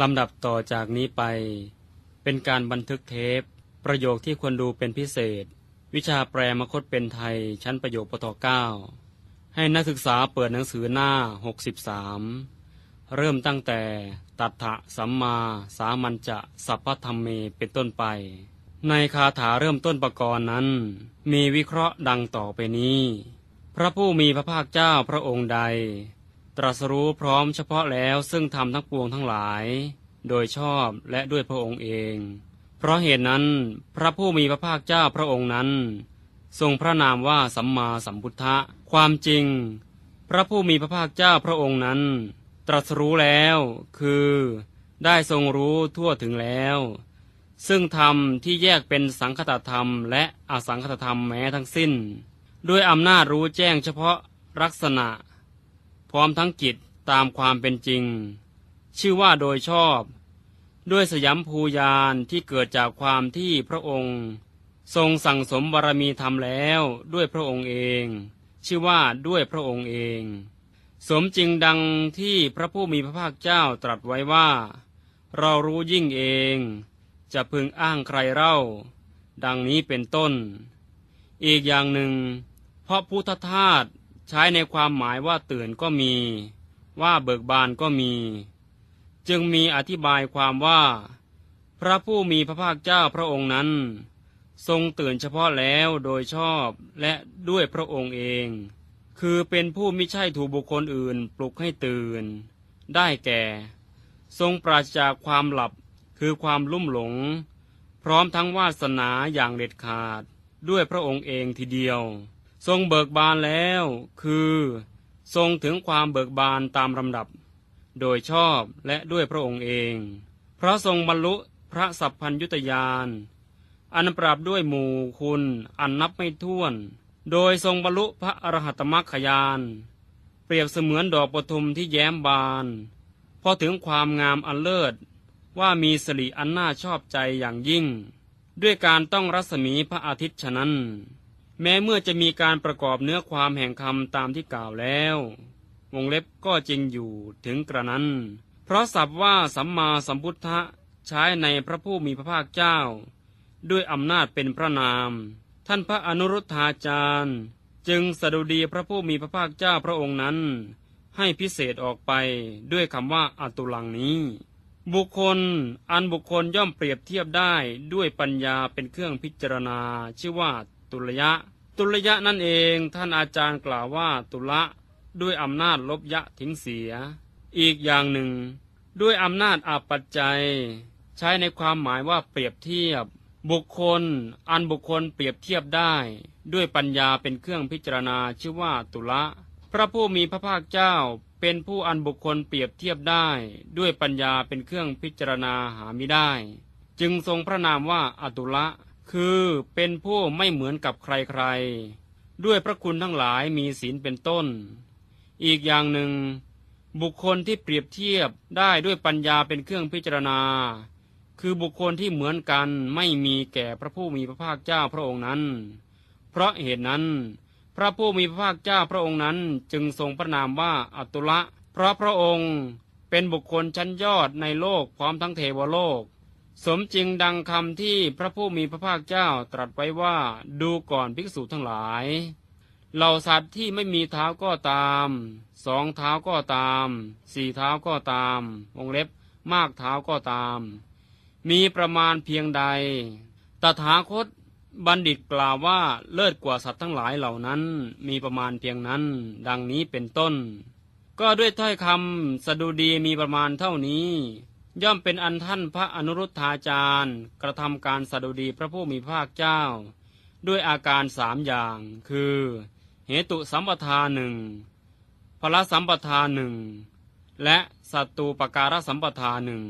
ลำดับต่อจากนี้ไป เป็นการบันทึกเทปประโยคที่ควรดูเป็นพิเศษ วิชาแปลมคตเป็นไทยชั้นประโยคปท9ให้นักศึกษาเปิดหนังสือหน้า 63 เริ่มตั้งแต่ตัทะสัมมา สามัญจะ สัพพธรรมเม เป็นต้นไป ในคาถาเริ่มต้นประกรณ์นั้น มีวิเคราะห์ดังต่อไปนี้ พระผู้มีพระภาคเจ้าพระองค์ใดตรัสรู้พร้อมเฉพาะแล้วซึ่งทำทั้งปวงทั้งหลาย โดยชอบและด้วยพระองค์เอง เพราะเหตุนั้นพระผู้มีพระภาคเจ้าพระองค์นั้น ทรงพระนามว่าสัมมาสัมพุทธะความจริง พระผู้มีพระภาคเจ้าพระองค์นั้น ตรัสรู้แล้วคือได้ทรงรู้ทั่วถึงแล้ว ซึ่งธรรมที่แยกเป็นสังคตธรรม และอสังคตธรรมแม้ทั้งสิ้น ด้วยอำนาจรู้แจ้งเฉพาะลักษณะพร้อมทั้งกิจตามความเป็นจริง ชื่อว่าโดยชอบ ด้วยสยามภูยานที่เกิดจากความที่พระองค์ ทรงสั่งสมบารมีธรรมแล้วด้วยพระองค์เอง ชื่อว่าด้วยพระองค์เอง สมจริงดังที่พระผู้มีพระภาคเจ้าตรัสไว้ว่า เรารู้ยิ่งเองจะพึงอ้างใครเล่า ดังนี้เป็นต้น อีกอย่างหนึ่ง เพราะพุทธทาสใช้ในความหมายว่าตื่นก็มีว่าเบิกบานก็มี จึงมีอธิบายความว่า พระผู้มีพระภาคเจ้าพระองค์นั้น ทรงตื่นเฉพาะแล้วโดยชอบและด้วยพระองค์เอง คือเป็นผู้ไม่ใช่ถูกบุคคลอื่นปลุกให้ตื่น ได้แก่ ทรงปราศจากความหลับคือความลุ่มหลง พร้อมทั้งวาสนาอย่างเด็ดขาดด้วยพระองค์เองทีเดียวทรงเบิกบานแล้วคือทรงถึงความเบิกบานตามลำดับ โดยชอบและด้วยพระองค์เองเพราะทรงบรรลุพระสัพพัญยุตยานอันปราบด้วยหมู่คุณอันนับไม่ถ้วน โดยทรงบรรลุพระอรหัตมรรคยานเปรียบเสมือนดอกปทุมที่แย้มบานพอถึงความงามอันเลิศว่ามีสิริอันน่าชอบใจอย่างยิ่ง ด้วยการต้องรัศมีพระอาทิตย์ฉะนั้นแม้เมื่อจะมีการประกอบเนื้อความแห่งคำตามที่กล่าวแล้ว วงเล็บก็จริงอยู่ถึงกระนั้น เพราะสับว่าสัมมาสัมพุทธะใช้ในพระผู้มีพระภาคเจ้า ด้วยอำนาจเป็นพระนาม ท่านพระอนุรุทธาจารย์ จึงสดุดีพระผู้มีพระภาคเจ้าพระองค์นั้น ให้พิเศษออกไปด้วยคำว่าอตุลังนี้ บุคคลอันบุคคลย่อมเปรียบเทียบได้ด้วยปัญญาเป็นเครื่องพิจารณาชื่อว่าตุลยะ ตุลยะนั่นเอง ท่านอาจารย์กล่าวว่าตุละ ด้วยอำนาจลบยะทิ้งเสีย อีกอย่างหนึ่ง ด้วยอำนาจอาปัจจัย ใช้ในความหมายว่าเปรียบเทียบ บุคคลอันบุคคลเปรียบเทียบได้ ด้วยปัญญาเป็นเครื่องพิจารณาชื่อว่า ตุละ พระผู้มีพระภาคเจ้าเป็นผู้อันบุคคลเปรียบเทียบได้ ด้วยปัญญาเป็นเครื่องพิจารณาหาไม่ได้ จึงทรงพระนามว่าอตุละคือเป็นผู้ไม่เหมือนกับใครๆ ด้วยพระคุณทั้งหลายมีศีลเป็นต้น อีกอย่างหนึ่ง บุคคลที่เปรียบเทียบได้ด้วยปัญญาเป็นเครื่องพิจารณา คือบุคคลที่เหมือนกันไม่มีแก่พระผู้มีพระภาคเจ้าพระองค์นั้น เพราะเหตุนั้น พระผู้มีพระภาคเจ้าพระองค์นั้น จึงทรงพระนามว่าอัตุละ เพราะพระองค์เป็นบุคคลชั้นยอดในโลกพร้อมทั้งเทวโลกสมจริงดังคำที่พระผู้มีพระภาคเจ้าตรัสไว้ว่าดูก่อนภิกษุทั้งหลายเหล่าสัตว์ที่ไม่มีเท้าก็ตามสองเท้าก็ตามสี่เท้าก็ตามวงเล็บมากเท้าก็ตาม มีประมาณเพียงใด ตถาคตบัณฑิตกล่าวว่าเลิศกว่าสัตว์ทั้งหลายเหล่านั้นมีประมาณเพียงนั้นดังนี้เป็นต้น ก็ด้วยถ้อยคำสดุดีมีประมาณเท่านี้ย่อมเป็นอันท่านพระอนุรุทธาจารย์กระทำการสดุดีพระผู้มีภาคเจ้า ด้วยอาการสามอย่าง คือ เหตุสัมปทาหนึ่งพละสัมปทาหนึ่งและสัตตูปการะสัมปทาหนึ่ง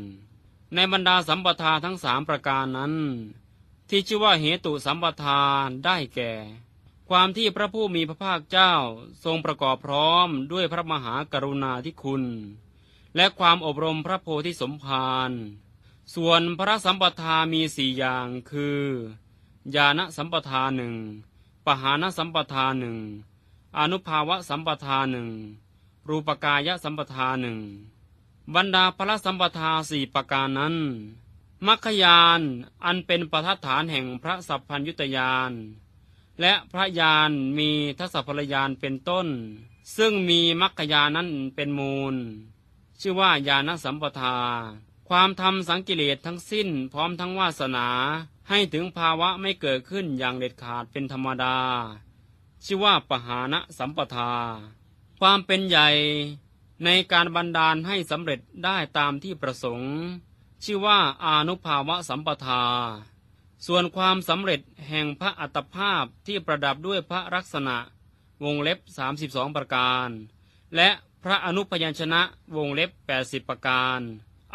ในบรรดาสัมปทาทั้งสามประการนั้น ที่ชื่อว่าเหตุสัมปทานได้แก่ ความที่พระผู้มีพระภาคเจ้าทรงประกอบพร้อมด้วยพระมหากรุณาธิคุณและความอบรมพระโพธิสมภาร ส่วนพระสัมปทามีสี่อย่างคือ ญาณสัมปทาหนึ่งปหานสัมปทาหนึ่ง อนุภาวะสัมปทาหนึ่ง รูปกายสัมปทาหนึ่ง บรรดาพระสัมปทาสี่ประการนั้นมัคคยาน อันเป็นประทัฐานแห่งพระสัพพัญยุตยาน และพระยานมีทัศพลยานเป็นต้น ซึ่งมีมัคคยานั้นเป็นมูลชื่อว่าญาณสัมปทา ความทำสังกิเลตทั้งสิ้นพร้อมทั้งวาสนาให้ถึงภาวะไม่เกิดขึ้นอย่างเด็ดขาดเป็นธรรมดา ชื่อว่าปหานะสัมปทา ความเป็นใหญ่ในการบันดาลให้สำเร็จได้ตามที่ประสงค์ ชื่อว่าอานุภาวะสัมปทา ส่วนความสำเร็จแห่งพระอัตภาพที่ประดับด้วยพระลักษณะ วงเล็บ 32 ประการ และพระอนุพยัญชนะวงเล็บ 80ประการ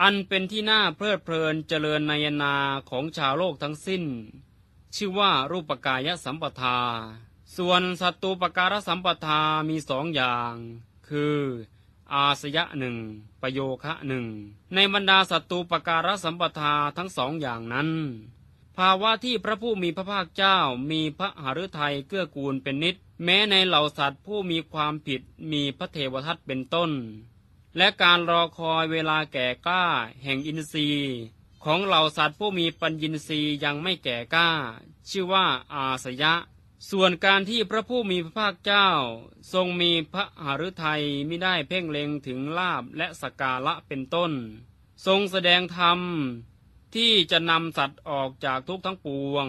อันเป็นที่น่าเพลิดเพลินเจริญนายนาของชาวโลกทั้งสิ้น ชื่อว่ารูปกายสัมปทา ส่วนสัตตูปการสัมปทามีสองอย่าง คืออาสยะหนึ่งประโยคะหนึ่ง ในบรรดาสัตตูปการสัมปทาทั้งสองอย่างนั้น ภาวะที่พระผู้มีพระภาคเจ้ามีพระหฤทัยเกื้อกูลเป็นนิดแม้ในเหล่าสัตว์ผู้มีความผิดมีพระเทวทัตเป็นต้น และการรอคอยเวลาแก่กล้าแห่งอินทรีย์ ของเหล่าสัตว์ผู้มีปัญญินทรีย์ยังไม่แก่กล้า ชื่อว่าอาสยะ ส่วนการที่พระผู้มีพระภาคเจ้าทรงมีพระหฤทัยไม่ได้เพ่งเล็ง ถึงลาบและสกาละเป็นต้น ทรงแสดงธรรม ที่จะนำสัตว์ออกจากทุกข์ทั้งปวง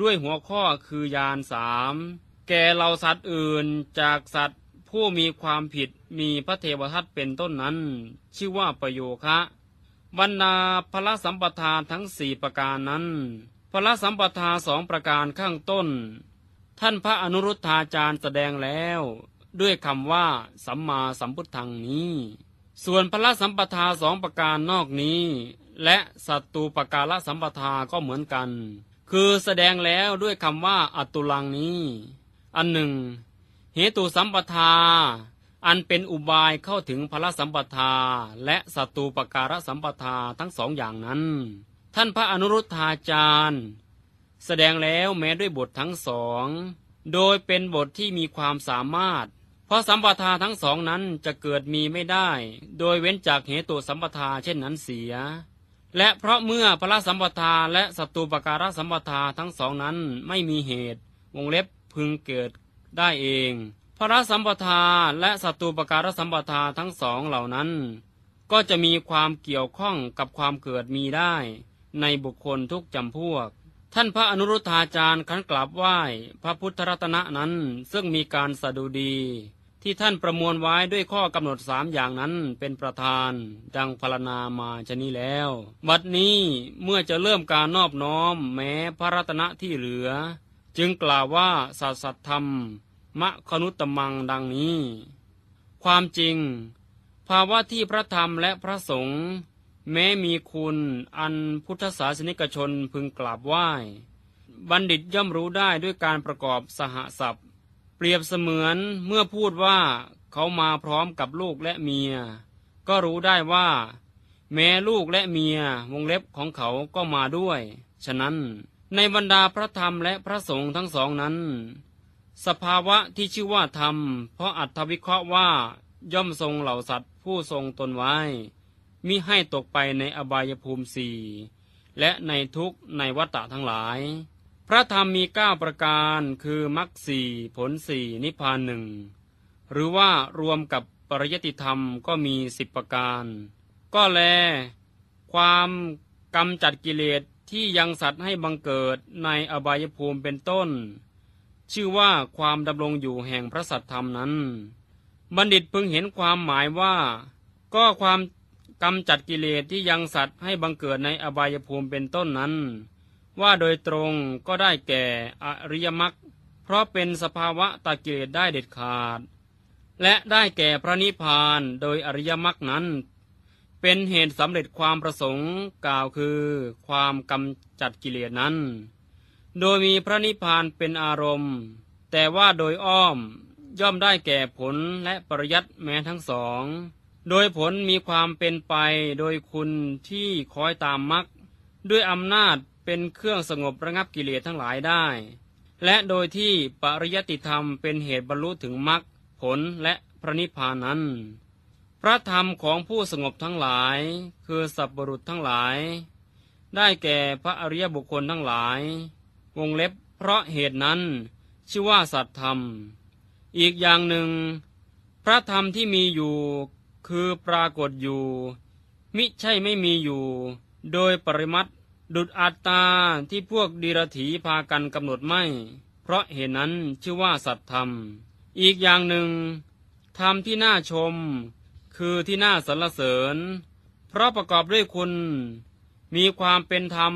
ด้วยหัวข้อคือยานสามแก่เราสัตว์อื่นจากสัตว์ผู้มีความผิดมีพระเทวทัตเป็นต้นนั้น ชื่อว่าประโยคะบรรดาพระสัมปทาทั้งสี่ประการนั้นพระสัมปทาสองประการข้างต้น ท่านพระอนุรุทธาจารย์แสดงแล้ว ด้วยคำว่าสัมมาสัมพุทธังนี้ ส่วนพระสัมปทาสองประการนอกนี้ และสัตตูปการะสัมปทาก็เหมือนกัน คือแสดงแล้วด้วยคำว่าอัตุลังนี้อันหนึ่งเหตุสัมปทา อันเป็นอุบายเข้าถึงพละสัมปทาและสัตูปการะสัมปทาทั้งสองอย่างนั้น ท่านพระอนุรุทธาจารย์ แสดงแล้วแม้ด้วยบททั้งสอง โดยเป็นบทที่มีความสามารถ เพราะสัมปทาทั้งสองนั้นจะเกิดมีไม่ได้โดยเว้นจากเหตุสัมปทาเช่นนั้นเสีย และเพราะเมื่อพระสัมปทาและสัตตูปการะสัมปทาทั้งสองนั้นไม่มีเหตุวงเล็บพึงเกิดได้เอง พระสัมปทาและสัตรูปการสัมปทาทั้งสองเหล่านั้น ก็จะมีความเกี่ยวข้องกับความเกิดมีได้ ในบุคคลทุกจำพวก ท่านพระอนุรุทธาจารย์ขันกลับไหว้พระพุทธรัตนะนั้นซึ่งมีการสะดุดี ที่ท่านประมวลไว้ด้วยข้อกำหนดสามอย่างนั้นเป็นประธานดังพรนามาชนี้แล้วบัดนี้เมื่อจะเริ่มการนอบน้อม แม้พระรัตนะที่เหลือจึงกล่าวว่าศาสัตธรรมมะคนุตมังดังนี้ ความจริง ภาวะที่พระธรรมและพระสงฆ์แม้มีคุณอันพุทธศาสนิกชนพึงกราบไหว้บัณฑิตย่อมรู้ได้ด้วยการประกอบสหศัพท์ เปรียบเสมือนเมื่อพูดว่าเขามาพร้อมกับลูกและเมีย ก็รู้ได้ว่า แม้ลูกและเมียวงเล็บของเขาก็มาด้วย ฉะนั้นในบรรดาพระธรรมและพระสงฆ์ทั้งสองนั้น สภาวะที่ชื่อว่าธรรม เพราะอัตวิเคราะห์ว่าย่อมทรงเหล่าสัตว์ผู้ทรงตนไว้มิให้ตกไปในอบายภูมิสี่ และในทุกในวัฏฏะทั้งหลาย พระธรรมมีเก้าประการคือมรรคสี่ผลสี่ นิพพานหนึ่ง หรือว่ารวมกับปริยติธรรมก็มีสิบประการ ก็แล ความกำจัดกิเลสที่ยังสัตว์ให้บังเกิดในอบายภูมิเป็นต้น ชื่อว่าความดำรงอยู่แห่งพระสัตธรรมนั้น บัณฑิตพึงเห็นความหมายว่า ก็ความกำจัดกิเลสที่ยังสัตว์ให้บังเกิดในอบายภูมิเป็นต้นนั้น ว่าโดยตรงก็ได้แก่อริยมรรคเพราะเป็นสภาวะตากิเลสได้เด็ดขาด และได้แก่พระนิพพานโดยอริยมรรคนั้นเป็นเหตุสำเร็จความประสงค์กล่าวคือความกำจัดกิเลสนั้น โดยมีพระนิพพานเป็นอารมณ์ แต่ว่าโดยอ้อมย่อมได้แก่ผลและปริยัติแม้ทั้งสอง โดยผลมีความเป็นไปโดยคุณที่คอยตามมักด้วยอำนาจเป็นเครื่องสงบระงับกิเลสทั้งหลายได้ และโดยที่ปริยติธรรมเป็นเหตุบรรลุถึงมักผลและพระนิพพานนั้นพระธรรมของผู้สงบทั้งหลายคือสัพบรุษทั้งหลาย ได้แก่พระอริยบุคคลทั้งหลายวงเล็บเพราะเหตุนั้นชื่อว่าสัตธรรม อีกอย่างหนึ่ง พระธรรมที่มีอยู่ คือปรากฏอยู่ มิใช่ไม่มีอยู่ โดยปริมัติดุดอัตตาที่พวกดีรถีพากันกำหนดไม่ เพราะเหตุนั้นชื่อว่าสัตธรรม อีกอย่างหนึ่ง ธรรมที่น่าชมคือที่น่าสรรเสริญ เพราะประกอบด้วยคุณ มีความเป็นธรรม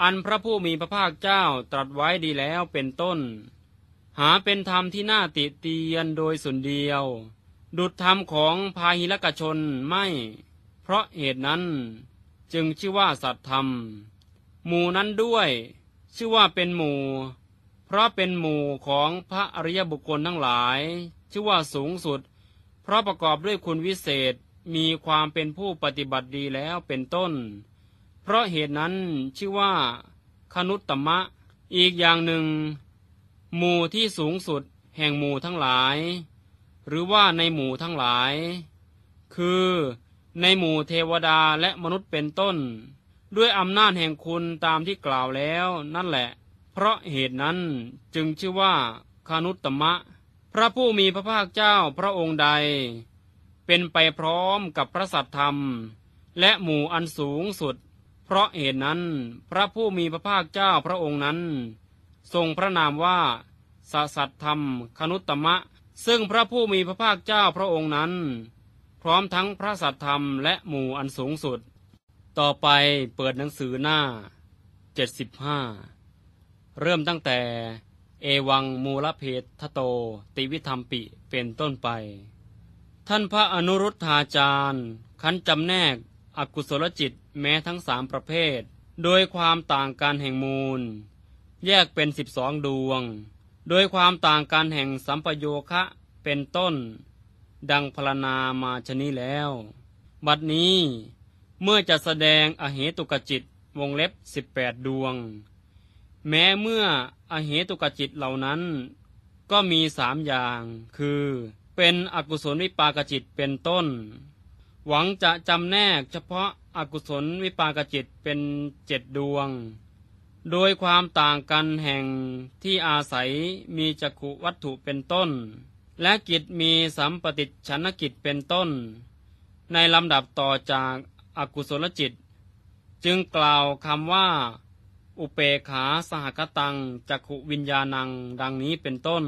อันพระผู้มีพระภาคเจ้าตรัสไว้ดีแล้วเป็นต้น หาเป็นธรรมที่น่าติเตียนโดยส่วนเดียว ดุจธรรมของพาหิลกชนไม่ เพราะเหตุนั้นจึงชื่อว่าสัตธรรม หมู่นั้นด้วย ชื่อว่าเป็นหมู่ เพราะเป็นหมู่ของพระอริยบุคคลทั้งหลาย ชื่อว่าสูงสุดเพราะประกอบด้วยคุณวิเศษ มีความเป็นผู้ปฏิบัติดีแล้วเป็นต้น เพราะเหตุนั้นชื่อว่า คนุตตมะอีกอย่างหนึ่ง หมู่ที่สูงสุดแห่งหมู่ทั้งหลาย หรือว่าในหมู่ทั้งหลาย คือในหมู่เทวดาและมนุษย์เป็นต้น ด้วยอำนาจแห่งคุณตามที่กล่าวแล้ว นั่นแหละ เพราะเหตุนั้นจึงชื่อว่าคานุตตมะพระผู้มีพระภาคเจ้าพระองค์ใด เป็นไปพร้อมกับพระสัตธรรม และหมู่อันสูงสุด เพราะเหตุนั้นพระผู้มีพระภาคเจ้าพระองค์นั้น ทรงพระนามว่าสัสัตธรรมคนุตตมะ ซึ่งพระผู้มีพระภาคเจ้าพระองค์นั้น พร้อมทั้งพระสัตธรรมและหมู่อันสูงสุด ต่อไปเปิดหนังสือหน้า75เริ่มตั้งแต่เอวังมูลเพทโต ติวิธรรมปิ เป็นต้นไป ท่านพระอนุรุทธาจารย์คันจำแนกอกุศลจิต แม้ทั้งสามประเภท โดยความต่างการแห่งมูล แยกเป็นสิบสองดวง โดยความต่างการแห่งสัมปโยคะเป็นต้น ดังพรนามาชนีแล้ว บัดนี้เมื่อจะแสดง อเหตุกจิตวงเล็บสิบแปดดวงแม้เมื่ออเหตุกจิตเหล่านั้นก็มีสามอย่าง คือ เป็นอกุศลวิปากจิตเป็นต้น หวังจะจำแนกเฉพาะอากุศลวิปากจิตเป็นเจ็ดดวง โดยความต่างกันแห่งที่อาศัยมีจักขุวัตถุเป็นต้น และกิจมีสัมปติชนกิจเป็นต้น ในลำดับต่อจากอากุศลจิต จึงกล่าวคำว่าอุเปขาสหกตังจักขุวิญญาณังดังนี้เป็นต้น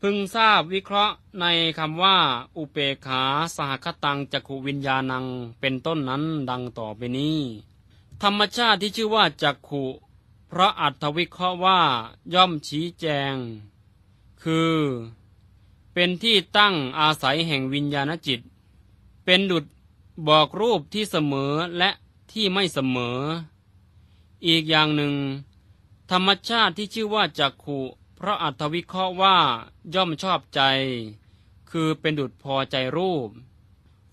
พึงทราบวิเคราะห์ในคำว่า อุเปขาสหคตังจักขุวิญญาณัง เป็นต้นนั้นดังต่อไปนี้ธรรมชาติที่ชื่อว่าจักขุเพราะอัตวิเคราะห์ว่าย่อมชี้แจง คือ เป็นที่ตั้งอาศัยแห่งวิญญาณจิต เป็นดุดบอกรูปที่เสมอและที่ไม่เสมออีกอย่างหนึ่ง ธรรมชาติที่ชื่อว่าจักขุพระอัตวิเคราะห์ว่าย่อมชอบใจ คือเป็นดุจพอใจรูป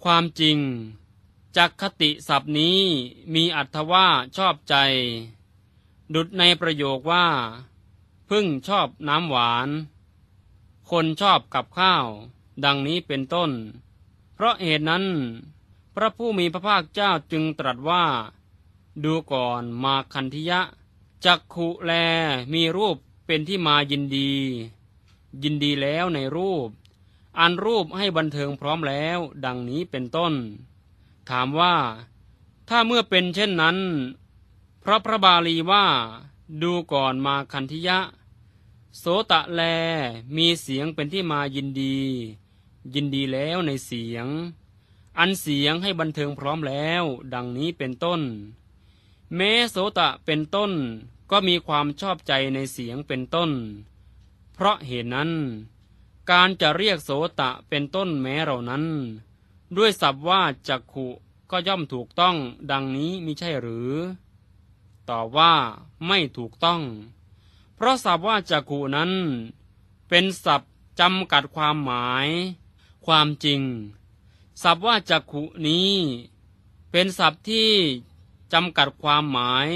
ความจริงจักคติศัพท์นี้มีอัตว่าชอบใจ ดุจในประโยคว่า พึ่งชอบน้ำหวาน คนชอบกับข้าว ดังนี้เป็นต้น เพราะเหตุนั้น พระผู้มีพระภาคเจ้าจึงตรัสว่าดูก่อนมาคันธิยะจักขุแลมีรูปเป็นที่มายินดี ยินดีแล้วในรูป อันรูปให้บันเทิงพร้อมแล้วดังนี้เป็นต้น ถามว่า ถ้าเมื่อเป็นเช่นนั้นพระพระบาลีว่า ดูก่อนมาคันธิยะ โสตะแลมีเสียงเป็นที่มายินดี ยินดีแล้วในเสียง อันเสียงให้บันเทิงพร้อมแล้วดังนี้เป็นต้นแม้โสตะเป็นต้นก็มีความชอบใจในเสียงเป็นต้น เพราะเหตุนั้น การจะเรียกโสตะเป็นต้นแม้เหล่านั้น ด้วยศัพท์ว่าจักขุก็ย่อมถูกต้องดังนี้มิใช่หรือตอบว่าไม่ถูกต้อง เพราะศัพท์ว่าจักขุนั้น เป็นศัพท์จำกัดความหมาย ความจริง ศัพท์ว่าจักขุนี้ เป็นศัพท์ที่จำกัดความหมาย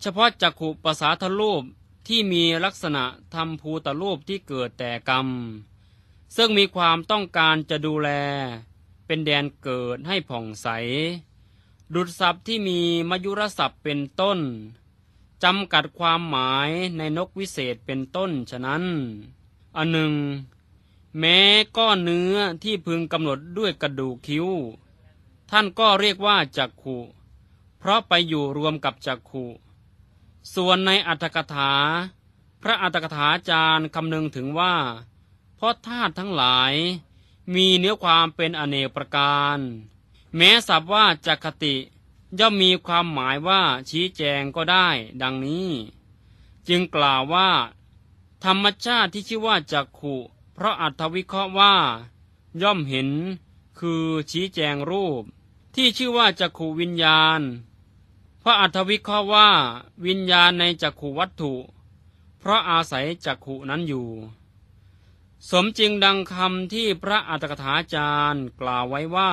เฉพาะจักขุปสาทรูป ที่มีลักษณะทำภูตรูปที่เกิดแต่กรรม ซึ่งมีความต้องการจะดูแล เป็นแดนเกิดให้ผ่องใสดุดศัพท์ที่มีมยุรศัพท์เป็นต้นจำกัดความหมายในนกวิเศษเป็นต้นฉะนั้นอันหนึ่ง แม้ก้อนเนื้อที่พึงกำหนดด้วยกระดูกคิ้ว ท่านก็เรียกว่า จักขูเพราะไปอยู่รวมกับจักขุส่วนในอัตถกถา พระอัตถกถาจารย์คำนึงถึงว่า เพราะธาตุทั้งหลาย มีเนื้อความเป็นอเนกประการ แม้สับว่าจักคติย่อมมีความหมายว่าชี้แจงก็ได้ดังนี้ จึงกล่าวว่า ธรรมชาติที่ชื่อว่าจักขุเพราะอัตวิเคราะห์ว่าย่อมเห็นคือชี้แจงรูปที่ชื่อว่าจักขูวิญญาณพระอัธวิเคราะห์ว่าวิญญาณในจักขุวัตถุ เพราะอาศัยจักขุนั้นอยู่ สมจริงดังคำที่พระอัตถกถาจารย์กล่าวไว้ว่า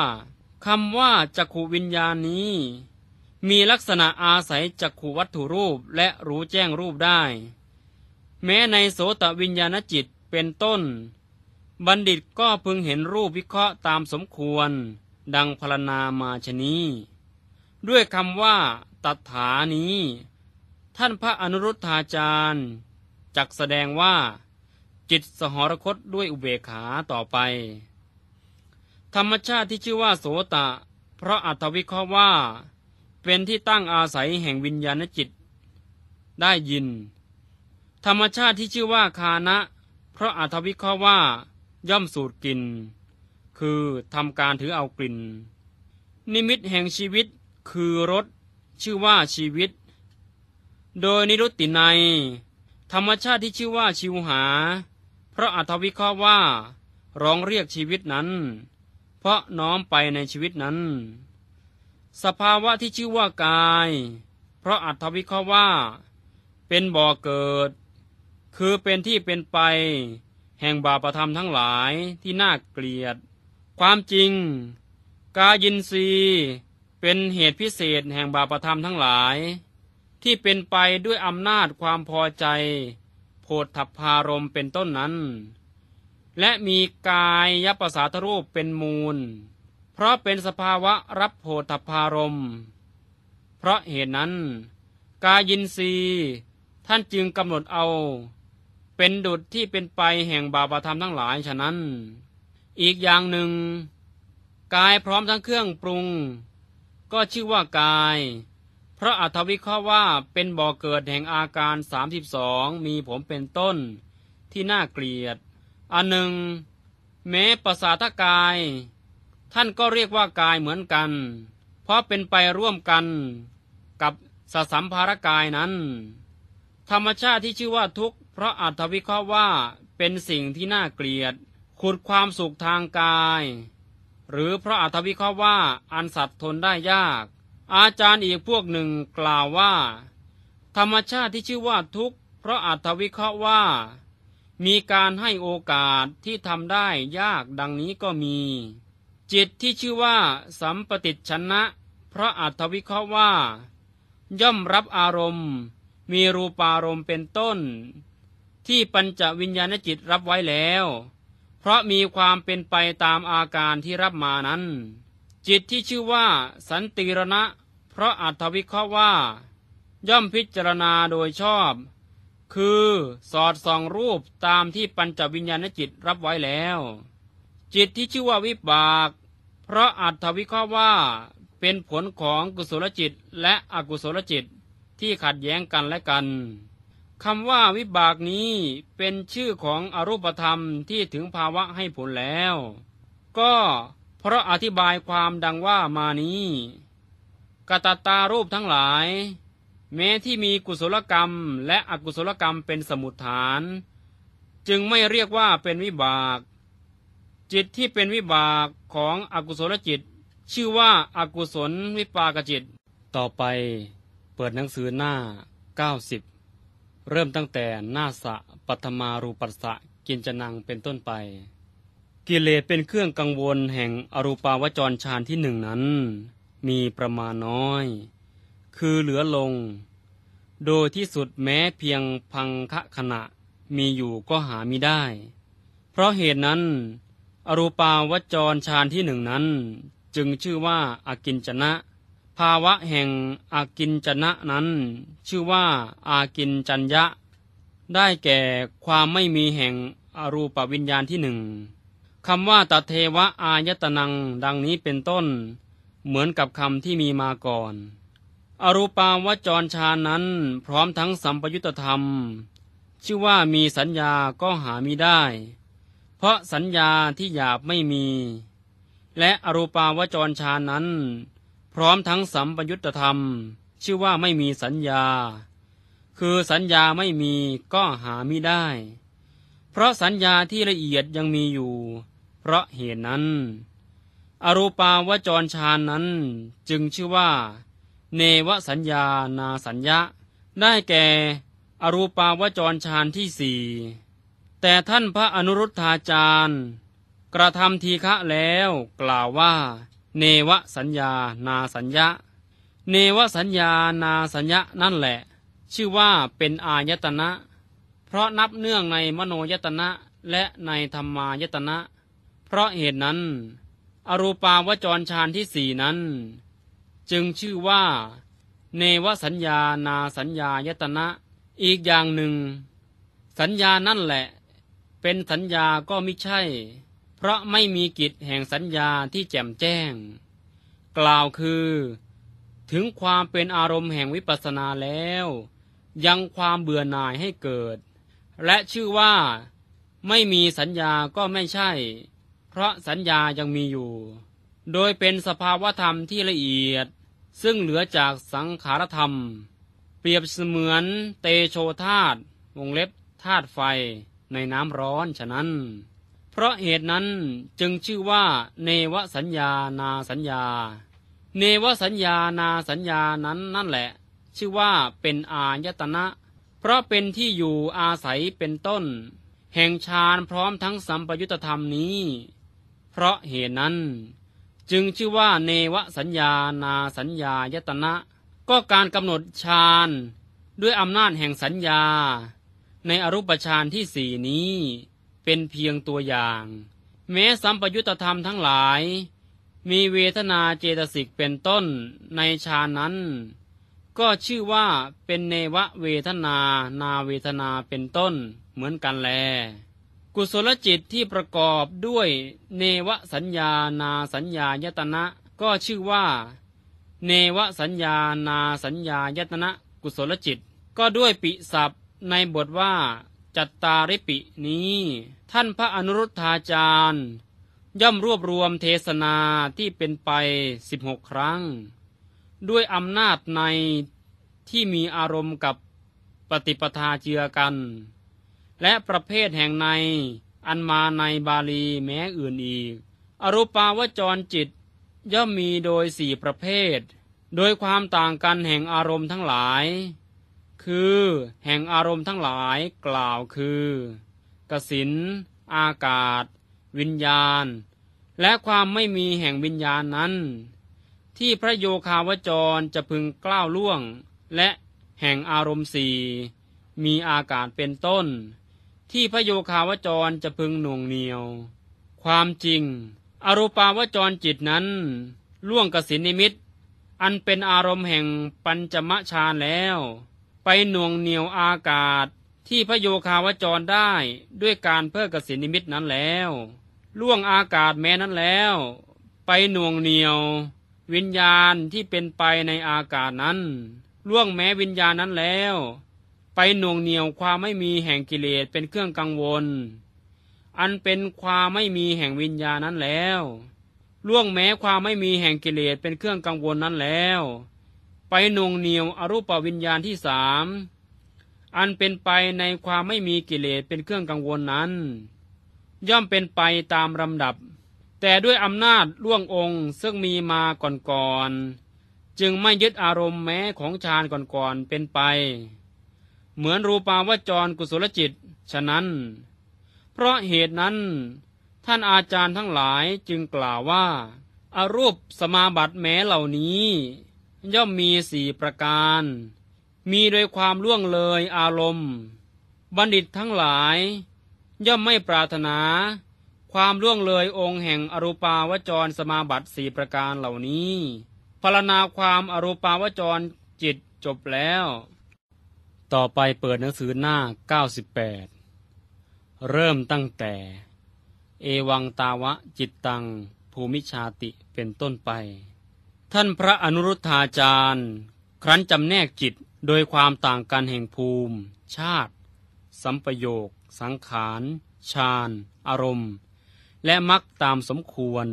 คำว่าจักขุวิญญาณนี้ มีลักษณะอาศัยจักขุวัตถุรูปและรู้แจ้งรูปได้ แม้ในโสตวิญญาณจิตเป็นต้น บัณฑิตก็พึงเห็นรูปวิเคราะห์ตามสมควร ดังพรรณนามาชนี้ด้วยคำว่าตถานี้ท่านพระอนุรุทธาจารย์จักแสดงว่า จิตสหรคตด้วยอุเบกขาต่อไป ธรรมชาติที่ชื่อว่าโสตะเพราะอัตวิเคราะห์ว่า เป็นที่ตั้งอาศัยแห่งวิญญาณจิตได้ยิน ธรรมชาติที่ชื่อว่าคานะเพราะอัตวิเคราะห์ว่า ย่อมสูดกลิ่นคือทำการถือเอากลิ่น นิมิตแห่งชีวิตคือรสชื่อว่าชีวิต โดยนิรุตติในธรรมชาติที่ชื่อว่าชิวหา เพราะอัธวิเคราะห์ว่าร้องเรียกชีวิตนั้น เพราะน้อมไปในชีวิตนั้น สภาวะที่ชื่อว่ากาย เพราะอัธวิเคราะห์ว่า เป็นบ่อเกิด คือเป็นที่เป็นไป แห่งบาปธรรมทั้งหลายที่น่าเกลียด ความจริง กายินรีเป็นเหตุพิเศษ แห่งบาปธรรมทั้งหลาย ที่เป็นไปด้วยอำนาจความพอใจโพธพารมเป็นต้นนั้น และมีกายยประสาทรูปเป็นมูล เพราะเป็นสภาวะรับโพธพารม เพราะเหตุนั้น กายินรีท่านจึงกำหนดเอา เป็นดุจที่เป็นไปแห่งบาปธรรมทั้งหลายฉะนั้น อีกอย่างหนึ่ง กายพร้อมทั้งเครื่องปรุงก็ชื่อว่ากายพระอัธวิเคราะห์ว่าเป็นบ่อเกิดแห่งอาการ32มีผมเป็นต้นที่น่าเกลียดอันหนึ่งแม้ประสาทกาย ท่านก็เรียกว่ากายเหมือนกัน เพราะเป็นไปร่วมกันกับสสัมภารกายนั้น ธรรมชาติที่ชื่อว่าทุกข์เพราะอัธวิเคราะห์ว่าเป็นสิ่งที่น่าเกลียด ขุดความสุขทางกายหรือพระอัธวิเคราะห์ว่า อันสัตว์ทนได้ยาก อาจารย์อีกพวกหนึ่งกล่าวว่า ธรรมชาติที่ชื่อว่าทุกข์พระอัธวิเคราะห์ว่า มีการให้โอกาสที่ทำได้ยากดังนี้ก็มี จิตที่ชื่อว่า สัมปติชนะพระอัธวิเคราะห์ว่า ย่อมรับอารมณ์ มีรูปารมณ์เป็นต้น ที่ปัญจวิญญาณจิตรับไว้แล้วเพราะมีความเป็นไปตามอาการที่รับมานั้น จิตที่ชื่อว่า สันติรณะเพราะอัตวิเคราะห์ว่า ย่อมพิจารณาโดยชอบคือสอดส่องรูปตามที่ปัญจวิญญาณจิตรับไว้แล้ว จิตที่ชื่อว่าวิบาก เพราะอัตวิเคราะห์ว่าเป็นผลของกุศลจิตและอกุศลจิตที่ขัดแย้งกันและกันคำว่าวิบากนี้เป็นชื่อของอรูปธรรมที่ถึงภาวะให้ผลแล้ว ก็เพราะอธิบายความดังว่ามานี้ กตตารูปทั้งหลาย แม้ที่มีกุศลกรรมและอกุศลกรรมเป็นสมุดฐาน จึงไม่เรียกว่าเป็นวิบาก จิตที่เป็นวิบากของอกุศลจิต ชื่อว่าอากุศลวิปากจิต ต่อไปเปิดหนังสือหน้า90เริ่มตั้งแต่นาสะปัทมารูปัสสะกินจนังเป็นต้นไป กิเลสเป็นเครื่องกังวลแห่งอรูปาวจรฌานที่หนึ่งนั้น มีประมาณน้อย คือเหลือลง โดยที่สุดแม้เพียงพังคะขณะมีอยู่ก็หามิได้ เพราะเหตุนั้น อรูปาวจรฌานที่หนึ่งนั้น จึงชื่อว่าอากินจนะภาวะแห่งอากินจนะนั้น ชื่อว่าอากินจัญญะ ได้แก่ความไม่มีแห่งอรูปวิญญาณที่หนึ่งคำว่าตเทวะอายตนังดังนี้เป็นต้น เหมือนกับคำที่มีมาก่อน อรูปาวจรชานั้นพร้อมทั้งสัมปยุตธรรม ชื่อว่ามีสัญญาก็หามีได้ เพราะสัญญาที่หยาบไม่มี และอรูปาวจรชานั้นพร้อมทั้งสัมปยุตธรรมชื่อว่าไม่มีสัญญา คือสัญญาไม่มีก็หาไม่ได้ เพราะสัญญาที่ละเอียดยังมีอยู่ เพราะเหตุนนั้น อรูปาวจรฌานนั้นจึงชื่อว่า เนวสัญญานาสัญญะได้แก่อรูปาวจรฌานที่สี่ แต่ท่านพระอนุรุทธาจารย์กระทำทีฆะแล้วกล่าวว่าเนวสัญญานาสัญญาเนวสัญญานาสัญญานั่นแหละ ชื่อว่าเป็นอายตนะ เพราะนับเนื่องในมโนยตนะและในธรรมายตนะ เพราะเหตุนั้น อรูปาวจรฌานที่สี่นั้น จึงชื่อว่า เนวสัญญานาสัญญายตนะอีกอย่างหนึ่ง สัญญานั่นแหละ เป็นสัญญาก็ไม่ใช่เพราะไม่มีกิจแห่งสัญญาที่แจ่มแจ้ง กล่าวคือถึงความเป็นอารมณ์แห่งวิปัสสนาแล้ว ยังความเบื่อหน่ายให้เกิด และชื่อว่าไม่มีสัญญาก็ไม่ใช่ เพราะสัญญายังมีอยู่ โดยเป็นสภาวธรรมที่ละเอียด ซึ่งเหลือจากสังขารธรรม เปรียบเสมือนเตโชธาตวงเล็บธาตุไฟในน้ำร้อนฉะนั้นราะเหตุนั้นจึงชื่อว่าเนวสัญญานาสัญญา เนวสัญญานาสัญญานั้นนั่นแหละ ชื่อว่าเป็นอายตนะ เพราะเป็นที่อยู่อาศัยเป็นต้น แห่งฌานพร้อมทั้งสัมปยุตธรรมนี้ เพราะเหตุนั้น จึงชื่อว่าเนวสัญญานาสัญญายตนะ ก็การกำหนดฌานด้วยอำนาจแห่งสัญญา ในอรูปฌานที่สี่นี้เป็นเพียงตัวอย่าง แม้สัมปยุตธรรมทั้งหลายมีเวทนาเจตสิกเป็นต้นในชานั้น ก็ชื่อว่าเป็นเนวะเวทนานาเวทนาเป็นต้นเหมือนกันแล กุศลจิตที่ประกอบด้วยเนวสัญญานาสัญญายตนะก็ชื่อว่า เนวสัญญานาสัญญายตนะกุศลจิต ก็ด้วยปิศัพในบทว่าจัตตาริปินี้ ท่านพระอนุรุทธาจารย์ย่อมรวบรวมเทศนาที่เป็นไปสิบหกครั้ง ด้วยอำนาจในที่มีอารมณ์กับปฏิปทาเจือกัน และประเภทแห่งในอันมาในบาลีแม้อื่นอีก อรูปาวจรจิตย่อมมีโดยสี่ประเภท โดยความต่างกันแห่งอารมณ์ทั้งหลายคือแห่งอารมณ์ทั้งหลายกล่าวคือกสินอากาศ วิญญาณ และความไม่มีแห่งวิญญาณนั้น ที่พระโยคาวจรจะพึงกล้าวล่วง และแห่งอารมณ์สี่ มีอากาศเป็นต้น ที่พระโยคาวจรจะพึงหน่วงเหนียว ความจริงอรูปาวจรจิตนั้น ล่วงกสินนิมิต อันเป็นอารมณ์แห่งปัญจมะฌานแล้วไปหน่วงเหนียวอากาศที่พระโยคาวจรได้ด้วยการเพิกกสินิมิตนั้นแล้ว ล่วงอากาศแม้นั้นแล้วไปหน่วงเหนียว วิญญาณที่เป็นไปในอากาศนั้น ล่วงแม้วิญญาณนั้นแล้ว ไปหน่วงเหนียวความไม่มีแห่งกิเลสเป็นเครื่องกังวล อันเป็นความไม่มีแห่งวิญญาณนั้นแล้ว ล่วงแม้ความไม่มีแห่งกิเลสเป็นเครื่องกังวลนั้นแล้วไปนงเหนียวอรูปวิญญาณที่สาม อันเป็นไปในความไม่มีกิเลสเป็นเครื่องกังวลนั้น ย่อมเป็นไปตามลำดับ แต่ด้วยอำนาจล่วงองค์ซึ่งมีมาก่อนๆจึงไม่ยึดอารมณ์แม้ของฌานก่อนๆเป็นไป เหมือนรูปาวจรกุศลจิตฉะนั้นเพราะเหตุนั้น ท่านอาจารย์ทั้งหลายจึงกล่าวว่าอารูปสมาบัติแม้เหล่านี้ย่อมมีสี่ประการ มีโดยความล่วงเลยอารมณ์ บัณฑิตทั้งหลาย ย่อมไม่ปรารถนา ความล่วงเลยองค์แห่งอรูปาวจรสมาบัติสี่ประการเหล่านี้พลรณาความอรูปาวจรจิตจบแล้ว ต่อไปเปิดหนังสือหน้า 98 เริ่มตั้งแต่ เอวังตาวะจิตตังภูมิชาติเป็นต้นไปท่านพระอนุรุทธาจารย์ ครั้นจำแนกจิตโดยความต่างกันแห่งภูมิ ชาติสัมปโยค สังขารฌานอารมณ์ และมักตามสมควร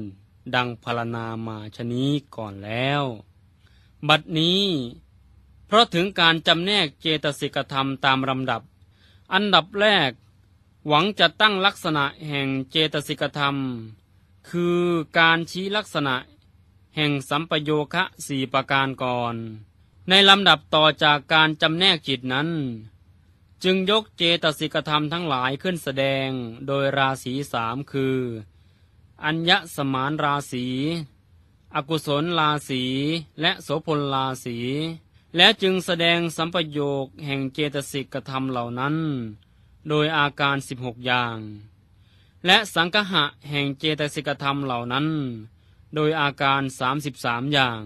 ดังพารามาชนี้ก่อนแล้ว บัดนี้ เพราะถึงการจำแนกเจตสิกธรรมตามลำดับ อันดับแรก หวังจะตั้งลักษณะแห่งเจตสิกธรรม คือการชี้ลักษณะแห่งสัมปโยคะสี่ประการก่อน ในลำดับต่อจากการจำแนกจิตนั้น จึงยกเจตสิกธรรมทั้งหลายขึ้นแสดงโดยราศีสามคือ อัญญสมานราศีอกุศลราศีและโสพลราศีและจึงแสดงสัมปโยคแห่งเจตสิกธรรมเหล่านั้น โดยอาการ 16 อย่าง และสังคหะแห่งเจตสิกธรรมเหล่านั้นโดยอาการ33อย่าง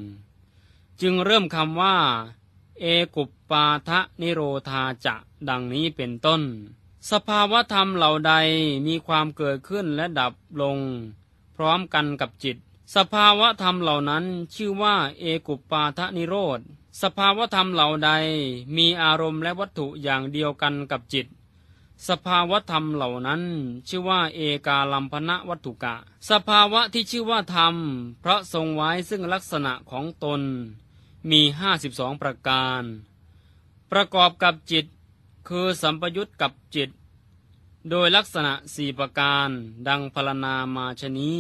จึงเริ่มคำว่า เอกุปปาทะนิโรธาจะดังนี้เป็นต้น สภาวะธรรมเหล่าใดมีความเกิดขึ้นและดับลงพร้อมกันกับจิต สภาวะธรรมเหล่านั้นชื่อว่าเอกุปปาทะนิโรธสภาวะธรรมเหล่าใดมีอารมณ์และวัตถุอย่างเดียวกันกับจิตสภาวธรรมเหล่านั้น ชื่อว่าเอกาลัมพนะวัตถุกะ สภาวะที่ชื่อว่าธรรมพระทรงไว้ซึ่งลักษณะของตนมีห้าสิบองประการ ประกอบกับจิต คือสัมปยุตกับจิต โดยลักษณะสี่ประการดังพรณนามาชนี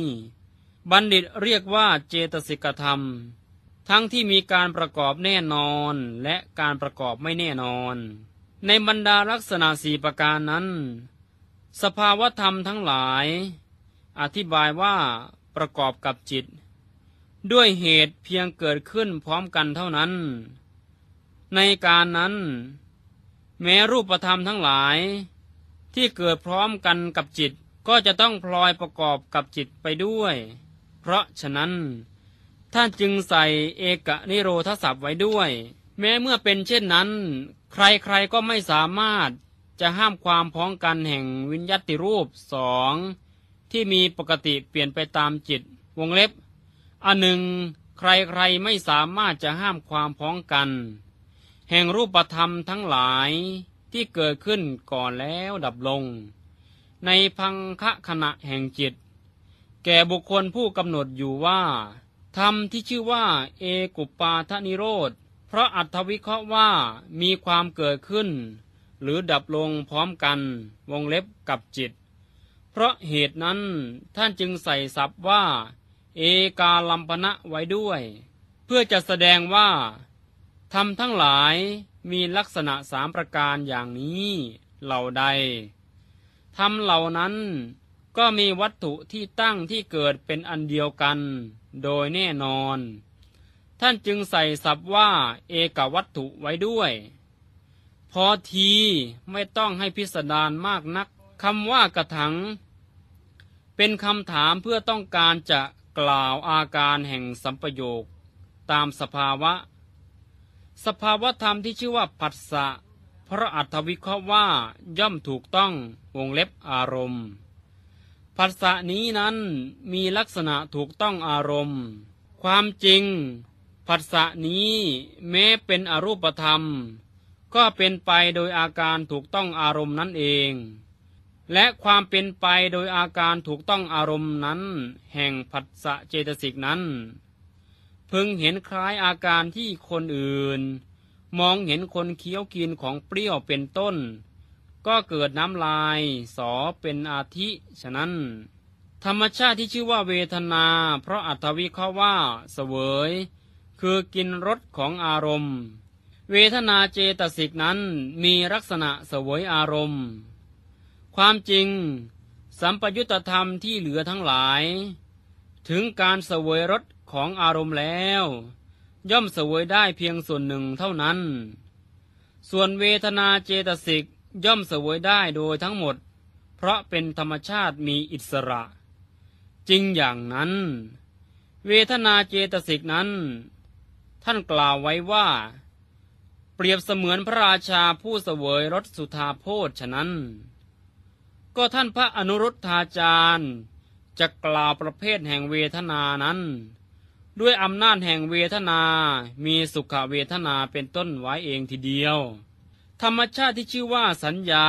บัณฑิตเรียกว่าเจตสิกธรรม ทั้งที่มีการประกอบแน่นอน และการประกอบไม่แน่นอนในบรรดาลักษณะสี่ประการนั้น สภาวธรรมทั้งหลายอธิบายว่าประกอบกับจิต ด้วยเหตุเพียงเกิดขึ้นพร้อมกันเท่านั้น ในการนั้น แม้รูปธรรมทั้งหลาย ที่เกิดพร้อมกันกับจิตก็จะต้องพลอยประกอบกับจิตไปด้วย เพราะฉะนั้นท่านจึงใส่เอกนิโรธศัพท์ไว้ด้วย แม้เมื่อเป็นเช่นนั้นใครๆ ก็ไม่สามารถจะห้ามความพ้องกันแห่งวิญญาติรูปสองที่มีปกติเปลี่ยนไปตามจิต วงเล็บอันหนึ่งใครๆ ไม่สามารถจะห้ามความพ้องกัน แห่งรูปธรรมทั้งหลายที่เกิดขึ้นก่อนแล้วดับลง ในพังคะขณะแห่งจิต แก่บุคคลผู้กำหนดอยู่ว่า ธรรมที่ชื่อว่าเอกุปปาทนิโรธเพราะอัตถวิเคราะห์ว่ามีความเกิดขึ้น หรือดับลงพร้อมกันวงเล็บกับจิต เพราะเหตุนั้นท่านจึงใส่ศัพท์ว่า เอกาลัมปณะไว้ด้วย เพื่อจะแสดงว่าทำทั้งหลายมีลักษณะสามประการอย่างนี้เหล่าใดทำเหล่านั้นก็มีวัตถุที่ตั้งที่เกิดเป็นอันเดียวกัน โดยแน่นอนท่านจึงใส่ศัพท์ว่าเอกวัตถุไว้ด้วย พอทีไม่ต้องให้พิสดารมากนัก คำว่ากระถัง เป็นคำถามเพื่อต้องการจะกล่าวอาการแห่งสัมปโยค ตามสภาวะ สภาวะธรรมที่ชื่อว่าผัสสะ พระอัตวิเคราะห์ว่าย่อมถูกต้องวงเล็บอารมณ์ ผัสสะนี้นั้นมีลักษณะถูกต้องอารมณ์ ความจริงผัสสะนี้แม้เป็นอรูปธรรม ก็เป็นไปโดยอาการถูกต้องอารมณ์นั่นเอง และความเป็นไปโดยอาการถูกต้องอารมณ์นั้น แห่งผัสสะเจตสิกนั้น พึงเห็นคล้ายอาการที่คน อื่น มองเห็นคนเคี้ยวกินของเปรี้ยวเป็นต้น ก็เกิดน้ำลาย สอเป็นอาทิ ฉะนั้น ธรรมชาติที่ชื่อว่าเวทนา เพราะอัตวิเคราะห์ว่า เสวยคือกินรสของอารมณ์ เวทนาเจตสิกนั้นมีลักษณะสวยอารมณ์ ความจริง สัมปยุตธรรมที่เหลือทั้งหลายถึงการสวยรสของอารมณ์แล้ว ย่อมสวยได้เพียงส่วนหนึ่งเท่านั้น ส่วนเวทนาเจตสิกย่อมสวยได้โดยทั้งหมด เพราะเป็นธรรมชาติมีอิสระ จริงอย่างนั้นเวทนาเจตสิกนั้นท่านกล่าวไว้ว่าเปรียบเสมือนพระราชาผู้เสวยรสสุธาโพชฉะนั้น ก็ท่านพระอนุรุทธาจารย์จะกล่าวประเภทแห่งเวทนานั้น ด้วยอำนาจแห่งเวทนา มีสุขเวทนาเป็นต้นไว้เองทีเดียว ธรรมชาติที่ชื่อว่าสัญญา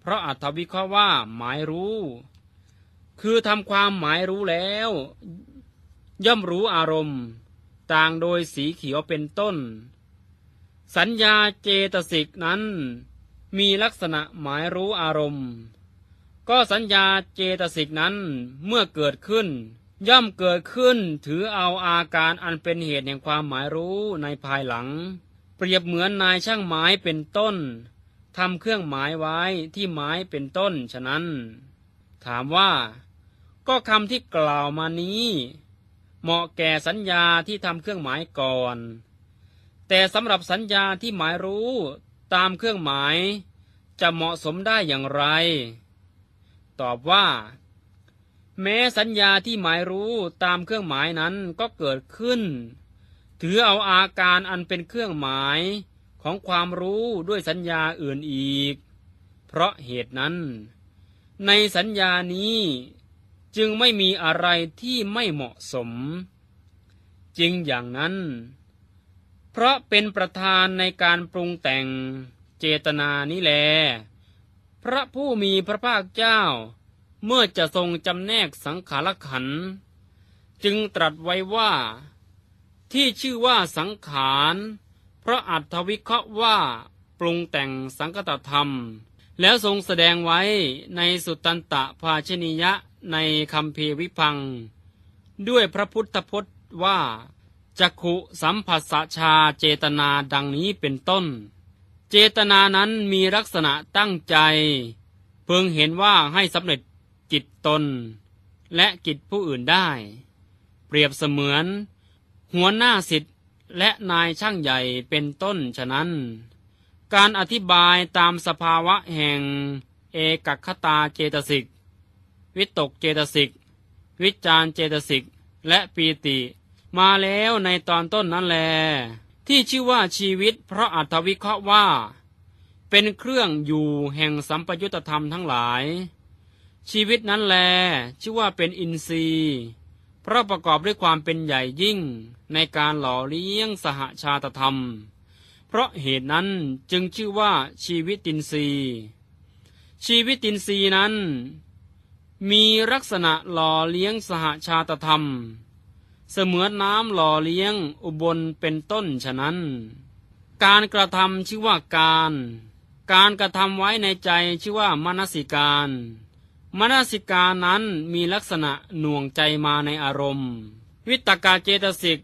เพราะอัตวิเคราะห์ว่า หมายรู้ คือทำความหมายรู้แล้ว ย่อมรู้อารมณ์ต่างโดยสีเขียวเป็นต้น สัญญาเจตสิกนั้น มีลักษณะหมายรู้อารมณ์ ก็สัญญาเจตสิกนั้นเมื่อเกิดขึ้น ย่อมเกิดขึ้นถือเอาอาการอันเป็นเหตุแห่งความหมายรู้ในภายหลัง เปรียบเหมือนนายช่างไม้เป็นต้นทำเครื่องหมายไว้ที่ไม้เป็นต้น ฉะนั้น ถามว่าก็คำที่กล่าวมานี้เหมาะแก่สัญญาที่ทำเครื่องหมายก่อน แต่สำหรับสัญญาที่หมายรู้ตามเครื่องหมายจะเหมาะสมได้อย่างไร ตอบว่า แม้สัญญาที่หมายรู้ตามเครื่องหมายนั้นก็เกิดขึ้น ถือเอาอาการอันเป็นเครื่องหมายของความรู้ด้วยสัญญาอื่นอีก เพราะเหตุนั้น ในสัญญานี้จึงไม่มีอะไรที่ไม่เหมาะสมจริงอย่างนั้น เพราะเป็นประธานในการปรุงแต่งเจตนานี้แล พระผู้มีพระภาคเจ้า เมื่อจะทรงจำแนกสังขารขัน จึงตรัสไว้ว่า ที่ชื่อว่าสังขารเพราะอัตวิเคราะห์ว่า ปรุงแต่งสังกตธรรม แล้วทรงแสดงไว้ในสุตตันตภาชนิยะในคำพีวิพัง ด้วยพระพุทธพจน์ว่าจักขุสัมผัสชาเจตนาดังนี้เป็นต้น เจตนานั้นมีลักษณะตั้งใจ เพ่งเห็นว่าให้สำเร็จกิจตน และกิจผู้อื่นได้ เปรียบเสมือน หัวหน้าสิทธิ์และนายช่างใหญ่เป็นต้นฉะนั้น การอธิบายตามสภาวะแห่ง เอกคตาเจตสิกวิตกเจตสิกวิจารเจตสิกและปีติ มาแล้วในตอนต้นนั้นแล ที่ชื่อว่าชีวิต เพราะอัตวิเคราะห์ว่า เป็นเครื่องอยู่แห่งสัมปยุตธรรมทั้งหลาย ชีวิตนั้นแลชื่อว่าเป็นอินทรีย์ เพราะประกอบด้วยความเป็นใหญ่ยิ่งในการหล่อเลี้ยงสหชาตธรรม เพราะเหตุนั้นจึงชื่อว่าชีวิตินทรีย์ ชีวิตินทรีย์นั้นมีลักษณะหล่อเลี้ยงสหชาตธรรม เสมือนน้ำหล่อเลี้ยงอุบลเป็นต้นฉะนั้น การกระทำชื่อว่าการ การกระทำไว้ในใจชื่อว่ามนสิการมนสิการนั้นมีลักษณะหน่วงใจมาในอารมณ์ วิตกาเจตสิก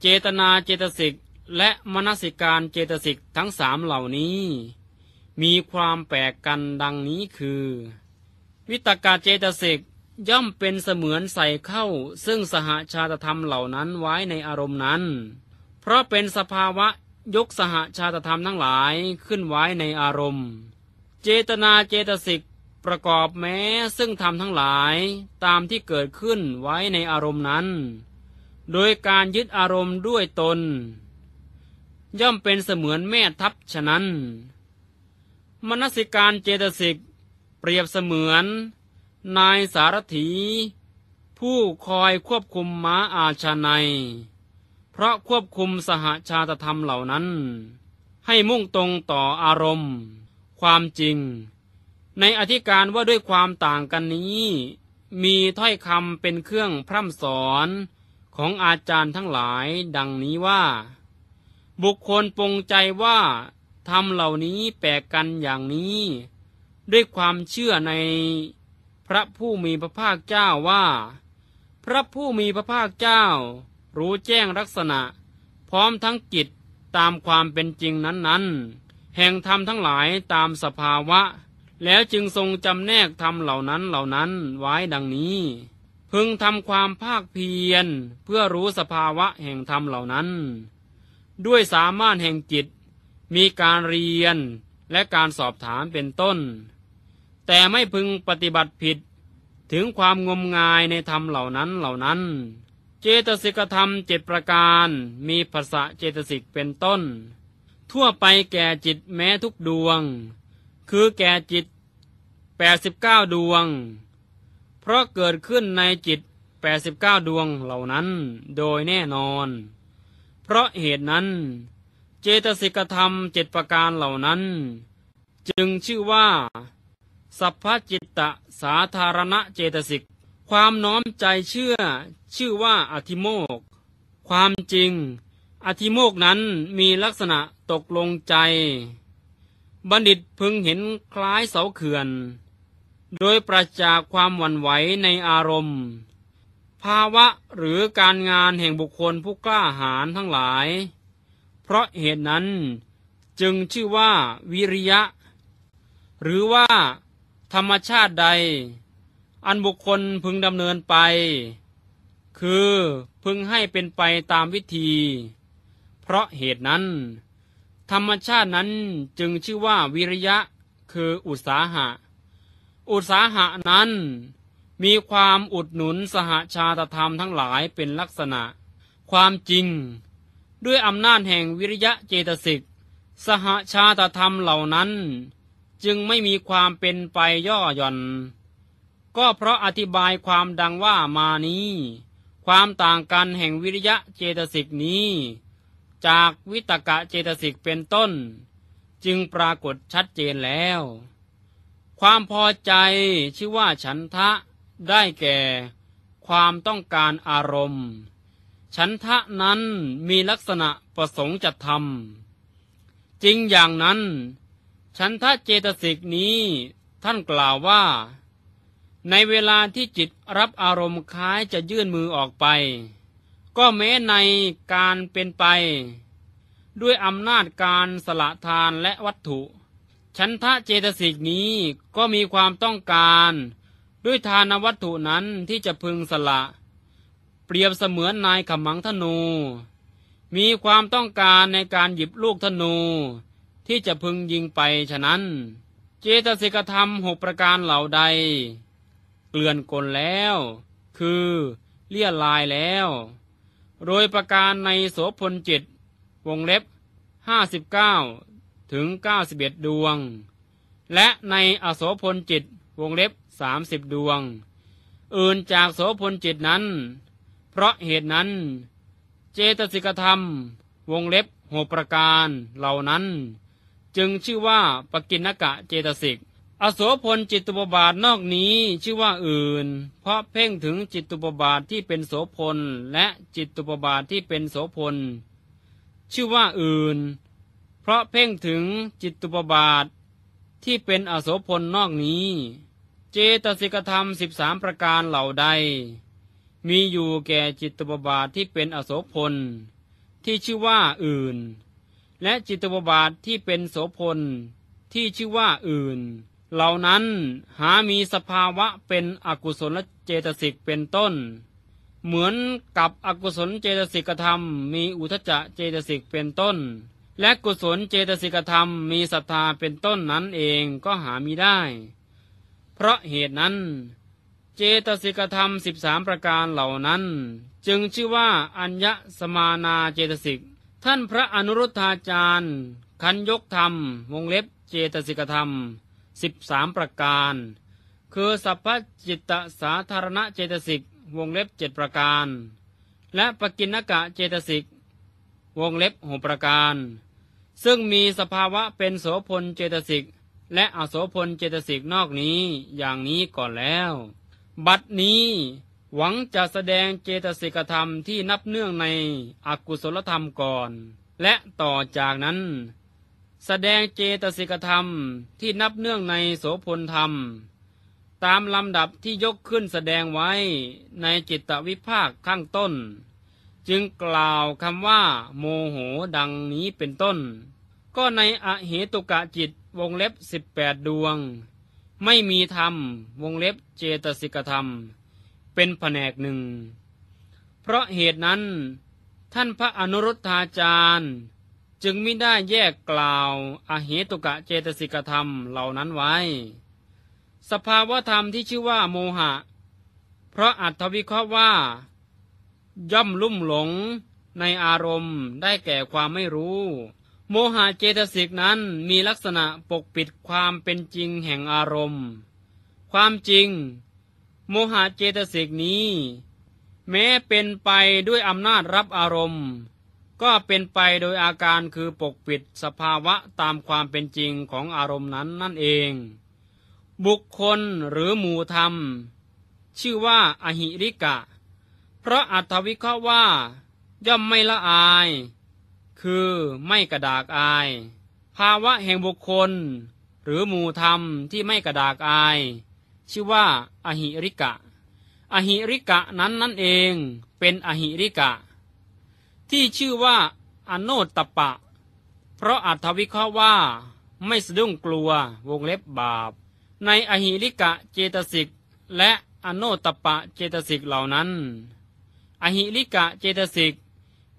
เจตนาเจตสิกและมนสิการเจตสิกทั้งสามเหล่านี้ มีความแปลกกันดังนี้คือวิตกาเจตสิกย่อมเป็นเสมือนใส่เข้า ซึ่งสหาชาตธรรมเหล่านั้นไว้ในอารมณ์นั้น เพราะเป็นสภาวะยกสหาชาตธรรมทั้งหลายขึ้นไว้ในอารมณ์ เจตนาเจตสิกประกอบแม้ซึ่งธรรมทั้งหลายตามที่เกิดขึ้นไว้ในอารมณ์นั้น โดยการยึดอารมณ์ด้วยตน ย่อมเป็นเสมือนแม่ทัพฉะนั้นมนสิการเจตสิกเปรียบเสมือน นายสารถี ผู้คอยควบคุมม้าอาชาในเพราะควบคุมสหชาตธรรมเหล่านั้น ให้มุ่งตรงต่ออารมณ์ ความจริง ในอธิการว่าด้วยความต่างกันนี้ มีถ้อยคำเป็นเครื่องพร่ำสอนของอาจารย์ทั้งหลายดังนี้ว่า บุคคลปงใจว่าทำเหล่านี้แปลกกันอย่างนี้ด้วยความเชื่อใน พระผู้มีพระภาคเจ้าว่า พระผู้มีพระภาคเจ้า รู้แจ้งลักษณะ พร้อมทั้งจิต ตามความเป็นจริงนั้นๆ แห่งธรรมทั้งหลายตามสภาวะ แล้วจึงทรงจำแนกธรรมเหล่านั้นเหล่านั้นไว้ดังนี้ พึงทำความภาคเพียรเพื่อรู้สภาวะแห่งธรรมเหล่านั้น ด้วยสามารถแห่งจิตมีการเรียนและการสอบถามเป็นต้นแต่ไม่พึงปฏิบัติผิดถึงความงมงายในธรรมเหล่านั้น เหล่านั้น เจตสิกธรรมเจ็ดประการมีภาษาเจตสิกเป็นต้น ทั่วไปแก่จิตแม้ทุกดวง คือแก่จิต89ดวง เพราะเกิดขึ้นในจิต89ดวงเหล่านั้นโดยแน่นอน เพราะเหตุนั้น เจตสิกธรรมเจ็ดประการเหล่านั้น จึงชื่อว่าสัพพจิตตะสาธารณะเจตสิกความน้อมใจเชื่อชื่อว่าอธิโมก ความจริง อธิโมกนั้นมีลักษณะตกลงใจ บัณฑิตพึงเห็นคล้ายเสาเขื่อน โดยประจากความหวั่นไหวในอารมณ์ ภาวะหรือการงานแห่งบุคคลผู้กล้าหาญทั้งหลาย เพราะเหตุนั้นจึงชื่อว่าวิริยะ หรือว่าธรรมชาติใด อันบุคคลพึงดำเนินไปคือพึงให้เป็นไปตามวิธี เพราะเหตุนั้น ธรรมชาตินั้นจึงชื่อว่าวิริยะคืออุตสาหะ อุตสาหะนั้น มีความอุดหนุนสหาชาตธรรมทั้งหลายเป็นลักษณะความจริง ด้วยอำนาจแห่งวิริยะเจตสิกสหาชาตธรรมเหล่านั้นจึงไม่มีความเป็นไปย่อหย่อน ก็เพราะอธิบายความดังว่ามานี้ ความต่างกันแห่งวิริยะเจตสิกนี้จากวิตกะเจตสิกเป็นต้น จึงปรากฏชัดเจนแล้ว ความพอใจชื่อว่าฉันทะได้แก่ความต้องการอารมณ์ ฉันทะนั้นมีลักษณะประสงค์จะทำจริงอย่างนั้นฉันทะเจตสิกนี้ท่านกล่าวว่า ในเวลาที่จิตรับอารมณ์คล้ายจะยื่นมือออกไป ก็แม้ในการเป็นไป ด้วยอำนาจการสละทานและวัตถุ ฉันทะเจตสิกนี้ก็มีความต้องการด้วยทานวัตถุนั้นที่จะพึงสละเปรียบเสมือนนายขมังธนู มีความต้องการในการหยิบลูกธนูที่จะพึงยิงไปฉะนั้น เจตสิกธรรมหกประการเหล่าใดเกลื่อนกลแล้วคือเลี่ยลายแล้ว โดยประการในโสพลจิตวงเล็บห้าสิบเก้าถึงเก้าสิบเอ็ดดวง และในอโสพลจิตวงเล็บสามสิบดวง อื่นจากโสพลจิตนั้น เพราะเหตุนั้น เจตสิกธรรมวงเล็บหกประการเหล่านั้นจึงชื่อว่าปกิณกะเจตสิกอโสพลจิตตุปบาทนอกนี้ชื่อว่าอื่น เพราะเพ่งถึงจิตตุปบาทที่เป็นโสพล และจิตตุปบาทที่เป็นโสพล ชื่อว่าอื่น เพราะเพ่งถึงจิตตุปบาทที่เป็นอโสพลนอกนี้ เจตสิกธรรมสิบสามประการเหล่าใดมีอยู่แก่จิตตุปบาทที่เป็นอโสพล ที่ชื่อว่าอื่นและจิตวบาทที่เป็นโสพลที่ชื่อว่าอื่น เหล่านั้นหามีสภาวะเป็นอกุศลเจตสิกเป็นต้น เหมือนกับอกุศลเจตสิกธรรม มีอุทจจะเจตสิกเป็นต้น และกุศลเจตสิกธรรม มีศรัทธาเป็นต้นนั้นเองก็หามีได้ เพราะเหตุนั้น เจตสิกธรรมสิบสามประการเหล่านั้น จึงชื่อว่าอัญญสมานาเจตสิกท่านพระอนุรุทธาจารย์คันยกธรรมวงเล็บเจตสิกธรรม13ประการ คือสัพพจิตตสาธารณเจตสิกวงเล็บเจ็ดประการ และปะกินกะเจตสิกวงเล็บหประการ ซึ่งมีสภาวะเป็นโสพลเจตสิกและอโสพลเจตสิกนอกนี้อย่างนี้ก่อนแล้ว บัดนี้หวังจะแสดงเจตสิกธรรมที่นับเนื่องในอกุศลธรรมก่อน และต่อจากนั้น แสดงเจตสิกธรรมที่นับเนื่องในโสพลธรรม ตามลำดับที่ยกขึ้นแสดงไว้ในจิตวิภาคข้างต้น จึงกล่าวคำว่าโมโหดังนี้เป็นต้น ก็ในอเหตุกะจิตวงเล็บ18ดวง ไม่มีธรรมวงเล็บเจตสิกธรรมเป็นแผนกหนึ่ง เพราะเหตุนั้น ท่านพระอนุรุทธาจารย์ จึงไม่ได้แยกกล่าวอาเหตุกะเจตสิกธรรมเหล่านั้นไว้ สภาวธรรมที่ชื่อว่าโมหะ เพราะอัตวิเคราะห์ว่า ย่อมลุ่มหลงในอารมณ์ได้แก่ความไม่รู้ โมหะเจตสิกนั้นมีลักษณะปกปิดความเป็นจริงแห่งอารมณ์ ความจริงโมหะเจตสิกนี้ แม้เป็นไปด้วยอำนาจรับอารมณ์ ก็เป็นไปโดยอาการคือปกปิดสภาวะตามความเป็นจริงของอารมณ์นั้นนั่นเอง บุคคลหรือหมู่ธรรม ชื่อว่า อหิริกะ เพราะอัตวิเคราะห์ว่า ย่อมไม่ละอาย คือไม่กระดากอาย ภาวะแห่งบุคคล หรือหมู่ธรรมที่ไม่กระดากอายชื่อว่าอหิริกะ อหิริกะนั้นนั่นเองเป็นอหิริกะ ที่ชื่อว่าอโนตปะ เพราะอัถวิเคราะห์ว่า ไม่สะดุ้งกลัววงเล็บบาป ในอหิริกะเจตสิกและอโนตปะเจตสิกเหล่านั้น อหิริกะเจตสิก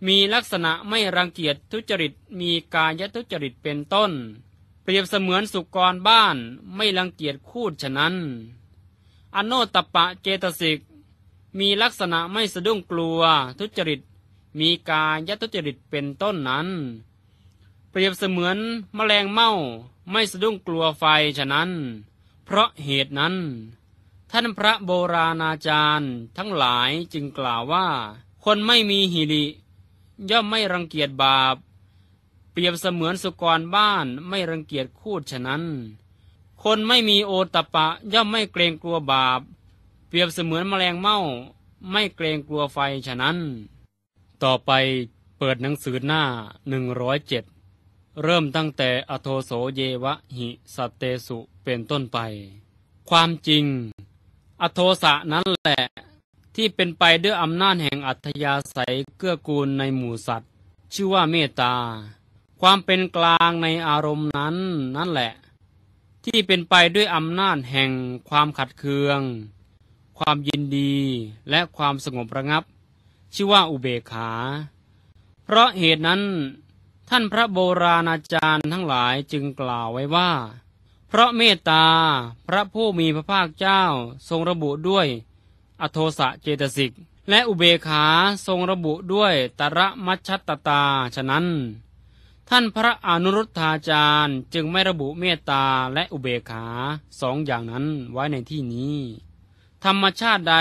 มีลักษณะไม่รังเกียจทุจริตมีกายทุจริตเป็นต้นเปรียบเสมือนสุกรบ้านไม่รังเกียจคูดฉะนั้น อโนตปะเจตสิก มีลักษณะไม่สะดุ้งกลัวทุจริต มีกายยทุจริตเป็นต้นนั้น เปรียบเสมือนแมลงเม่าไม่สะดุ้งกลัวไฟฉะนั้นเพราะเหตุนั้น ท่านพระโบราณอาจารย์ทั้งหลายจึงกล่าวว่า คนไม่มีหิริย่อมไม่รังเกียจบาปเปรียบเสมือนสุกรบ้านไม่รังเกียจคูดฉะนั้น คนไม่มีโอตปะย่อมไม่เกรงกลัวบาปเปรียบเสมือนแมลงเม่าไม่เกรงกลัวไฟฉะนั้น ต่อไปเปิดหนังสือหน้าหนึ่งร้อยเจ็ดเริ่มตั้งแต่อโทโสเยวะหิสัตเตสุ เป็นต้นไป ความจริงอโทสะนั้นแหละ ที่เป็นไปด้วยอำนาจแห่งอัธยาศัยเกื้อกูลในหมู่สัตว์ ชื่อว่าเมตตาความเป็นกลางในอารมณ์นั้นนั่นแหละ ที่เป็นไปด้วยอำนาจแห่งความขัดเคือง ความยินดีและความสงบระงับ ชื่อว่าอุเบกขา เพราะเหตุนั้น ท่านพระโบราณอาจารย์ทั้งหลายจึงกล่าวไว้ว่า เพราะเมตตาพระผู้มีพระภาคเจ้าทรงระบุด้วย อโทสะเจตสิกและอุเบขาทรงระบุด้วยตระมัชชตตา ฉะนั้นท่านพระอนุรุทธาจารย์จึงไม่ระบุเมตตาและอุเบกขาสองอย่างนั้นไว้ในที่นี้ ธรรมชาติใด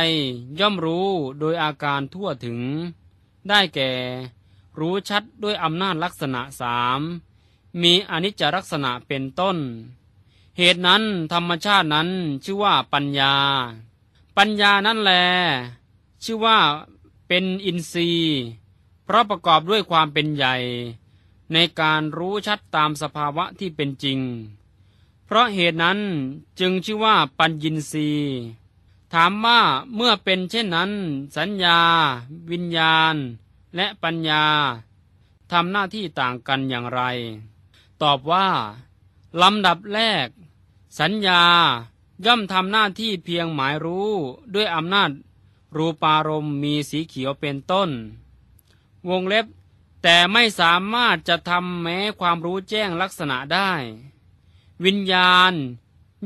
ย่อมรู้โดยอาการทั่วถึง ได้แก่ รู้ชัดด้วยอำนาจลักษณะสามมีอนิจจลักษณะเป็นต้น เหตุนั้นธรรมชาตินั้นชื่อว่าปัญญา ปัญญานั่นแลชื่อว่า เป็นอินทรีย์ เพราะประกอบด้วยความเป็นใหญ่ในการรู้ชัดตามสภาวะที่เป็นจริง เพราะเหตุนั้นจึงชื่อว่าปัญญินรีถามว่าเมื่อเป็นเช่นนั้น สัญญา วิญญาณและปัญญา ทำหน้าที่ต่างกันอย่างไร ตอบว่า ลำดับแรก สัญญาย่อมทำหน้าที่เพียงหมายรู้ด้วยอำนาจ รูปารมณ์มีสีเขียวเป็นต้น วงเล็บแต่ไม่สามารถจะทำแม้ความรู้แจ้งลักษณะได้ วิญญาณ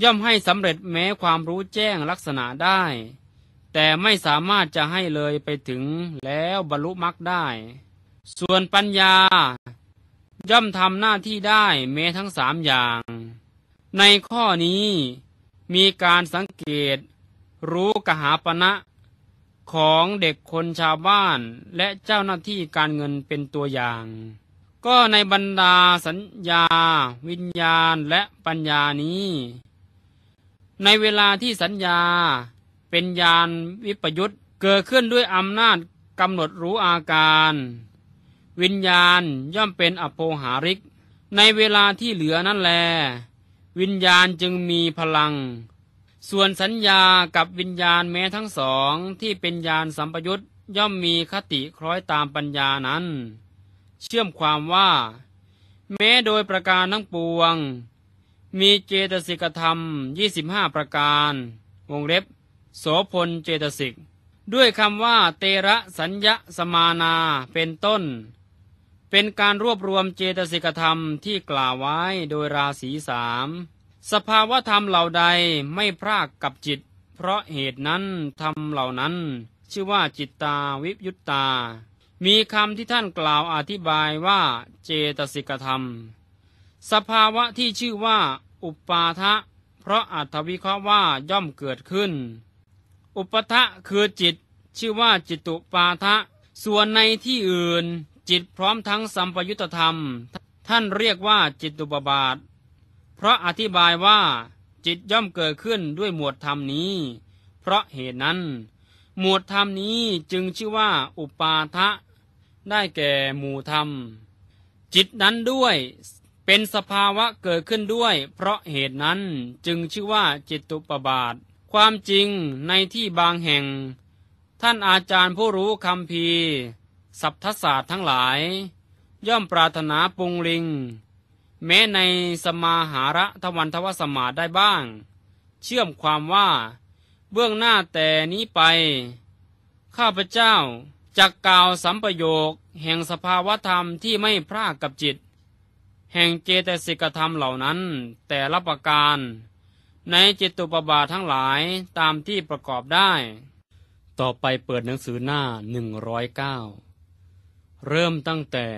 ย่อมให้สำเร็จแม้ความรู้แจ้งลักษณะได้ แต่ไม่สามารถจะให้เลยไปถึงแล้วบรรลุมรรคได้ ส่วนปัญญาย่อมทำหน้าที่ได้แม้ทั้งสามอย่าง ในข้อนี้มีการสังเกตรู้กหาปณะของเด็กคนชาวบ้านและเจ้าหน้าที่การเงินเป็นตัวอย่าง ก็ในบรรดาสัญญา วิญญาณและปัญญานี้ ในเวลาที่สัญญา เป็นญาณวิปยุตเกิดขึ้นด้วยอำนาจกำหนดรู้อาการ วิญญาณย่อมเป็นอโปหาริก ในเวลาที่เหลือนั่นแล วิญญาณจึงมีพลังส่วนสัญญากับวิญญาณแม้ทั้งสอง ที่เป็นญาณสัมปยุตย่อมมีคติคล้อยตามปัญญานั้น เชื่อมความว่า แม้โดยประการทั้งปวง มีเจตสิกธรรม 25 ประการวงเล็บโสพลเจตสิกด้วยคำว่าเตระสัญญาสมานาเป็นต้น เป็นการรวบรวมเจตสิกธรรมที่กล่าวไว้โดยราศีสามสภาวธรรมเหล่าใดไม่พรากกับจิตเพราะเหตุนั้นธรรมเหล่านั้นชื่อว่าจิตตาวิยุตตา มีคำที่ท่านกล่าวอธิบายว่าเจตสิกธรรม สภาวะที่ชื่อว่า อุปาทะ เพราะอัตวิเคราะห์ว่าย่อมเกิดขึ้น อุปทะคือจิต ชื่อว่าจิตุปาทะส่วนในที่อื่น จิตพร้อมทั้งสัมปยุตธรรม ท่านเรียกว่าจิตตุบบาทเพราะอธิบายว่า จิตย่อมเกิดขึ้นด้วยหมวดธรรมนี้ เพราะเหตุนั้น หมวดธรรมนี้จึงชื่อว่าอุปาทะได้แก่หมู่ธรรม จิตนั้นด้วย เป็นสภาวะเกิดขึ้นด้วย เพราะเหตุนั้นจึงชื่อว่าจิตตุปบาท ความจริงในที่บางแห่ง ท่านอาจารย์ผู้รู้คำพีสัพทศาสตร์ทั้งหลาย ย่อมปรารถนาปุงลิงแม้ในสมาหาระทวันทวสมาได้บ้าง เชื่อมความว่า เบื้องหน้าแต่นี้ไป ข้าพเจ้าจักกล่าวสัมปโยคแห่งสภาวธรรมที่ไม่พรากกับจิต แห่งเจตสิกธรรมเหล่านั้นแต่ละประการ ในจิตตุปบาททั้งหลายตามที่ประกอบได้ต่อไปเปิดหนังสือหน้า109เริ่มตั้งแต่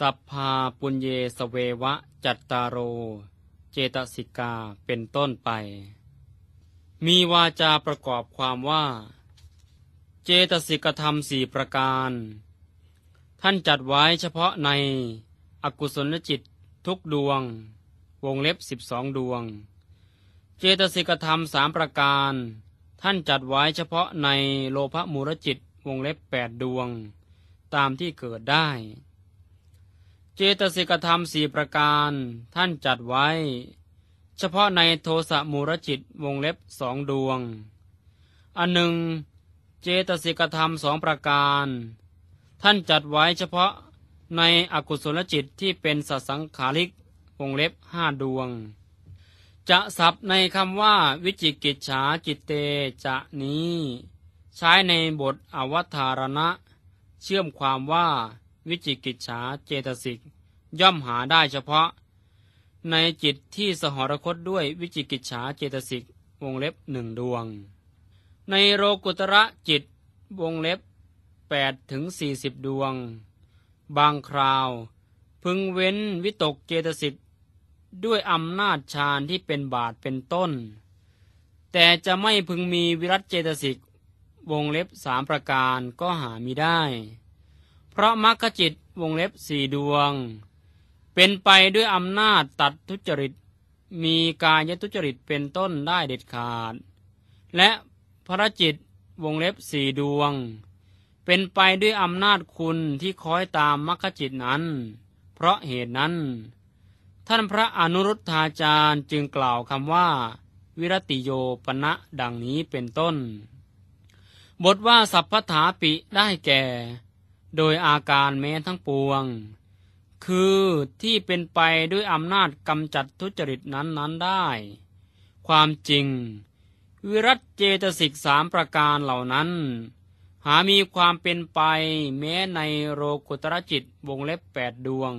สัพพาปุญเยสเววะจัตตาโร เจตสิกาเป็นต้นไป มีวาจาประกอบความว่า เจตสิกธรรมสี่ประการ ท่านจัดไว้เฉพาะในอกุศลจิตทุกดวง วงเล็บสิบสองดวง เจตสิกธรรมสามประการ ท่านจัดไว้เฉพาะในโลภมูรจิตวงเล็บแปดดวง ตามที่เกิดได้เจตสิกธรรมสี่ประการท่านจัดไว้ เฉพาะในโทสะมูรจิตวงเล็บสองดวง อันหนึ่ง เจตสิกธรรมสองประการ ท่านจัดไว้เฉพาะในอกุศลจิตที่เป็นสัสังขาริกวงเล็บห้าดวง จะสับในคำว่าวิจิกิจฉาจิตเตจะนี้ใช้ในบทอวัธารณะเชื่อมความว่าวิจิกิจฉาเจตสิกย่อมหาได้เฉพาะ ในจิตที่สหรคตด้วยวิจิกิจฉาเจตสิกวงเล็บหนึ่งดวง ในโรกุตระจิต วงเล็บ 8 ถึง 40 ดวง บางคราวพึงเว้นวิตกเจตสิกด้วยอำนาจฌานที่เป็นบาทเป็นต้น แต่จะไม่พึงมีวิรัตเจตสิกวงเล็บสามประการก็หามีได้เพราะมรรคจิตวงเล็บสี่ดวง เป็นไปด้วยอำนาจตัดทุจริตมีกายทุจริตเป็นต้นได้เด็ดขาด และพระจิตวงเล็บสี่ดวง เป็นไปด้วยอำนาจคุณที่คอยตามมรรคจิตนั้น เพราะเหตุนั้น ท่านพระอนุรุทธาจารย์จึงกล่าวคำว่า วิรติโยปณะดังนี้เป็นต้น บทว่า สัพพถาปิได้แก่โดยอาการแม้ทั้งปวง คือที่เป็นไปด้วยอำนาจกำจัดทุจริตนั้นๆได้ ความจริงวิรัตเจตสิกสามประการเหล่านั้น หามีความเป็นไปแม้ในโรกุตรจิตวงเล็บแปดดวง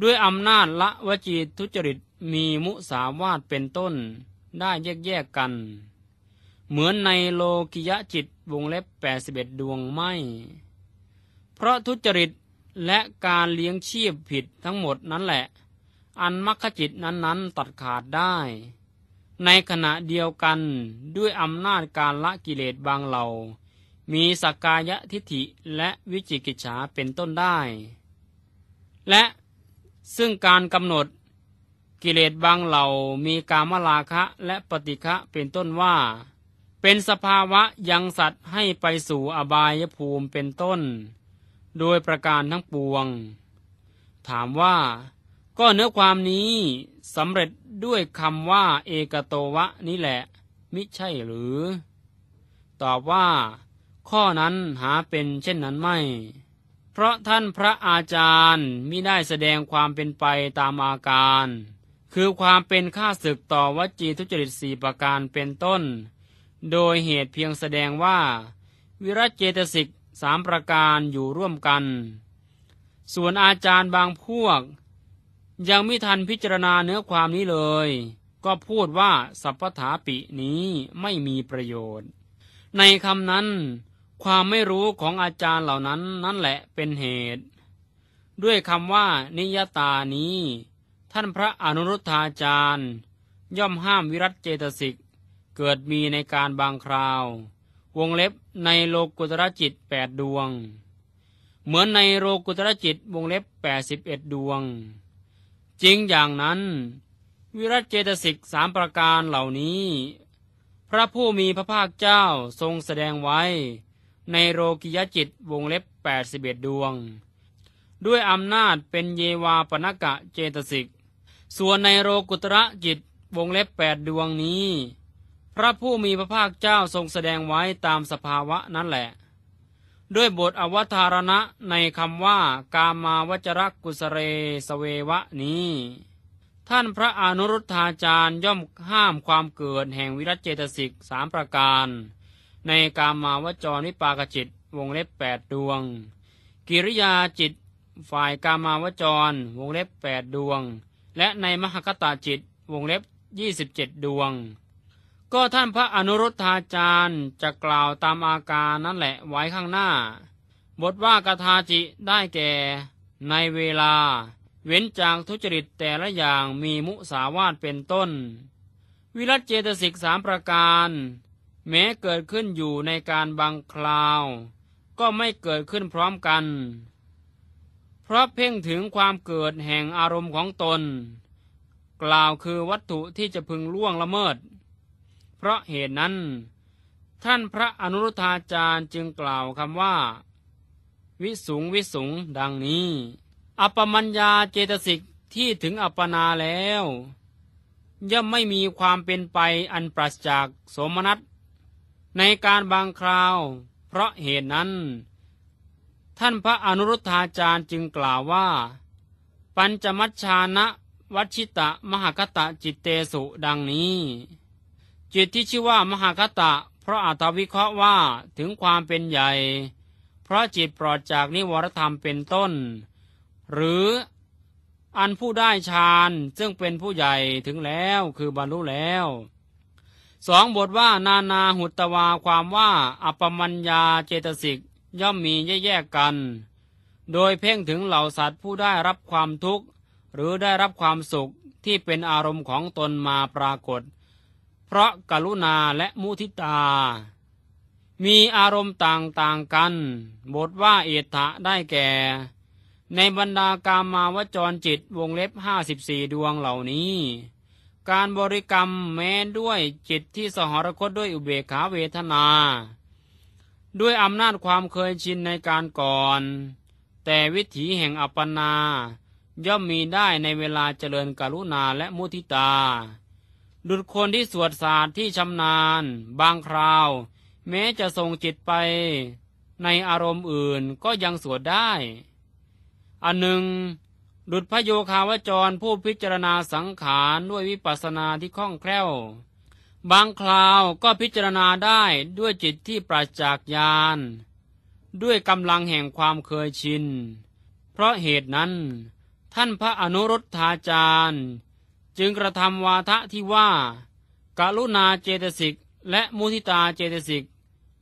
ด้วยอำนาจละวจีทุจริตมีมุสาวาทเป็นต้น ได้แยกแยกกัน เหมือนในโลกิยะจิตวงเล็บแปดสิบเอ็ดดวงไม่เพราะทุจริตและการเลี้ยงชีพผิดทั้งหมดนั้นแหละ อันมรรคจิตนั้นๆ ตัดขาดได้ ในขณะเดียวกันด้วยอำนาจการละกิเลสบางเหล่า มีสกายะทิฐิและวิจิกิจฉาเป็นต้นได้ และซึ่งการกำหนดกิเลสบางเหล่ามีกามลาคะและปฏิฆะเป็นต้นว่า เป็นสภาวะยังสัตว์ให้ไปสู่อบายภูมิเป็นต้นโดยประการทั้งปวง ถามว่า ก็เนื้อความนี้สำเร็จด้วยคำว่า เอกโตวะนี่แหละมิใช่หรือ ตอบว่าข้อนั้นหาเป็นเช่นนั้นไม่ เพราะท่านพระอาจารย์มิได้แสดงความเป็นไปตามอาการ คือความเป็นค่าศึกต่อวจีทุจริตสี่ประการเป็นต้น โดยเหตุเพียงแสดงว่า วิรัเจตสิกสามประการอยู่ร่วมกัน ส่วนอาจารย์บางพวก ยังไม่ทันพิจารณาเนื้อความนี้เลย ก็พูดว่าสัพพถาปินี้ไม่มีประโยชน์ ในคำนั้น ความไม่รู้ของอาจารย์เหล่านั้นนั่นแหละเป็นเหตุ ด้วยคำว่านิยตานี้ ท่านพระอนุรุทธาจารย์ ย่อมห้ามวิรัตเจตสิกเกิดมีในการบางคราววงเล็บในโลกุตรจิตแปดดวง เหมือนในโลกุตรจิต วงเล็บแปดสิบเอ็ดดวงจริงอย่างนั้น วิรัตเจตสิกสามประการเหล่านี้ พระผู้มีพระภาคเจ้าทรงแสดงไว้ในโลกิยจิต วงเล็บแปดสิบเอ็ดดวงด้วยอำนาจเป็นเยวาปนกะเจตสิกส่วนในโลกุตระจิต วงเล็บแปดดวงนี้พระผู้มีพระภาคเจ้าทรงแสดงไว้ตามสภาวะนั่นแหละ ด้วยบทอวตารณะในคำว่า กามาวจรกุสเรสเววะ นี้ ท่านพระอนุรุทธาจารย์ย่อมห้ามความเกิดแห่งวิรัจเจตสิกสามประการ ในกามาวจรวิปากจิตวงเล็บแปดดวง กิริยาจิตฝ่ายกามาวจรวงเล็บแปดดวง และในมหคตาจิตวงเล็บยี่สิบเจ็ดดวงก็ท่านพระอนุรุทธาจารย์จะกล่าวตามอาการนั่นแหละไว้ข้างหน้า บทว่ากทาจิได้แก่ในเวลาเว้นจากทุจริตแต่ละอย่างมีมุสาวาตเป็นต้น วิรัตเจตสิกสามประการ แม้เกิดขึ้นอยู่ในการบางคราว ก็ไม่เกิดขึ้นพร้อมกัน เพราะเพ่งถึงความเกิดแห่งอารมณ์ของตน กล่าวคือวัตถุที่จะพึงล่วงละเมิดเพราะเหตุนั้น ท่านพระอนุรุทธาจารย์จึงกล่าวคำว่า วิสุงวิสุงดังนี้ อัปมัญญาเจตสิกที่ถึงอัปปนาแล้วย่อมไม่มีความเป็นไปอันปราศจากสมนัตในการบางคราว เพราะเหตุนั้น ท่านพระอนุรุทธาจารย์จึงกล่าวว่า ปัญจมัชชานะวัชิตะมหคตะจิตเตสุดังนี้จิตที่ชื่อว่ามหาคตะ เพราะอาตวิเคราะห์ว่าถึงความเป็นใหญ่ เพราะจิตปลอดจากนิวรธรรมเป็นต้น หรืออันผู้ได้ฌาน ซึ่งเป็นผู้ใหญ่ถึงแล้วคือบรรลุแล้วสองบทว่านานาหุตวาความว่าอปมัญญาเจตสิกย่อมมีแยกกัน โดยเพ่งถึงเหล่าสัตว์ผู้ได้รับความทุกข์ หรือได้รับความสุขที่เป็นอารมณ์ของตนมาปรากฏเพราะกรุณาและมุทิตา มีอารมณ์ต่างๆกัน บทว่าเอตะได้แก่ ในบรรดากามาวจรจิตวงเล็บห้าสิบี่ดวงเหล่านี้ การบริกรรมแม้ด้วยจิตที่สหรคตด้วยอุเบกขาเวทนา ด้วยอำนาจความเคยชินในการก่อน แต่วิถีแห่งอัปปนา ย่อมมีได้ในเวลาเจริญกรุณาและมุทิตาดุจคนที่สวดศาสตร์ที่ชำนาญ บางคราว แม้จะส่งจิตไป ในอารมณ์อื่นก็ยังสวดได้ อันหนึ่งดุจพระโยคาวจรผู้พิจารณาสังขารด้วยวิปัสสนาที่คล่องแคล่ว บางคราวก็พิจารณาได้ด้วยจิตที่ปราจากญาณด้วยกำลังแห่งความเคยชิน เพราะเหตุนั้น ท่านพระอนุรุทธาจารย์จึงกระทำวาทะที่ว่ากาลุณาเจตสิกและมุทิตาเจตสิก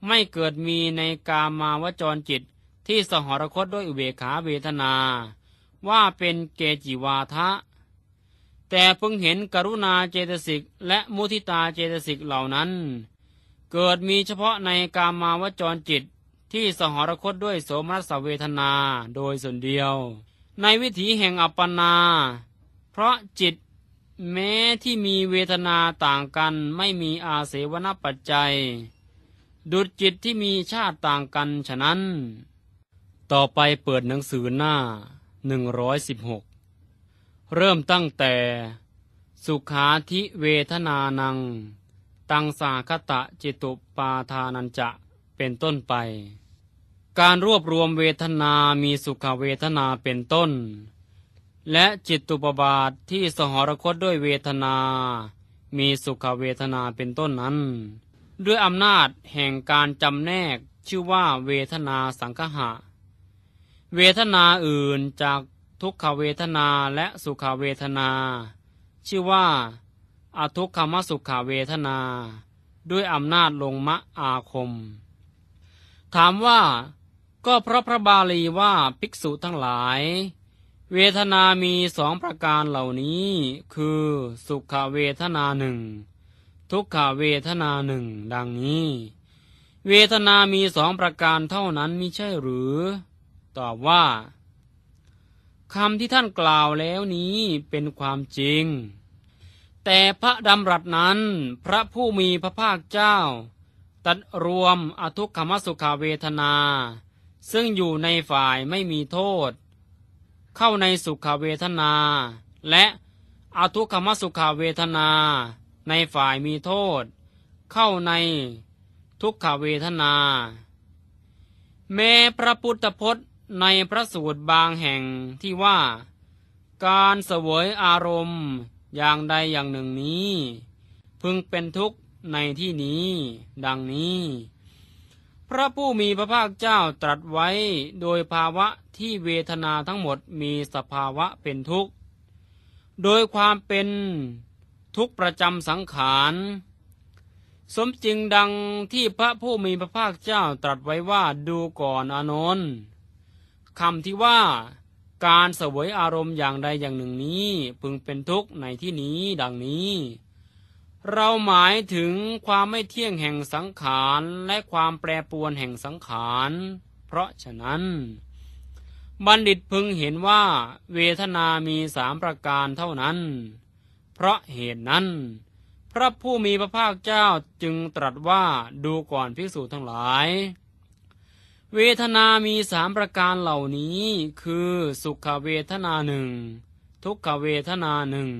ไม่เกิดมีในกามาวจรจิตที่สหรคตด้วยอุเบขาเวทนา ว่าเป็นเกจิวาทะแต่พึงเห็นกรุณาเจตสิก และมุทิตาเจตสิกเหล่านั้น เกิดมีเฉพาะในกามาวจรจิตที่สหรคตด้วยโสมรสเวทนาโดยส่วนเดียว ในวิถีแห่งอัปปนาเพราะจิตแม้ที่มีเวทนาต่างกันไม่มีอาเสวนปัจจัย ดุจจิตที่มีชาติต่างกันฉะนั้น ต่อไปเปิดหนังสือหน้า 116 เริ่มตั้งแต่สุขาธิเวทนานังตังสาคตะจิตุปาทานันจะเป็นต้นไป การรวบรวมเวทนามีสุขเวทนาเป็นต้นและจิตตุปบาทที่สหรคตด้วยเวทนา มีสุขเวทนาเป็นต้นนั้น ด้วยอำนาจแห่งการจำแนกชื่อว่าเวทนาสังคหะ เวทนาอื่นจากทุกขเวทนาและสุขเวทนา ชื่อว่าอาทุกขมสุขเวทนา ด้วยอำนาจลงมะอาคม ถามว่าก็เพราะพระบาลีว่าภิกษุทั้งหลายเวทนามีสองประการเหล่านี้คือ สุขเวทนาหนึ่ง ทุกขเวทนาหนึ่ง ดังนี้ เวทนามีสองประการเท่านั้น มิใช่หรือ ตอบว่า คำที่ท่านกล่าวแล้วนี้เป็นความจริง แต่พระดำรัสนั้น พระผู้มีพระภาคเจ้า ตัดรวมอทุกขมสุขเวทนา ซึ่งอยู่ในฝ่ายไม่มีโทษเข้าในสุขเวทนา และอาทุกขมสุขเวทนาในฝ่ายมีโทษ เข้าในทุกขเวทนา แม้พระพุทธพจน์ในพระสูตรบางแห่งที่ว่า การเสวยอารมณ์อย่างใดอย่างหนึ่งนี้ พึงเป็นทุกข์ในที่นี้ดังนี้พระผู้มีพระภาคเจ้าตรัสไว้โดยภาวะที่เวทนาทั้งหมดมีสภาวะเป็นทุกข์ โดยความเป็นทุกข์ประจำสังขารสมจริงดังที่พระผู้มีพระภาคเจ้าตรัสไว้ว่าดูก่อนอนนนคำที่ว่าการเสวยอารมณ์อย่างใดอย่างหนึ่งนี้พึงเป็นทุกข์ในที่นี้ดังนี้เราหมายถึงความไม่เที่ยงแห่งสังขารและความแปรปวนแห่งสังขาร เพราะฉะนั้น บัณฑิตพึงเห็นว่า เวทนามีสามประการเท่านั้น เพราะเหตุนั้น พระผู้มีพระภาคเจ้าจึงตรัสว่าดูก่อนภิกษุทั้งหลาย เวทนามีสามประการเหล่านี้ คือสุขเวทนาหนึ่ง ทุกขเวทนาหนึ่ง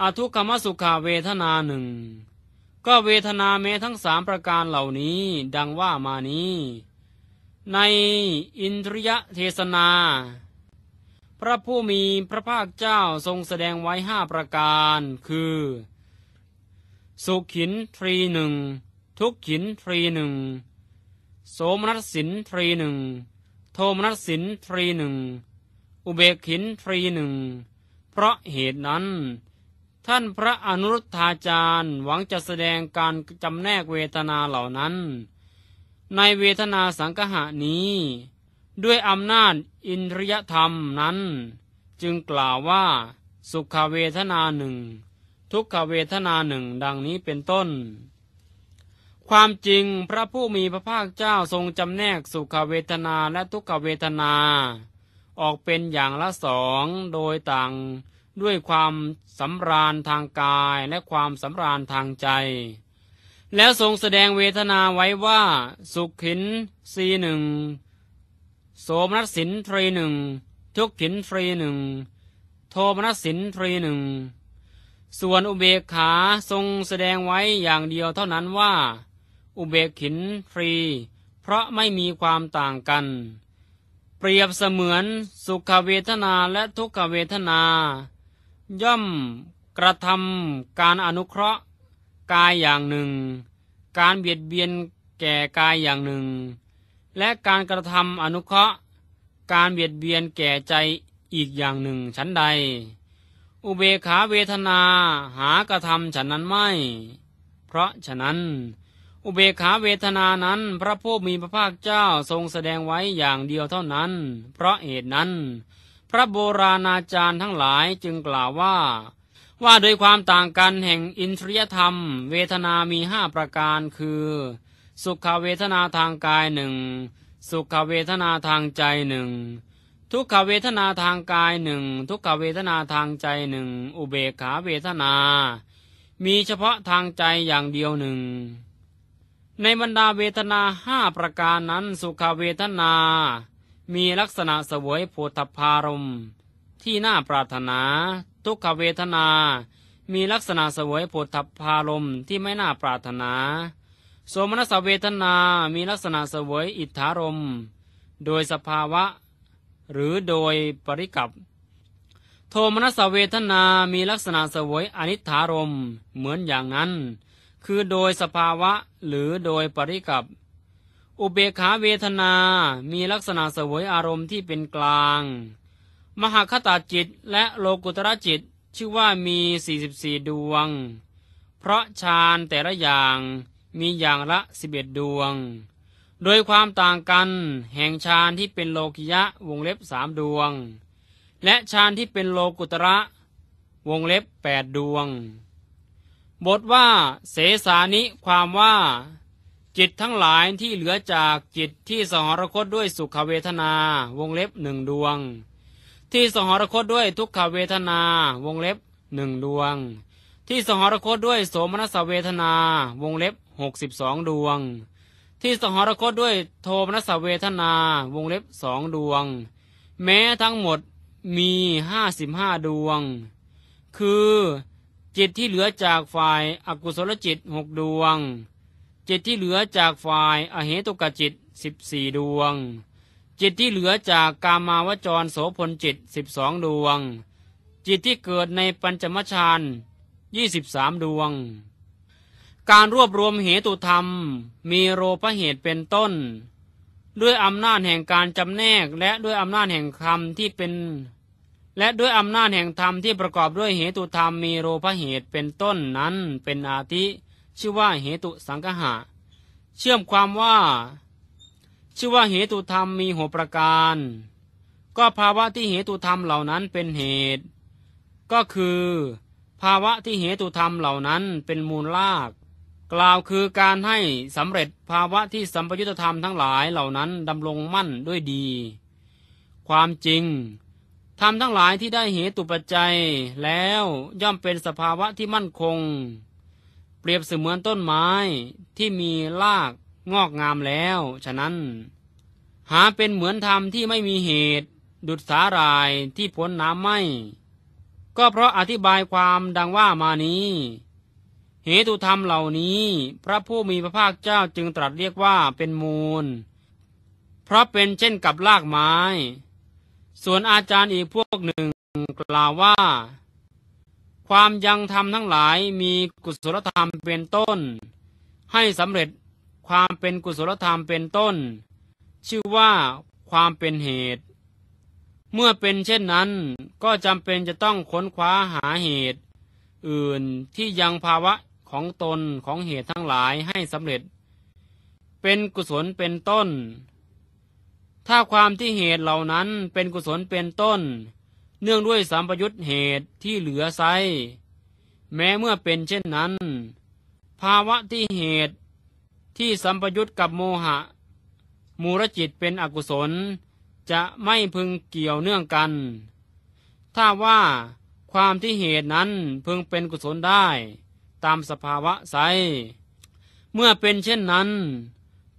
อทุกขมสุขาเวทนาหนึ่ง ก็เวทนาแม้ทั้งสามประการเหล่านี้ดังว่ามานี้ ในอินทริยเทศนา พระผู้มีพระภาคเจ้าทรงแสดงไว้ห้าประการ คือ สุขินทรีหนึ่งทุกขินทรีหนึ่งโสมนัสสินทรีหนึ่งโทมนัสสินทรีหนึ่งอุเบกขินทรีหนึ่ง เพราะเหตุนั้นท่านพระอนุรุทธาจารย์หวังจะแสดงการจำแนกเวทนาเหล่านั้น ในเวทนาสังหานี้ด้วยอำนาจอินทรยธรรมนั้น จึงกล่าวว่า สุขเวทนาหนึ่งทุกขเวทนาหนึ่งดังนี้เป็นต้น ความจริงพระผู้มีพระภาคเจ้าทรงจำแนกสุขเวทนาและทุกขเวทนา ออกเป็นอย่างละสองโดยต่างด้วยความสำราญทางกายและความสำราญทางใจ แล้วทรงแสดงเวทนาไว้ว่า สุขขินสีหนึ่งโสมนัสสินทรีหนึ่ง ทุกขินทรีหนึ่งโทมนัสสินทรีหนึ่ง ส่วนอุเบกขาทรงแสดงไว้อย่างเดียวเท่านั้นว่า อุเบกขินทรี เพราะไม่มีความต่างกัน เปรียบเสมือนสุขเวทนาและทุกขเวทนาย่อมกระทำ การอนุเคราะห์กายอย่างหนึ่งการเบียดเบียนแก่กายอย่างหนึ่ง และการกระทำอนุเคราะห์ การเบียดเบียนแก่ใจอีกอย่างหนึ่งชั้นใด อุเบขาเวทนาหากระทำฉันนั้นไม่ เพราะฉะนั้น อุเบขาเวทนานั้นพระผู้มีพระภาคเจ้าทรงแสดงไว้อย่างเดียวเท่านั้น เพราะเหตุนั้นพระโบราณอาจารย์ทั้งหลายจึงกล่าวว่า ว่าโดยความต่างกันแห่งอินทรียธรรม เวทนา มีห้าประการคือ สุขเวทนาทางกายหนึ่ง สุขเวทนาทางใจหนึ่ง ทุกขเวทนาทางกายหนึ่ง ทุกขเวทนาทางใจหนึ่งอุเบกขาเวทนา มีเฉพาะทางใจอย่างเดียวหนึ่งในบรรดาเวทนาห้าประการนั้นสุขเวทนามีลักษณะเสวยโพธพารมที่น่าปรารถนาทุกขเวทนา มีลักษณะเสวยโพธพารมที่ไม่น่าปรารถนาโสมนัสเวทนามีลักษณะเสวยอิทธารมโดยสภาวะ หรือโดยปริกับโทมนัสเวทนามีลักษณะเสวยอนิธารมเหมือนอย่างนั้น คือโดยสภาวะหรือโดยปริกับอุเบกขาเวทนา มีลักษณะเสวยอารมณ์ที่เป็นกลาง มหาคตาจิตและโลกุตระจิตชื่อว่ามี44ดวง เพราะฌานแต่ละอย่างมีอย่างละ11ดวง โดยความต่างกัน แห่งฌานที่เป็นโลกิยะวงเล็บสามดวง และฌานที่เป็นโลกุตระวงเล็บ8ดวง บทว่าเสสานิความว่าจิตทั้งหลายที่เหลือจากจิตที่สหรคตด้วยสุขเวทนาวงเล็บหนึ่งดวง ที่สหรคตด้วยทุกขเวทนาวงเล็บหนึ่งดวง ที่สหรคตด้วยโสมนัสเวทนาวงเล็บหกสิบสองดวงที่สหรคตด้วยโทมนัสเวทนาวงเล็บสองดวง แม้ทั้งหมดมีห้าสิบห้าดวง คือจิตที่เหลือจากฝ่ายอากุศลจิตหกดวงจิตที่เหลือจากฝ่ายอเหตุกจิตสิบสี่ดวงจิตที่เหลือจากกามาวจรโสพลจิตสิบสองดวง จิตที่เกิดในปัญจมชานยี่สิบสามดวง การรวบรวมเหตุธรรมมีโรพเหตุเป็นต้น ด้วยอำนาจแห่งการจำแนกและด้วยอำนาจแห่งคำที่เป็น และด้วยอำนาจแห่งธรรมที่ประกอบด้วยเหตุธรรมมีโรพเหตุเป็นต้นนั้นเป็นอาทิชื่อว่าเหตุสังหะเชื่อมความว่า ชื่อว่าเหตุธรรมมีหกประการ ก็ภาวะที่เหตุธรรมเหล่านั้นเป็นเหตุ ก็คือ ภาวะที่เหตุธรรมเหล่านั้นเป็นมูลลาก กล่าวคือการให้สำเร็จภาวะที่สัมปยุตธรรมทั้งหลายเหล่านั้นดำรงมั่นด้วยดี ความจริงธรรมทั้งหลายที่ได้เหตุปัจจัยแล้วย่อมเป็นสภาวะที่มั่นคงเปรียบเสมือนต้นไม้ที่มีรากงอกงามแล้ว ฉะนั้น หาเป็นเหมือนธรรมที่ไม่มีเหตุ ดุดสาลายที่พ้นน้ำไม่ก็เพราะอธิบายความดังว่ามานี้ เหตุธรรมเหล่านี้ พระผู้มีพระภาคเจ้าจึงตรัสเรียกว่าเป็นมูล เพราะเป็นเช่นกับรากไม้ ส่วนอาจารย์อีกพวกหนึ่งกล่าวว่าความยังทำทั้งหลายมีกุศลธรรมเป็นต้น ให้สำเร็จความเป็นกุศลธรรมเป็นต้น ชื่อว่าความเป็นเหตุ เมื่อเป็นเช่นนั้นก็จำเป็นจะต้องค้นคว้าหาเหตุ อื่นที่ยังภาวะของตนของเหตุทั้งหลายให้สำเร็จ เป็นกุศลเป็นต้น ถ้าความที่เหตุเหล่านั้นเป็นกุศลเป็นต้นเนื่องด้วยสามประยุทธ์เหตุที่เหลือไซแม้เมื่อเป็นเช่นนั้น ภาวะที่เหตุที่สัมปยุตกับโมหะ มูรจิตเป็นอกุศลจะไม่พึงเกี่ยวเนื่องกัน ถ้าว่าความที่เหตุนั้นพึงเป็นกุศลได้ตามสภาวะไซเมื่อเป็นเช่นนั้น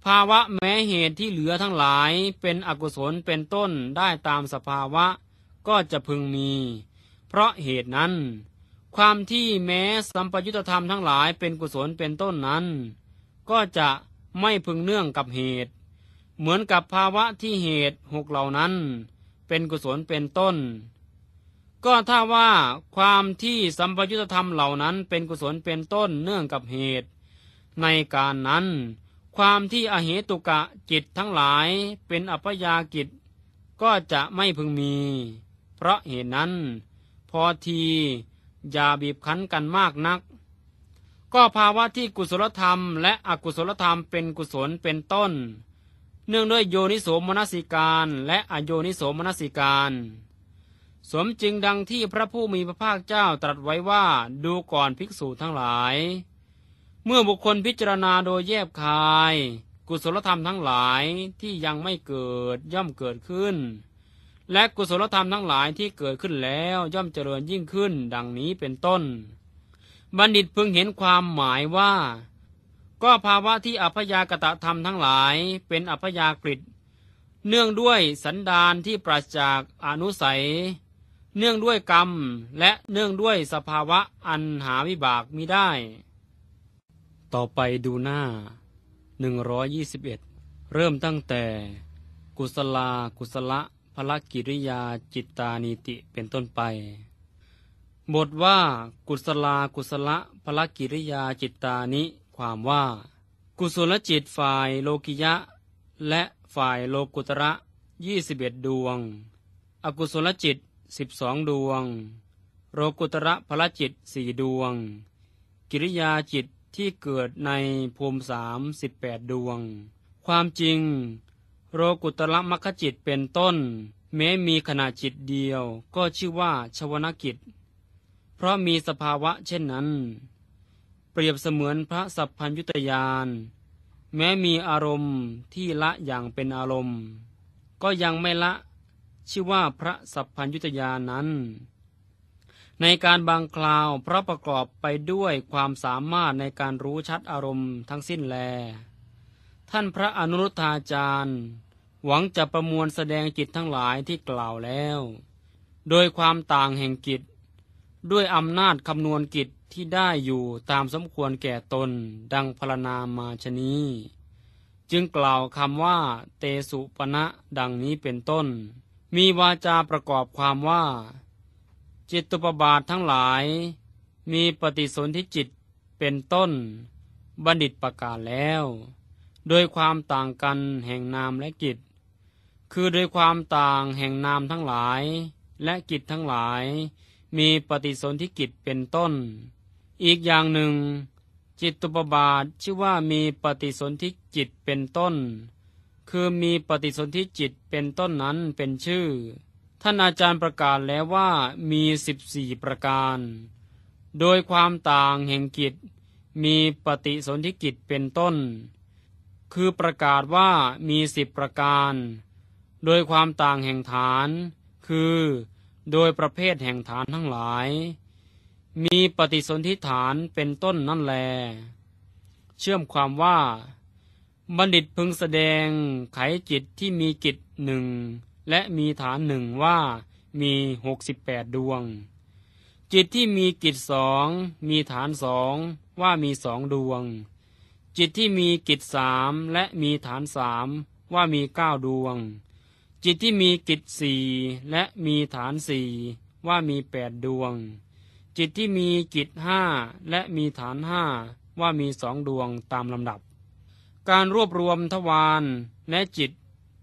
ภาวะแม้เหตุที่เหลือทั้งหลายเป็นอกุศลเป็นต้นได้ตามสภาวะก็จะพึงมี เพราะเหตุนั้น ความที่แม้สัมปยุตธรรมทั้งหลายเป็นกุศลเป็นต้นนั้น ก็จะไม่พึงเนื่องกับเหตุ เหมือนกับภาวะที่เหตุหกเหล่านั้นเป็นกุศลเป็นต้น ก็ถ้าว่าความที่สัมปยุตธรรมเหล่านั้นเป็นกุศลเป็นต้นเนื่องกับเหตุ ในการนั้น ความที่อเหตุกะจิตทั้งหลายเป็นอัพยากิจก็จะไม่พึงมีเพราะเหตุนั้นพอที อย่าบีบคั้นกันมากนัก ก็ภาวะที่กุศลธรรมและอกุศลธรรมเป็นกุศลเป็นต้น เนื่องด้วยโยนิโสมนสิการและอโยนิโสมนสิการ สมจริงดังที่พระผู้มีพระภาคเจ้าตรัสไว้ว่าดูก่อนภิกษุทั้งหลาย เมื่อบุคคลพิจารณาโดยแยบคาย กุศลธรรมทั้งหลายที่ยังไม่เกิดย่อมเกิดขึ้นและกุศลธรรมทั้งหลายที่เกิดขึ้นแล้วย่อมเจริญยิ่งขึ้น ดังนี้เป็นต้น บัณฑิตพึงเห็นความหมายว่า ก็ภาวะที่อัพยากตะธรรมทั้งหลายเป็นอัพยากฤิเนื่องด้วยสันดานที่ปราศจากอนุสัย เนื่องด้วยกรรมและเนื่องด้วยสภาวะอันหาวิบากมิได้ ต่อไปดูหน้า 121 เริ่มตั้งแต่ กุศลากุศละพละกิริยาจิตตานิติเป็นต้นไป บทว่ากุศลากุศลพละกิริยาจิตตานิความว่า กุศลจิตฝ่ายโลกิยะและฝ่ายโลกุตระยี่สิบเอ็ดดวง อกุศลจิตสิบองดวงโลกุตระพละจิตสี่ดวงกิริยาจิตที่เกิดในภูมิสามสิบแปดดวงความจริงโรกุตระมคจิตเป็นต้น แม้มีขณะจิตเดียวก็ชื่อว่าชวนกิจ เพราะมีสภาวะเช่นนั้น เปรียบเสมือนพระสัพพัญยุตยาน แม้มีอารมณ์ที่ละอย่างเป็นอารมณ์ ก็ยังไม่ละชื่อว่าพระสัพพัญยุตยานั้น ในการบางคราวเพราะประกอบไปด้วยความสามารถในการรู้ชัดอารมณ์ทั้งสิ้นแลท่านพระอนุรุทธาจารย์ หวังจะประมวลแสดงจิตทั้งหลายที่กล่าวแล้ว โดยความต่างแห่งกิจ ด้วยอำนาจคำนวณกิจที่ได้อยู่ตามสมควรแก่ตนดังพรณามาชนี้จึงกล่าวคำว่า เตสุปณะดังนี้เป็นต้น มีวาจาประกอบความว่า จิตตุปบาททั้งหลายมีปฏิสนธิจิตเป็นต้น บัณฑิตประกาศแล้วโดยความต่างกันแห่งนามและกิจ คือโดยความต่างแห่งนามทั้งหลาย และกิจทั้งหลาย มีปฏิสนธิกิจเป็นต้น อีกอย่างหนึ่ง จิตตุปบาทชื่อว่ามีปฏิสนธิจิตเป็นต้น คือมีปฏิสนธิจิตเป็นต้นนั้นเป็นชื่อท่านอาจารย์ประกาศแล้วว่า มีสิบสี่ประการ โดยความต่างแห่งกิจมีปฏิสนธิกิจเป็นต้นคือประกาศว่ามีสิบประการ โดยความต่างแห่งฐาน คือโดยประเภทแห่งฐานทั้งหลาย มีปฏิสนธิฐานเป็นต้นนั่นแล เชื่อมความว่า บัณฑิตพึงแสดงไขจิตที่มีกิจหนึ่งและมีฐานหนึ่งว่ามีหกสิบแปดดวง จิตที่มีกิจสองมีฐานสองว่ามีสองดวงจิตที่มีกิจสามและมีฐานสามว่ามีเก้าดวง จิตที่มีกิจสี่และมีฐานสี่ว่ามีแปดดวง จิตที่มีกิจห้าและมีฐานห้าว่ามีสองดวงตามลำดับ การรวบรวมทวารและจิต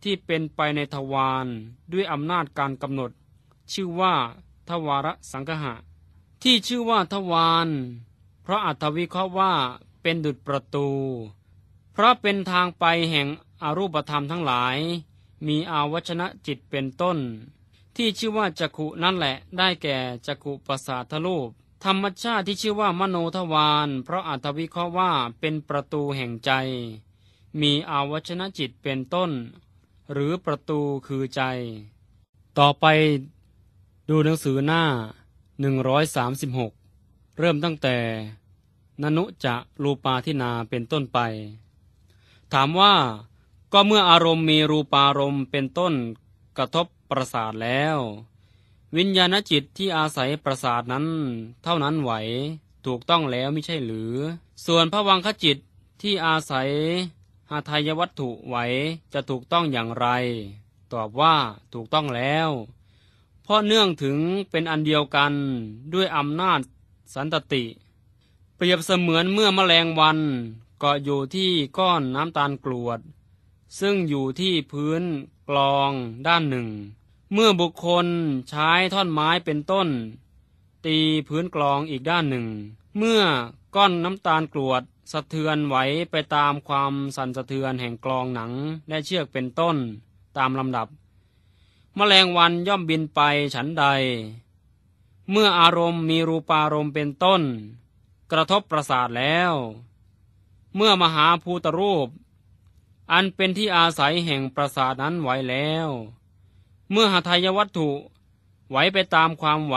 ที่เป็นไปในทวารด้วยอำนาจการกำหนด ชื่อว่า ทวารสังหะ ที่ชื่อว่าทวารเพราะอัตวิเคราะห์ว่าเป็นดุจประตู เพราะเป็นทางไปแห่งอรูปธรรมทั้งหลาย มีอาวชนะจิตเป็นต้น ที่ชื่อว่าจักขุนั่นแหละได้แก่จักขุประสาทรูป ธรรมชาติที่ชื่อว่ามโนทวารเพราะอัตวิเคราะห์ว่าเป็นประตูแห่งใจ มีอาวชนะจิตเป็นต้น หรือประตูคือใจต่อไปดูหนังสือหน้า 136 เริ่มตั้งแต่นนุจะรูปาทินาเป็นต้นไป ถามว่าก็เมื่ออารมณ์มีรูปารมณ์เป็นต้นกระทบประสาทแล้ว วิญญาณจิตที่อาศัยประสาทนั้น เท่านั้นไหวถูกต้องแล้วไม่ใช่หรือ ส่วนพระวังคจิตที่อาศัยหาทายวัตถุไหวจะถูกต้องอย่างไร ตอบว่าถูกต้องแล้ว เพราะเนื่องถึงเป็นอันเดียวกันด้วยอำนาจสันตติรียบเสมือนเมื่อแมลงวันเกาะอยู่ที่ก้อนน้ำตาลกรวดซึ่งอยู่ที่พื้นกลองด้านหนึ่ง เมื่อบุคคลใช้ท่อนไม้เป็นต้น ตีพื้นกลองอีกด้านหนึ่ง เมื่อก้อนน้ำตาลกรวดสะเทือนไหวไปตามความสั่นสะเทือนแห่งกลองหนังและเชือกเป็นต้นตามลำดับมแมลงวันย่อมบินไปฉันใด เมื่ออารมณ์มีรูปารมณ์เป็นต้นกระทบประสาทแล้ว เมื่อมหาภูตรูป อันเป็นที่อาศัยแห่งประสาทนั้นไหวแล้ว เมื่อหทัยวัตถุไหวไปตามความไหว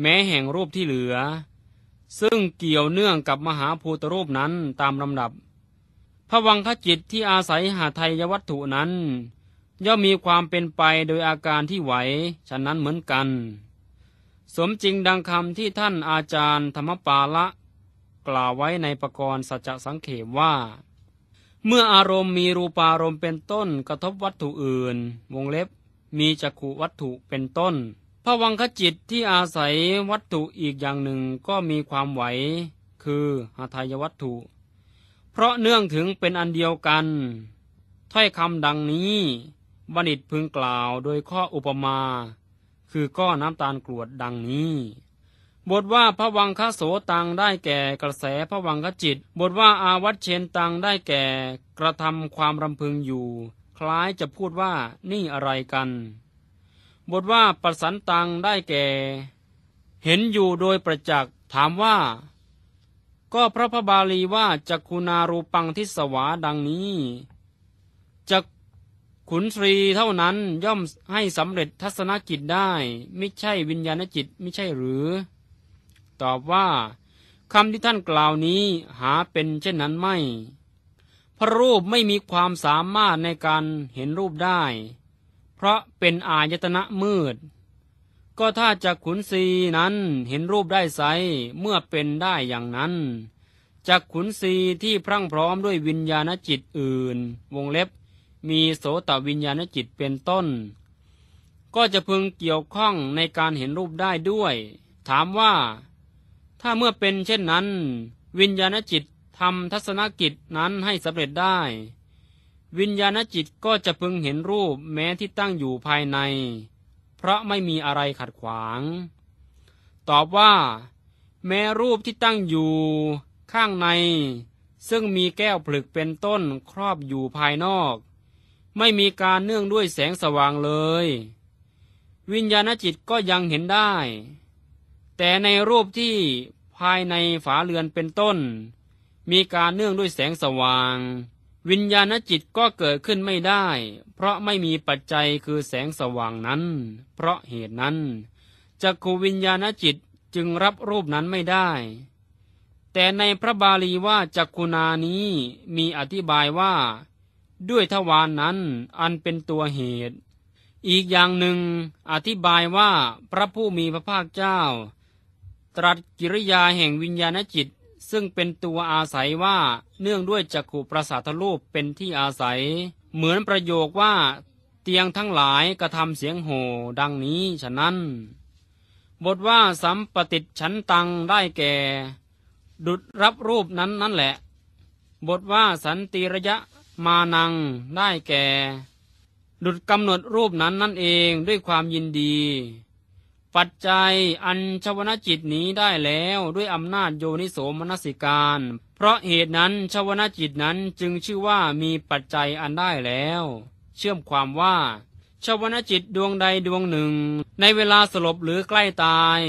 แม้แห่งรูปที่เหลือ ซึ่งเกี่ยวเนื่องกับมหาภูตรูปนั้นตามลำดับพระวังคจิตที่อาศัยหาไทยวัตถุนั้น ย่อมมีความเป็นไปโดยอาการที่ไหวฉะนั้นเหมือนกันสมจริงดังคำที่ท่านอาจารย์ธรรมปาละกล่าวไว้ในประกรณ์สัจสังเขปว่า เมื่ออารมณ์มีรูปารมณ์เป็นต้นกระทบวัตถุอื่น วงเล็บมีจักขุวัตถุเป็นต้นพระวังคจิตที่อาศัยวัตถุอีกอย่างหนึ่งก็มีความไหว คือหาทายวัตถุ เพราะเนื่องถึงเป็นอันเดียวกันถ้อยคำดังนี้บัณฑิตพึงกล่าวโดยข้ออุปมาคือก้อนน้ำตาลกรวดดังนี้ บทว่าพระวังคโสตังได้แก่กระแสพระวังคจิต บทว่าอาวัตเชนตังได้แก่ กระทำความรำพึงอยู่ คล้ายจะพูดว่านี่อะไรกัน บทว่าประสันตังได้แก่ เห็นอยู่โดยประจักษ์ ถามว่า ก็พระพบาลีว่าจักคุนารูปังทิสวาดังนี้จักขุนศรีเท่านั้นย่อมให้สำเร็จทัศนกิจได้ไม่ใช่วิญญาณจิตไม่ใช่หรือ ตอบว่าคำที่ท่านกล่าวนี้หาเป็นเช่นนั้นไม่ พระรูปไม่มีความสามารถในการเห็นรูปได้ เพราะเป็นอายตนะมืด ก็ถ้าจากขุนศีนั้นเห็นรูปได้ไซเมื่อเป็นได้อย่างนั้นจากขุนศีที่พรั่งพร้อมด้วยวิญญาณจิตอื่น วงเล็บมีโสตวิญญาณจิตเป็นต้น ก็จะพึงเกี่ยวข้องในการเห็นรูปได้ด้วย ถามว่า ถ้าเมื่อเป็นเช่นนั้น วิญญาณจิตทำทัศนกิจนั้นให้สำเร็จได้ วิญญาณจิตก็จะพึงเห็นรูปแม้ที่ตั้งอยู่ภายใน เพราะไม่มีอะไรขัดขวาง ตอบว่า แม้รูปที่ตั้งอยู่ข้างใน ซึ่งมีแก้วผลึกเป็นต้นครอบอยู่ภายนอกไม่มีการเนื่องด้วยแสงสว่างเลย วิญญาณจิตก็ยังเห็นได้ แต่ในรูปที่ภายในฝาเรือนเป็นต้น มีการเนื่องด้วยแสงสว่าง วิญญาณจิตก็เกิดขึ้นไม่ได้ เพราะไม่มีปัจจัยคือแสงสว่างนั้น เพราะเหตุนั้น จักขวิญญาณจิตจึงรับรูปนั้นไม่ได้ แต่ในพระบาลีว่าจักขุนานี้มีอธิบายว่าด้วยทวารนนั้นอันเป็นตัวเหตุ อีกอย่างหนึ่งอธิบายว่าพระผู้มีพระภาคเจ้า ตรัสกิริยาแห่งวิญญาณจิตซึ่งเป็นตัวอาศัยว่าเนื่องด้วยจักขุประสาทรูปเป็นที่อาศัย เหมือนประโยคว่าเตียงทั้งหลายกระทำเสียงโห่ดังนี้ฉะนั้น บทว่าสัมปติฉันตังได้แก่ ดุดรับรูปนั้นนั่นแหละ บทว่าสันติระยะมานังได้แก่ดุดกำหนดรูปนั้นนั่นเองด้วยความยินดี ปัจจัยอันชวนจิตนี้ได้แล้วด้วยอำนาจโยนิโสมนสิการ เพราะเหตุนั้นชวนจิตนั้นจึงชื่อว่ามีปัจจัยอันได้แล้ว เชื่อมความว่า ชวนจิตดวงใดดวงหนึ่ง ในเวลาสลบหรือใกล้ตาย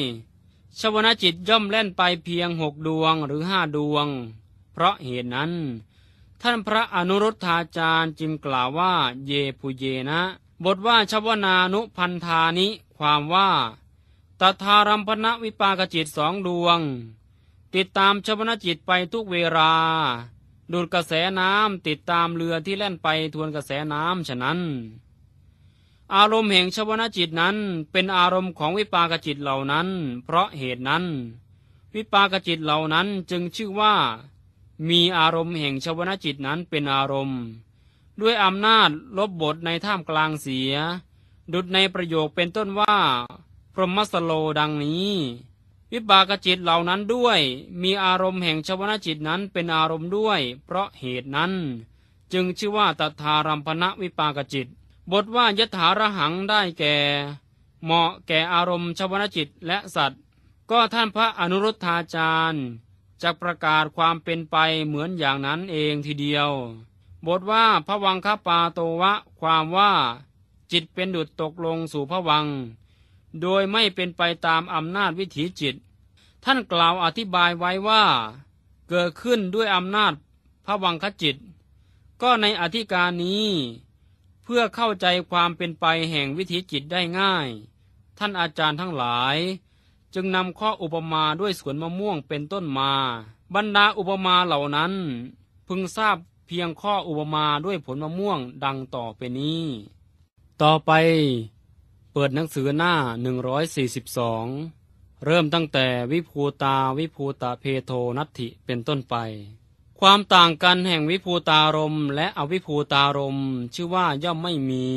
ชวนจิตย่อมแล่นไปเพียงหกดวงหรือห้าดวง เพราะเหตุนั้นท่านพระอนุรุทธาจารย์จึงกล่าวว่า เยปุเยนะ บทว่าชวนานุพันธานิความว่าตถารัมพะวิปากจิตสองดวง ติดตามชวนาจิตไปทุกเวลาดูดกระแสน้ำติดตามเรือที่แล่นไปทวนกระแสน้ำฉะนั้น อารมณ์แห่งชวนาจิตนั้นเป็นอารมณ์ของวิปากจิตเหล่านั้น เพราะเหตุนั้น วิปากจิตเหล่านั้นจึงชื่อว่ามีอารมณ์แห่งชวนาจิตนั้นเป็นอารมณ์ ด้วยอำนาจลบบทในท่ามกลางเสีย ดุดในประโยคเป็นต้นว่า พรหมสโลดังนี้ วิปากจิตเหล่านั้นด้วย มีอารมณ์แห่งชวนาจิตนั้นเป็นอารมณ์ด้วยเพราะเหตุนั้น จึงชื่อว่าตถารัมพณวิปากจิต บทว่ายถาระหังได้แก่ เหมาะแก่อารมณ์ชวนาจิตและสัตว์ ก็ท่านพระอนุรุทธาจารย์จะประกาศความเป็นไปเหมือนอย่างนั้นเองทีเดียว บทว่าพระวังคปาโตวะความว่า จิตเป็นดุจตกลงสู่พระวัง โดยไม่เป็นไปตามอำนาจวิถีจิต ท่านกล่าวอธิบายไว้ว่า เกิดขึ้นด้วยอำนาจพระวังคจิต ก็ในอธิการนี้ เพื่อเข้าใจความเป็นไปแห่งวิถีจิตได้ง่าย ท่านอาจารย์ทั้งหลายจึงนำข้ออุปมาด้วยสวนมะม่วงเป็นต้นมา บรรดาอุปมาเหล่านั้น พึงทราบเพียงข้ออุปมาด้วยผลมะม่วงดังต่อไปนี้ ต่อไป เปิดหนังสือหน้า 142 เริ่มตั้งแต่วิภูตาวิภูตาเพโทนัตถิเป็นต้นไป ความต่างกันแห่งวิภูตารมและอวิภูตารมชื่อว่าย่อมไม่มี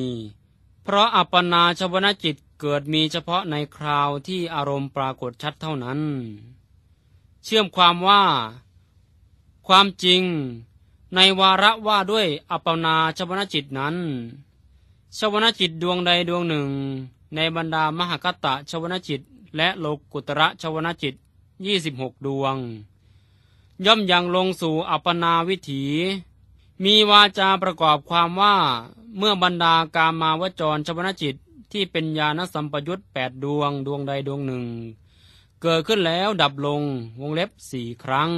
เพราะอัปปนาชวนาจิตเกิดมีเฉพาะในคราวที่อารมณ์ปรากฏชัดเท่านั้น เชื่อมความว่า ความจริงในวาระว่าด้วย อัปปนาชวนจิตนั้น ชวนจิตดวงใดดวงหนึ่ง ในบรรดามหากตะชวนจิต และโลกกุตระชวนจิต 26 ดวง ย่อมยังลงสู่อัปปนาวิถี มีวาจาประกอบความว่าเมื่อบรรดากามาวจรชวนจิตที่เป็นญาณสัมปยุตแปดดวงดวงใดดวงหนึ่ง เกิดขึ้นแล้วดับลงวงเล็บสี่ครั้ง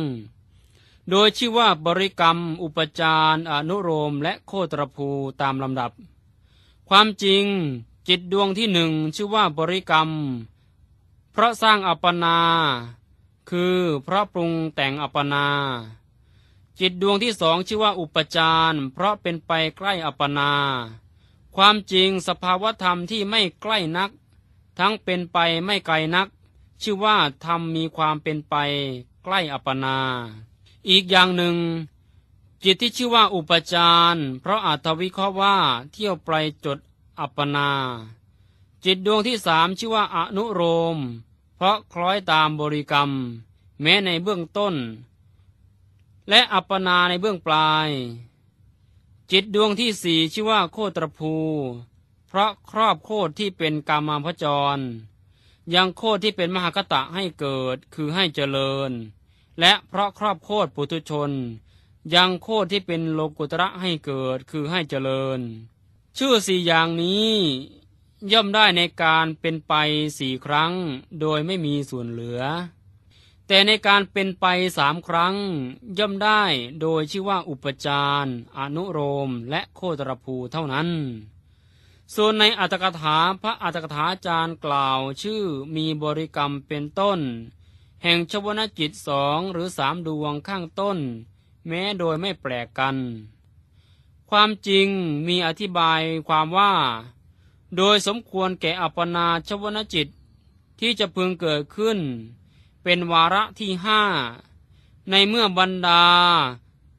โดยชื่อว่าบริกรรม อุปจาร อนุโรมและโคตรภูตามลำดับ ความจริงจิตดวงที่หนึ่ง ชื่อว่าบริกรรม เพราะสร้าง อัปปนาคือเพราะปรุงแต่ง อัปปนาจิตดวงที่สอง ชื่อว่า อุปจารเพราะเป็นไปใกล้อัปปนาความจริงสภาวธรรมที่ไม่ใกล้นัก ทั้งเป็นไปไม่ไกลนัก ชื่อว่าธรรมมีความเป็นไปใกล้อัปปนา อีกอย่างหนึ่ง จิตที่ชื่อว่าอุปจารเพราะอาจวิเคราะห์ว่าเที่ยวไปจดอัปปนา จิตดวงที่สามชื่อว่าอนุโรม เพราะคล้อยตามบริกรรม แม้ในเบื้องต้น และอัปปนาในเบื้องปลายจิตดวงที่สี่ชื่อว่าโคตรภู เพราะครอบโคตรที่เป็นกามาพจรยังโคตรที่เป็นมหากตะให้เกิดคือให้เจริญ และเพราะครอบโคตรปุถุชน ยังโคตรที่เป็นโลกุตระให้เกิดคือให้เจริญ ชื่อสี่อย่างนี้ย่อมได้ในการเป็นไปสี่ครั้งโดยไม่มีส่วนเหลือแต่ในการเป็นไปสามครั้ง ย่อมได้โดยชื่อว่าอุปจารอนุโรม และโคตรภูเท่านั้น ส่วนในอัตกถาพระอัตกถาจารย์กล่าวชื่อมีบริกรรมเป็นต้น แห่งชวนจิตสองหรือสามดวงข้างต้น แม้โดยไม่แปลกกัน ความจริงมีอธิบายความว่า โดยสมควรแก่อัปปนาชวนจิต ที่จะพึงเกิดขึ้นเป็นวาระที่ห้าในเมื่อบรรดา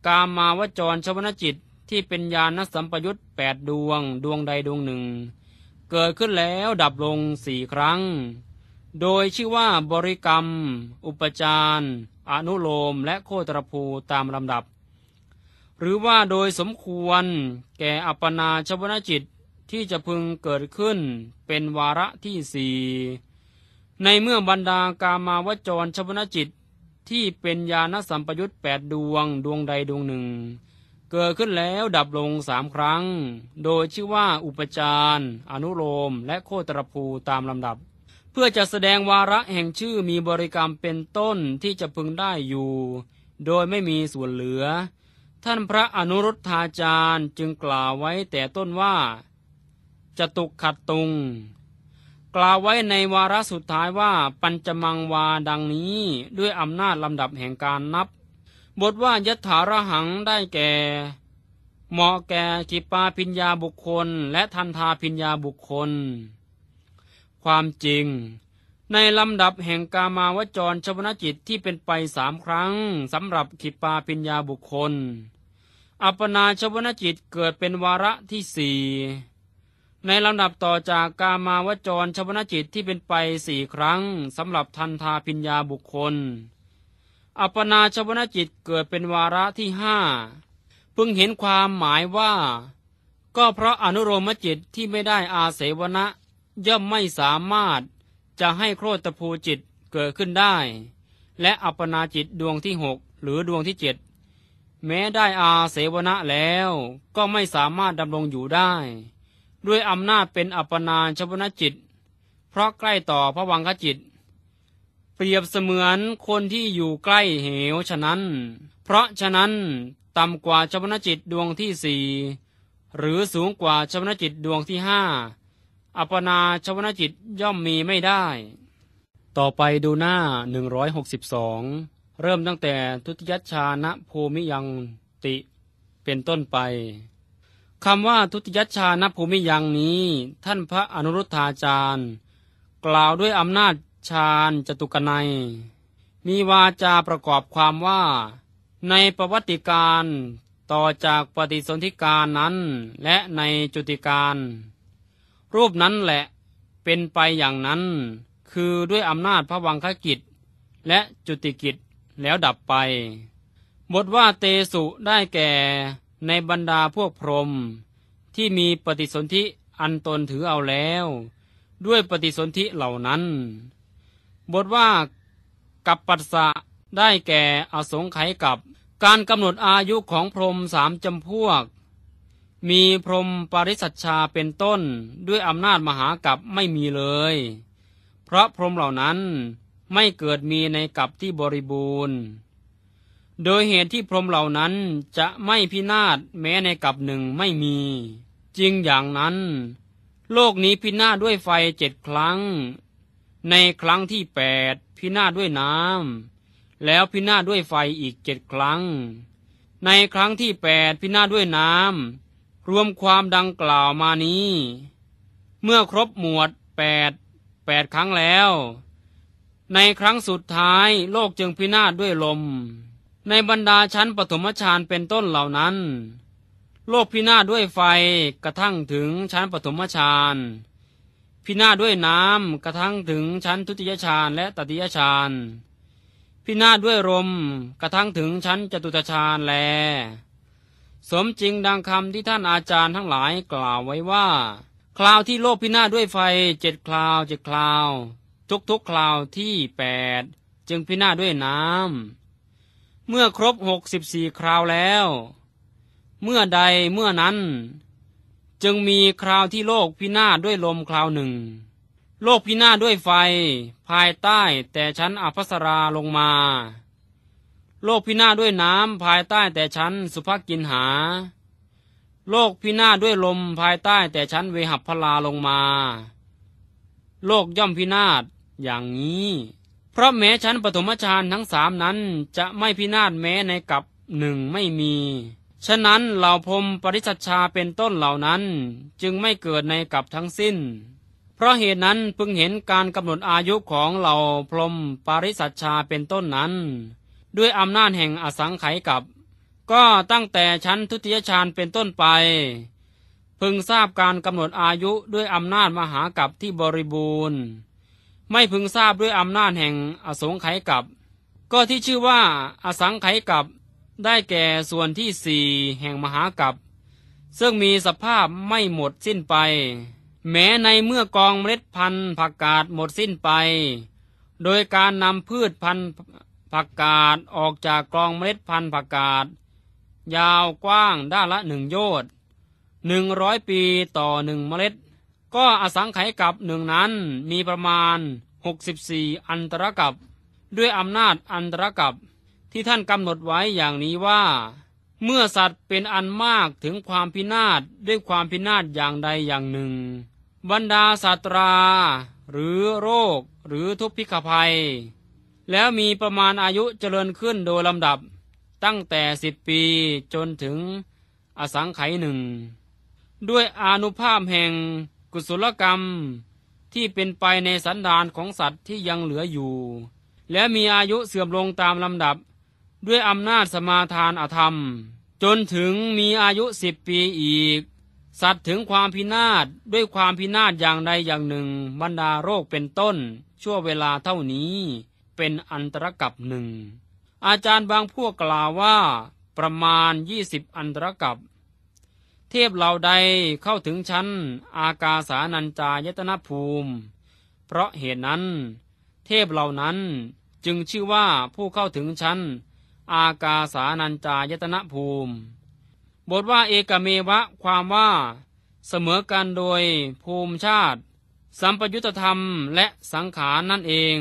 กามาวจรชวนจิตที่เป็นญาณสัมปยุตแปดดวง ดวงใดดวงหนึ่ง เกิดขึ้นแล้วดับลงสี่ครั้ง โดยชื่อว่าบริกรรม อุปจารอนุโลม และโคตรภูตามลำดับ หรือว่าโดยสมควรแก่อัปปนาชวนจิตที่จะพึงเกิดขึ้นเป็นวาระที่สี่ในเมื่อบรรดากามาวจรชวนาจิต ที่เป็นญาณสัมปยุตแปดดวงดวงใดดวงหนึ่ง เกิดขึ้นแล้วดับลงสามครั้ง โดยชื่อว่าอุปจาร อนุโลมและโคตรภูตามลำดับ เพื่อจะแสดงวาระแห่งชื่อมีบริกรรมเป็นต้นที่จะพึงได้อยู่ โดยไม่มีส่วนเหลือ ท่านพระอนุรุทธาจารย์จึงกล่าวไว้แต่ต้นว่าจะตุกขัดตุงกล่าวไว้ในวาระสุดท้ายว่าปัญจมังวาดังนี้ด้วยอำนาจลำดับแห่งการนับ บทว่ายถาระหังได้แก่ เหมาะแก่กิปาพิญญาบุคคล และทันทาพิญญาบุคคล ความจริง ในลำดับแห่งกามาวจรชวนาจิตที่เป็นไปสามครั้งสำหรับขิปาปิญญาบุคคล อัปนาชวนาจิต เกิดเป็นวาระที่สี่ในลำดับต่อจากกามาวจรชวนาจิตที่เป็นไปสี่ครั้งสำหรับทันทาพิญญาบุคคล อัปนาชวนาจิตเกิดเป็นวาระที่ห้าพึงเห็นความหมายว่า ก็เพราะอนุโรมจิตที่ไม่ได้อาเสวนะ ย่อมไม่สามารถจะให้โครตภูจิตเกิดขึ้นได้ และอัปนาจิตดวงที่หกหรือดวงที่เจ็ดแม้ได้อาเสวนะแล้วก็ไม่สามารถดำรงอยู่ได้ด้วยอำนาจเป็นอัปปนาชวนาจิต เพราะใกล้ต่อพระวังคจิต เปรียบเสมือนคนที่อยู่ใกล้เหว ฉะนั้น เพราะฉะนั้นต่ำกว่าชวนาจิตดวงที่สี่หรือสูงกว่าชวนาจิตดวงที่ห้าอัปปนาชวนาจิตย่อมมีไม่ได้ ต่อไปดูหน้า162เริ่มตั้งแต่ทุติยชานะภูมิยังติเป็นต้นไปคำว่าทุติยชานภูมิยังนี้ ท่านพระอนุรุทธาจารย์ กล่าวด้วยอำนาจฌานจตุกนัยมีวาจาประกอบความว่า ในประวัติการ ต่อจากปฏิสนธิการนั้น และในจุติการ รูปนั้นแหละเป็นไปอย่างนั้น คือด้วยอำนาจพระวังคกิจและจุติกิจแล้วดับไป บทว่าเตสุได้แก่ในบรรดาพวกพรหมที่มีปฏิสนธิอันตนถือเอาแล้ว ด้วยปฏิสนธิเหล่านั้น บทว่ากับปัสสะได้แก่อสงไขยกับ การกำหนดอายุของพรหมสามจำพวก มีพรหมปริสัชชาเป็นต้นด้วยอำนาจมหากับไม่มีเลย เพราะพรหมเหล่านั้นไม่เกิดมีในกับที่บริบูรณ์โดยเหตุที่พรมเหล่านั้นจะไม่พินาศแม้ในกับหนึ่งไม่มี จริงอย่างนั้นโลกนี้พินาศด้วยไฟเจ็ดครั้ง ในครั้งที่แปดพินาศด้วยน้ำแล้วพินาศด้วยไฟอีกเจ็ดครั้ง ในครั้งที่แปดพินาศด้วยน้ำรวมความดังกล่าวมานี้ เมื่อครบหมวดแปดแปดครั้งแล้ว ในครั้งสุดท้ายโลกจึงพินาศด้วยลมในบรรดาชั้นปฐมฌานเป็นต้นเหล่านั้น โลกพินาศด้วยไฟกระทั่งถึงชั้นปฐมฌานพินาศด้วยน้ำกระทั่งถึงชั้นทุติยฌานและตติยฌานพินาศด้วยลมกระทั่งถึงชั้นจตุตฌานแลสมจริงดังคำที่ท่านอาจารย์ทั้งหลายกล่าวไว้ว่าคราวที่โลกพินาศด้วยไฟเจ็ดคราวเจ็ดคราวทุกๆคราวที่แปดจึงพินาศด้วยน้ำเมื่อครบหกสิบสี่คราวแล้ว เมื่อใดเมื่อนั้น จึงมีคราวที่โลกพินาศด้วยลมคราวหนึ่ง โลกพินาศด้วยไฟภายใต้แต่ชั้นอภัสราลงมา โลกพินาศด้วยน้ำภายใต้แต่ชั้นสุภกินหา โลกพินาศด้วยลมภายใต้แต่ชั้นเวหัพพลาลงมา โลกย่อมพินาศอย่างนี้เพราะแม้ชั้นปฐมฌานทั้งสามนั้นจะไม่พินาศแม้ในกับหนึ่งไม่มี ฉะนั้นเหล่าพรมปริสัชชาเป็นต้นเหล่านั้นจึงไม่เกิดในกับทั้งสิ้น เพราะเหตุนั้นพึงเห็นการกำหนดอายุของเหล่าพรมปริสัชชาเป็นต้นนั้น ด้วยอำนาจแห่งอสังไขยกับ ก็ตั้งแต่ชั้นทุติยฌานเป็นต้นไป พึงทราบการกำหนดอายุด้วยอำนาจมหากับที่บริบูรณ์ไม่พึงทราบด้วยอำนาจแห่งอสงไขยกับ ก็ที่ชื่อว่าอสังไขยกับได้แก่ส่วนที่สี่แห่งมหากับ ซึ่งมีสภาพไม่หมดสิ้นไป แม้ในเมื่อกองเมล็ดพันธุ์ผักกาดหมดสิ้นไป โดยการนำพืชพันธุ์ผักกาดออกจากกองเมล็ดพันธุ์ผักกาดยาวกว้างด้านละหนึ่งโยชน์หนึ่งร้อยปีต่อหนึ่งเมล็ดก็อสังไขยกับหนึ่งนั้นมีประมาณ 64 อันตรกับ ด้วยอำนาจอันตรกับที่ท่านกำหนดไว้อย่างนี้ว่า เมื่อสัตว์เป็นอันมากถึงความพินาศด้วยความพินาศอย่างใดอย่างหนึ่งบรรดาสัตราหรือโรคหรือทุพพิกภัย แล้วมีประมาณอายุเจริญขึ้นโดยลำดับตั้งแต่สิบปีจนถึง อสังไขยหนึ่ง ด้วยอนุภาพแห่งกุศลกรรมที่เป็นไปในสันดานของสัตว์ที่ยังเหลืออยู่ และมีอายุเสื่อมลงตามลำดับ ด้วยอำนาจสมาทานอธรรม จนถึงมีอายุสิบปีอีก สัตว์ถึงความพินาศด้วยความพินาศอย่างใดอย่างหนึ่ง บรรดาโรคเป็นต้น ชั่วเวลาเท่านี้เป็นอันตรกับหนึ่ง อาจารย์บางพวกกล่าวว่าประมาณยี่สิบอันตรกับเทพเหล่าใดเข้าถึงชั้นอากาสานัญจายตนะภูมิ เพราะเหตุนั้นเทพเหล่านั้นจึงชื่อว่าผู้เข้าถึงชั้น อากาสานัญจายตนะภูมิบทว่าเอกเมวะความว่าเสมอกันโดยภูมิชาติ สัมปยุตธรรมและสังขารนั่นเอง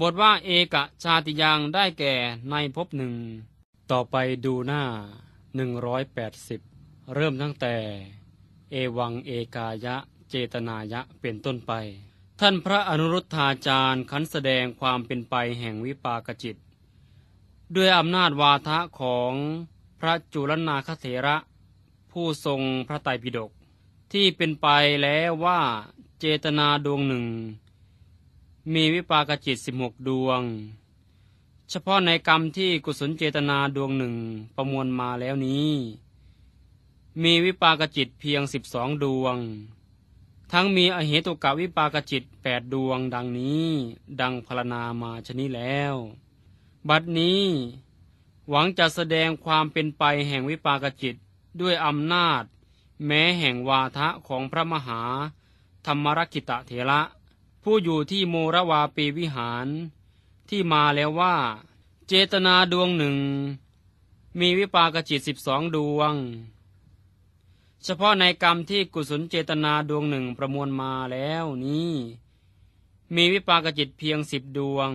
บทว่าเอกชาติยังได้แก่ในภพหนึ่ง ต่อไปดูหน้า 180เริ่มตั้งแต่เอวังเอกายะเจตนายะเป็นต้นไป ท่านพระอนุรุทธาจารย์ขันแสดงความเป็นไปแห่งวิปากจิตด้วยอำนาจวาทะของพระจุลนาคเถระ ผู้ทรงพระไตรปิฎกที่เป็นไปแล้วว่าเจตนาดวงหนึ่ง มีวิปากจิตสิบหกดวง เฉพาะในกรรมที่กุศลเจตนาดวงหนึ่งประมวลมาแล้วนี้มีวิปากจิตเพียงสิบสองดวง ทั้งมีอเหตุกะวิปากจิตแปดดวง ดังนี้ ดังพรณนามาชนิแล้ว บัดนี้ หวังจะแสดงความเป็นไปแห่งวิปากจิตด้วยอำนาจ แม้แห่งวาทะของพระมหา ธรรมรกิตะเถระผู้อยู่ที่โมรวาปีวิหาร ที่มาแล้วว่า เจตนาดวงหนึ่ง มีวิปากจิตสิบสองดวงเฉพาะในกรรมที่กุศลเจตนาดวงหนึ่งประมวลมาแล้วนี้ มีวิปากจิตเพียงสิบดวง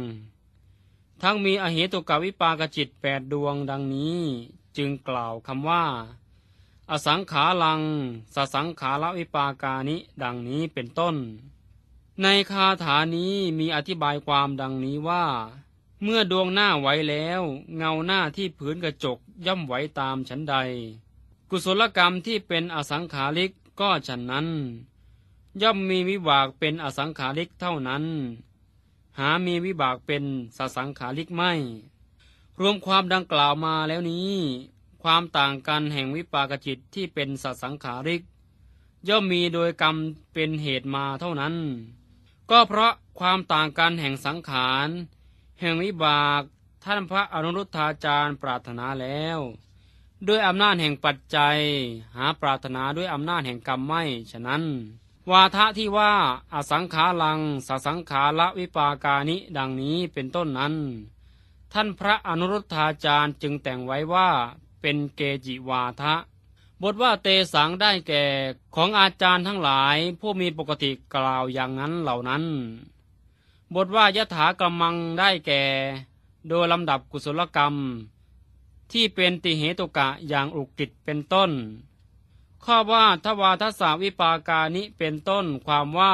ทั้งมีอหิตุกวิปากจิตแปดดวงดังนี้ จึงกล่าวคำว่า อสังขารัง สสังขาระวิปากานิดังนี้เป็นต้น ในคาถานี้มีอธิบายความดังนี้ว่า เมื่อดวงหน้าไหวแล้ว เงาหน้าที่ผืนกระจกย่อมไหวตามชั้นใดกุศลกรรมที่เป็นอสังขาริกก็ฉะนนั้น ย่อมมีวิบากเป็นอสังขาริกเท่านั้น หามีวิบากเป็นสสังขาริกไม่ รวมความดังกล่าวมาแล้วนี้ ความต่างกันแห่งวิปากจิตที่เป็นสสังขาริก ย่อมมีโดยกรรมเป็นเหตุมาเท่านั้น ก็เพราะความต่างกันแห่งสังขาร แห่งวิบากท่านพระอนุรุทธาจารย์ปรารถนาแล้วด้วยอำนาจแห่งปัจจัยหาปรารถนาด้วยอำนาจแห่งกรรมไม่ ฉะนั้น วาทะที่ว่าอสังขารังสสังขาละวิปากานิ ดังนี้เป็นต้นนั้น ท่านพระอนุรุทธาจารย์จึงแต่งไว้ว่าเป็นเกจิวาทะ บทว่าเตสังได้แก่ของอาจารย์ทั้งหลายผู้มีปกติกล่าวอย่างนั้นเหล่านั้น บทว่ายถากรรมังได้แก่ โดยลำดับกุศลกรรมที่เป็นติเหตุกะอย่างอุกฤษเป็นต้น ข้อว่าทวาทศาวิปากานิเป็นต้นความว่า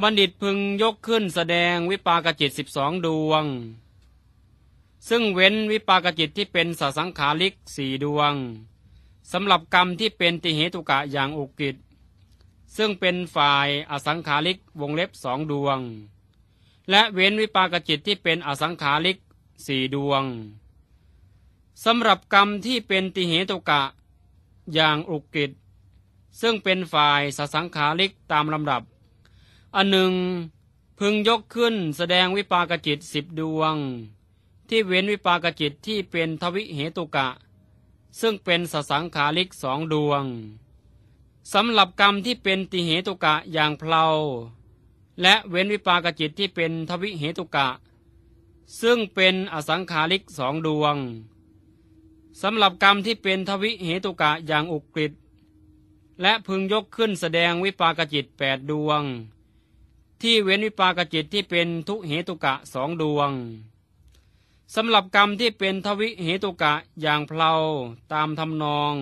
บัณฑิตพึงยกขึ้นแสดงวิปากจิตสิบสองดวง ซึ่งเว้นวิปากจิตที่เป็นสสังขาริกสี่ดวงสำหรับกรรมที่เป็นติเหตุกะอย่างอุกฤษซึ่งเป็นฝ่ายอสังขาริกวงเล็บสองดวง และเว้นวิปากจิตที่เป็นอสังขาริกสี่ดวงสำหรับกรรมที่เป็นติเหตุกะ อย่างอุกฤษซึ่งเป็นฝ่ายสสังขาริกตามลำดับ อันหนึ่ง พึงยกขึ้นแสดงวิปากจิตสิบดวง ที่เว้นวิปากจิตที่เป็นทวิเหตุกะ ซึ่งเป็นสสังขาริกสองดวงสำหรับกรรมที่เป็นติเหตุกะอย่างเพลาและเว้นวิปากจิตที่เป็นทวิเหตุกะ ซึ่งเป็นอสังขาริกสองดวงสำหรับกรรมที่เป็นทวิเหตุกะอย่างอุกฤษและพึงยกขึ้นแสดงวิปากจิตแปดดวงที่เว้นวิปากจิตที่เป็นทุเหตุกะสองดวง สำหรับกรรมที่เป็นทวิเหตุกะอย่างเพลาตามทำนอง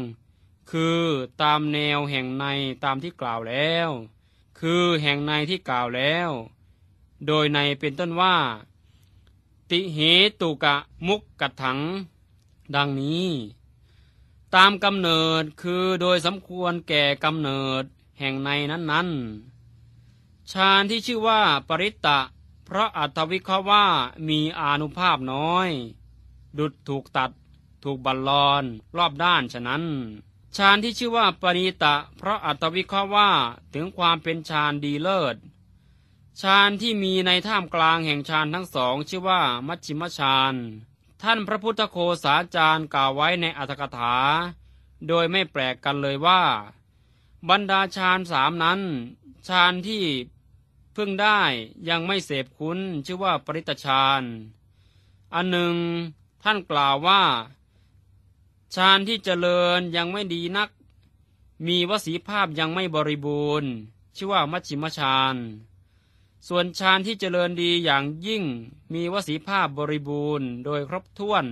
คือตามแนวแห่งในตามที่กล่าวแล้ว คือแห่งในที่กล่าวแล้ว โดยในเป็นต้นว่า ติเหตุกะมุกกัดถังดังนี้ ตามกำเนิดคือโดยสมควรแก่กำเนิดแห่งในนั้นๆฌานที่ชื่อว่าปริตตะเพราะอัตวิเคราะห์ว่ามีอานุภาพน้อย ดุดถูกตัด ถูกบัลลอนรอบด้านฉะนั้นฌานที่ชื่อว่าปริตะเพราะอัตวิเคราะห์ว่าถึงความเป็นฌานดีเลิศฌานที่มีในท่ามกลางแห่งฌานทั้งสอง ชื่อว่า มัชชิมฌานท่านพระพุทธโคสาจารย์กล่าวไว้ในอัธกถา โดยไม่แปลกกันเลยว่า บรรดาฌานสามนั้นฌานที่เพิ่งได้ยังไม่เสพคุณชื่อว่าปริตฌานอันหนึ่ง ท่านกล่าวว่าฌานที่เจริญยังไม่ดีนัก มีวสีภาพยังไม่บริบูรณ์ ชื่อว่ามัชฌิมฌานส่วนฌานที่เจริญดีอย่างยิ่งมีวสีภาพบริบูรณ์โดยครบถ้วน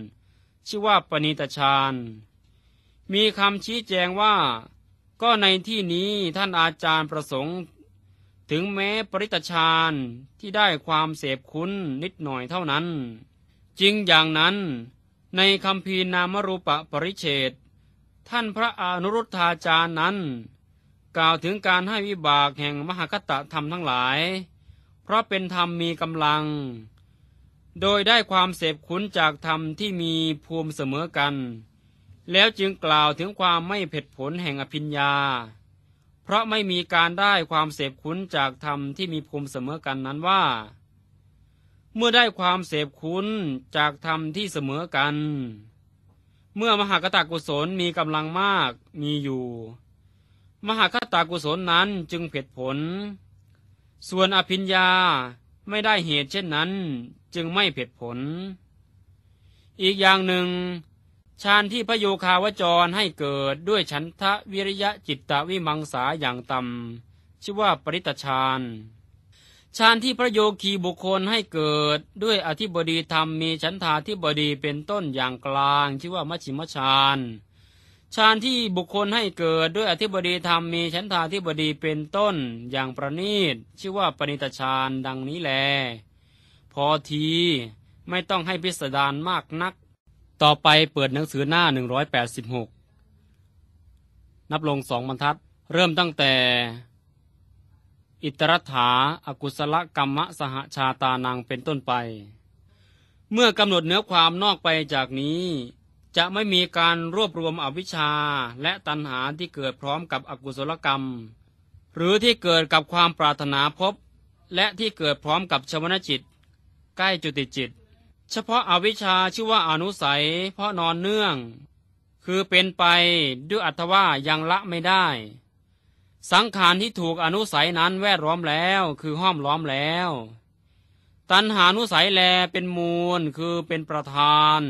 ชื่อว่าปณิตฌานมีคำชี้แจงว่า ก็ในที่นี้ท่านอาจารย์ประสงค์ ถึงแม้ปริตฌานที่ได้ความเสพคุ้นนิดหน่อยเท่านั้น จริงอย่างนั้นในคำพีนามรูปะปริเฉตท่านพระอนุรุทธาจารย์นั้น กล่าวถึงการให้วิบากแห่งมหคตธรรมทั้งหลายเพราะเป็นธรรมมีกำลัง โดยได้ความเสพขุนจากธรรมที่มีภูมิเสมอกัน แล้วจึงกล่าวถึงความไม่เผ็ดผลแห่งอภิญญา เพราะไม่มีการได้ความเสพขุนจากธรรมที่มีภูมิเสมอกันนั้นว่า เมื่อได้ความเสพคุณจากธรรมที่เสมอกัน เมื่อมหากตากุศลมีกำลังมากมีอยู่ มหากตากุศลนั้นจึงเผ็ดผลส่วนอภิญญาไม่ได้เหตุเช่นนั้น จึงไม่เผ็ดผล อีกอย่างหนึ่งฌานที่พระโยคาวจรให้เกิดด้วยฉันทะวิริยะจิตตวิมังสาอย่างต่ำชื่อว่าปริตฌาน ฌานที่พระโยคีบุคคลให้เกิดด้วยอธิบดีธรรมมีฉันทาธิบดีเป็นต้นอย่างกลางชื่อว่ามัชชิมฌานฌานที่บุคคลให้เกิดด้วยอธิบดีธรรมมีชั้นทาธิบดีเป็นต้นอย่างประณีตชื่อว่าปณิตฌานดังนี้แล พอทีไม่ต้องให้พิสดารมากนัก ต่อไปเปิดหนังสือหน้า 186 นับลงสองบรรทัด เริ่มตั้งแต่ อิตรัฐาอากุศลกรรมะสหชาตานังเป็นต้นไป เมื่อกำหนดเนื้อความนอกไปจากนี้จะไม่มีการรวบรวมอวิชชาและตัณหา ที่เกิดพร้อมกับอกุศลกรรม หรือที่เกิดกับความปรารถนาพบและที่เกิดพร้อมกับชวนาจิต ใกล้จุติจิต เฉพาะอาวิชชาชื่อว่าอนุสัย เพราะนอนเนื่อง คือเป็นไปด้วยอัตว่ายังละไม่ได้ สังขารที่ถูกอนุสัยนั้นแวดล้อมแล้วคือห้อมล้อมแล้ว ตัณหานุสัยแลเป็นมูลคือเป็นประธาน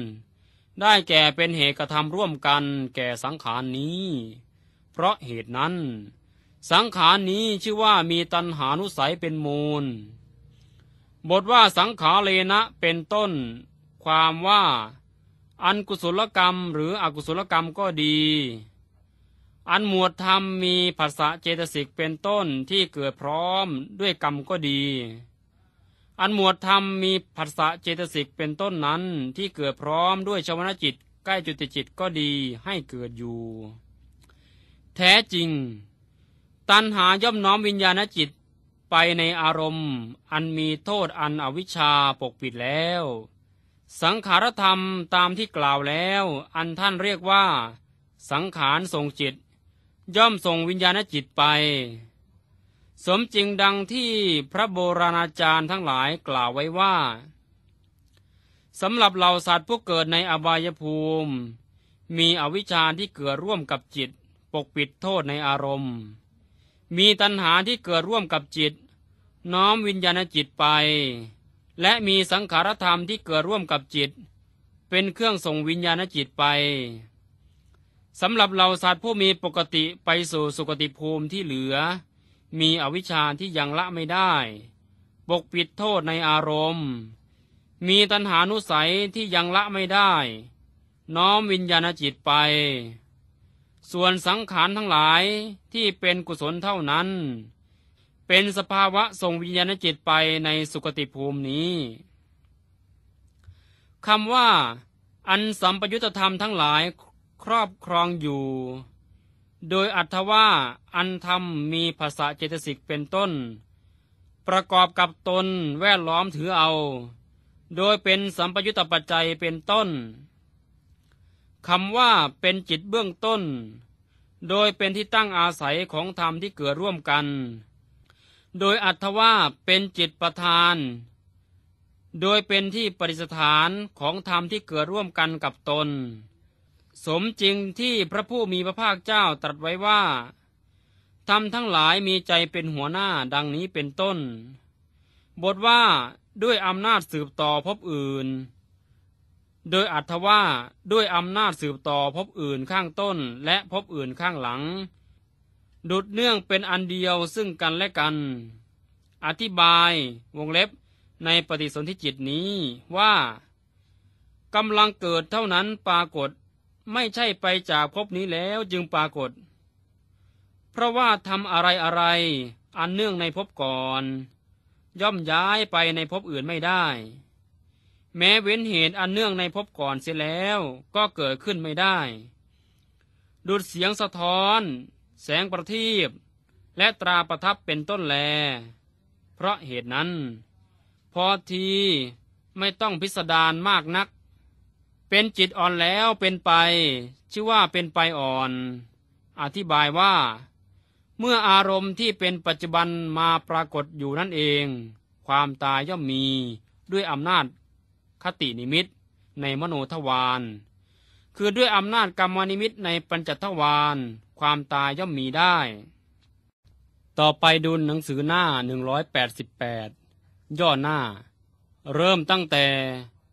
ได้แก่เป็นเหตุกระทำร่วมกันแก่สังขารนนี้ เพราะเหตุนั้น สังขารนนี้ชื่อว่ามีตัณหานุสัยเป็นมูล บทว่าสังขารเลนะเป็นต้น ความว่า อันกุศลกรรมหรืออกุศลกรรมก็ดี อันหมวดธรรมมีภาษาเจตสิกเป็นต้นที่เกิดพร้อมด้วยกรรมก็ดีอันหมวดธรรมมีผัสสะเจตสิกเป็นต้นนั้นที่เกิดพร้อมด้วยชวนาจิตใกล้จุติจิตก็ดีให้เกิดอยู่ แท้จริง ตัณหาย่อมน้อมวิญญาณจิตไปในอารมณ์ อันมีโทษอันอวิชชาปกปิดแล้ว สังขารธรรมตามที่กล่าวแล้ว อันท่านเรียกว่า สังขารทรงจิต ย่อมทรงวิญญาณจิตไปสมจริงดังที่พระโบราณอาจารย์ทั้งหลายกล่าวไว้ว่าสำหรับเหล่าสัตว์ผู้เกิดในอบายภูมิมีอวิชชาที่เกิดร่วมกับจิต ปกปิดโทษในอารมณ์ มีตัณหาที่เกิดร่วมกับจิต น้อมวิญญาณจิตไป และมีสังขารธรรมที่เกิดร่วมกับจิต เป็นเครื่องส่งวิญญาณจิตไป สำหรับเหล่าสัตว์ผู้มีปกติไปสู่สุคติภูมิที่เหลือมีอวิชชาที่ยังละไม่ได้ ปกปิดโทษในอารมณ์ มีตัณหานุสัยที่ยังละไม่ได้ น้อมวิญญาณจิตไป ส่วนสังขารทั้งหลายที่เป็นกุศลเท่านั้น เป็นสภาวะส่งวิญญาณจิตไปในสุคติภูมินี้คำว่า อันสัมปยุตธรรมทั้งหลายครอบครองอยู่โดยอัตว่าอันธรรมมีภาษาเจตสิกเป็นต้น ประกอบกับตนแวดล้อมถือเอา โดยเป็นสัมปยุตตปัจจัยเป็นต้นคำว่าเป็นจิตเบื้องต้น โดยเป็นที่ตั้งอาศัยของธรรมที่เกิดร่วมกัน โดยอัตว่าเป็นจิตประธาน โดยเป็นที่ปริสถานของธรรมที่เกิดร่วมกันกับตนสมจริงที่พระผู้มีพระภาคเจ้าตรัสไว้ว่าทำทั้งหลายมีใจเป็นหัวหน้าดังนี้เป็นต้น บทว่าด้วยอำนาจสืบต่อพบอื่น โดยอัตว่าด้วยอำนาจสืบต่อพบอื่นข้างต้น และพบอื่นข้างหลัง ดุดเนื่องเป็นอันเดียวซึ่งกันและกัน อธิบายวงเล็บในปฏิสนธิจิตนี้ว่ากำลังเกิดเท่านั้นปรากฏไม่ใช่ไปจากภพนี้แล้วจึงปรากฏ เพราะว่าทำอะไรอะไร อันเนื่องในภพก่อน ย่อมย้ายไปในภพอื่นไม่ได้ แม้เว้นเหตุอันเนื่องในภพก่อนเสียแล้วก็เกิดขึ้นไม่ได้ ดูดเสียงสะท้อน แสงประทีปและตราประทับเป็นต้นแล เพราะเหตุนั้นพอทีไม่ต้องพิสดารมากนักเป็นจิตอ่อนแล้วเป็นไปชื่อว่าเป็นไปอ่อน อธิบายว่า เมื่ออารมณ์ที่เป็นปัจจุบันมาปรากฏอยู่นั่นเอง ความตายย่อมมี ด้วยอำนาจคตินิมิตในมโนทวาร คือด้วยอำนาจกรรมนิมิตในปัญจทวาร ความตายย่อมมีได้ ต่อไปดูหนังสือหน้า 188 ย่อหน้า เริ่มตั้งแต่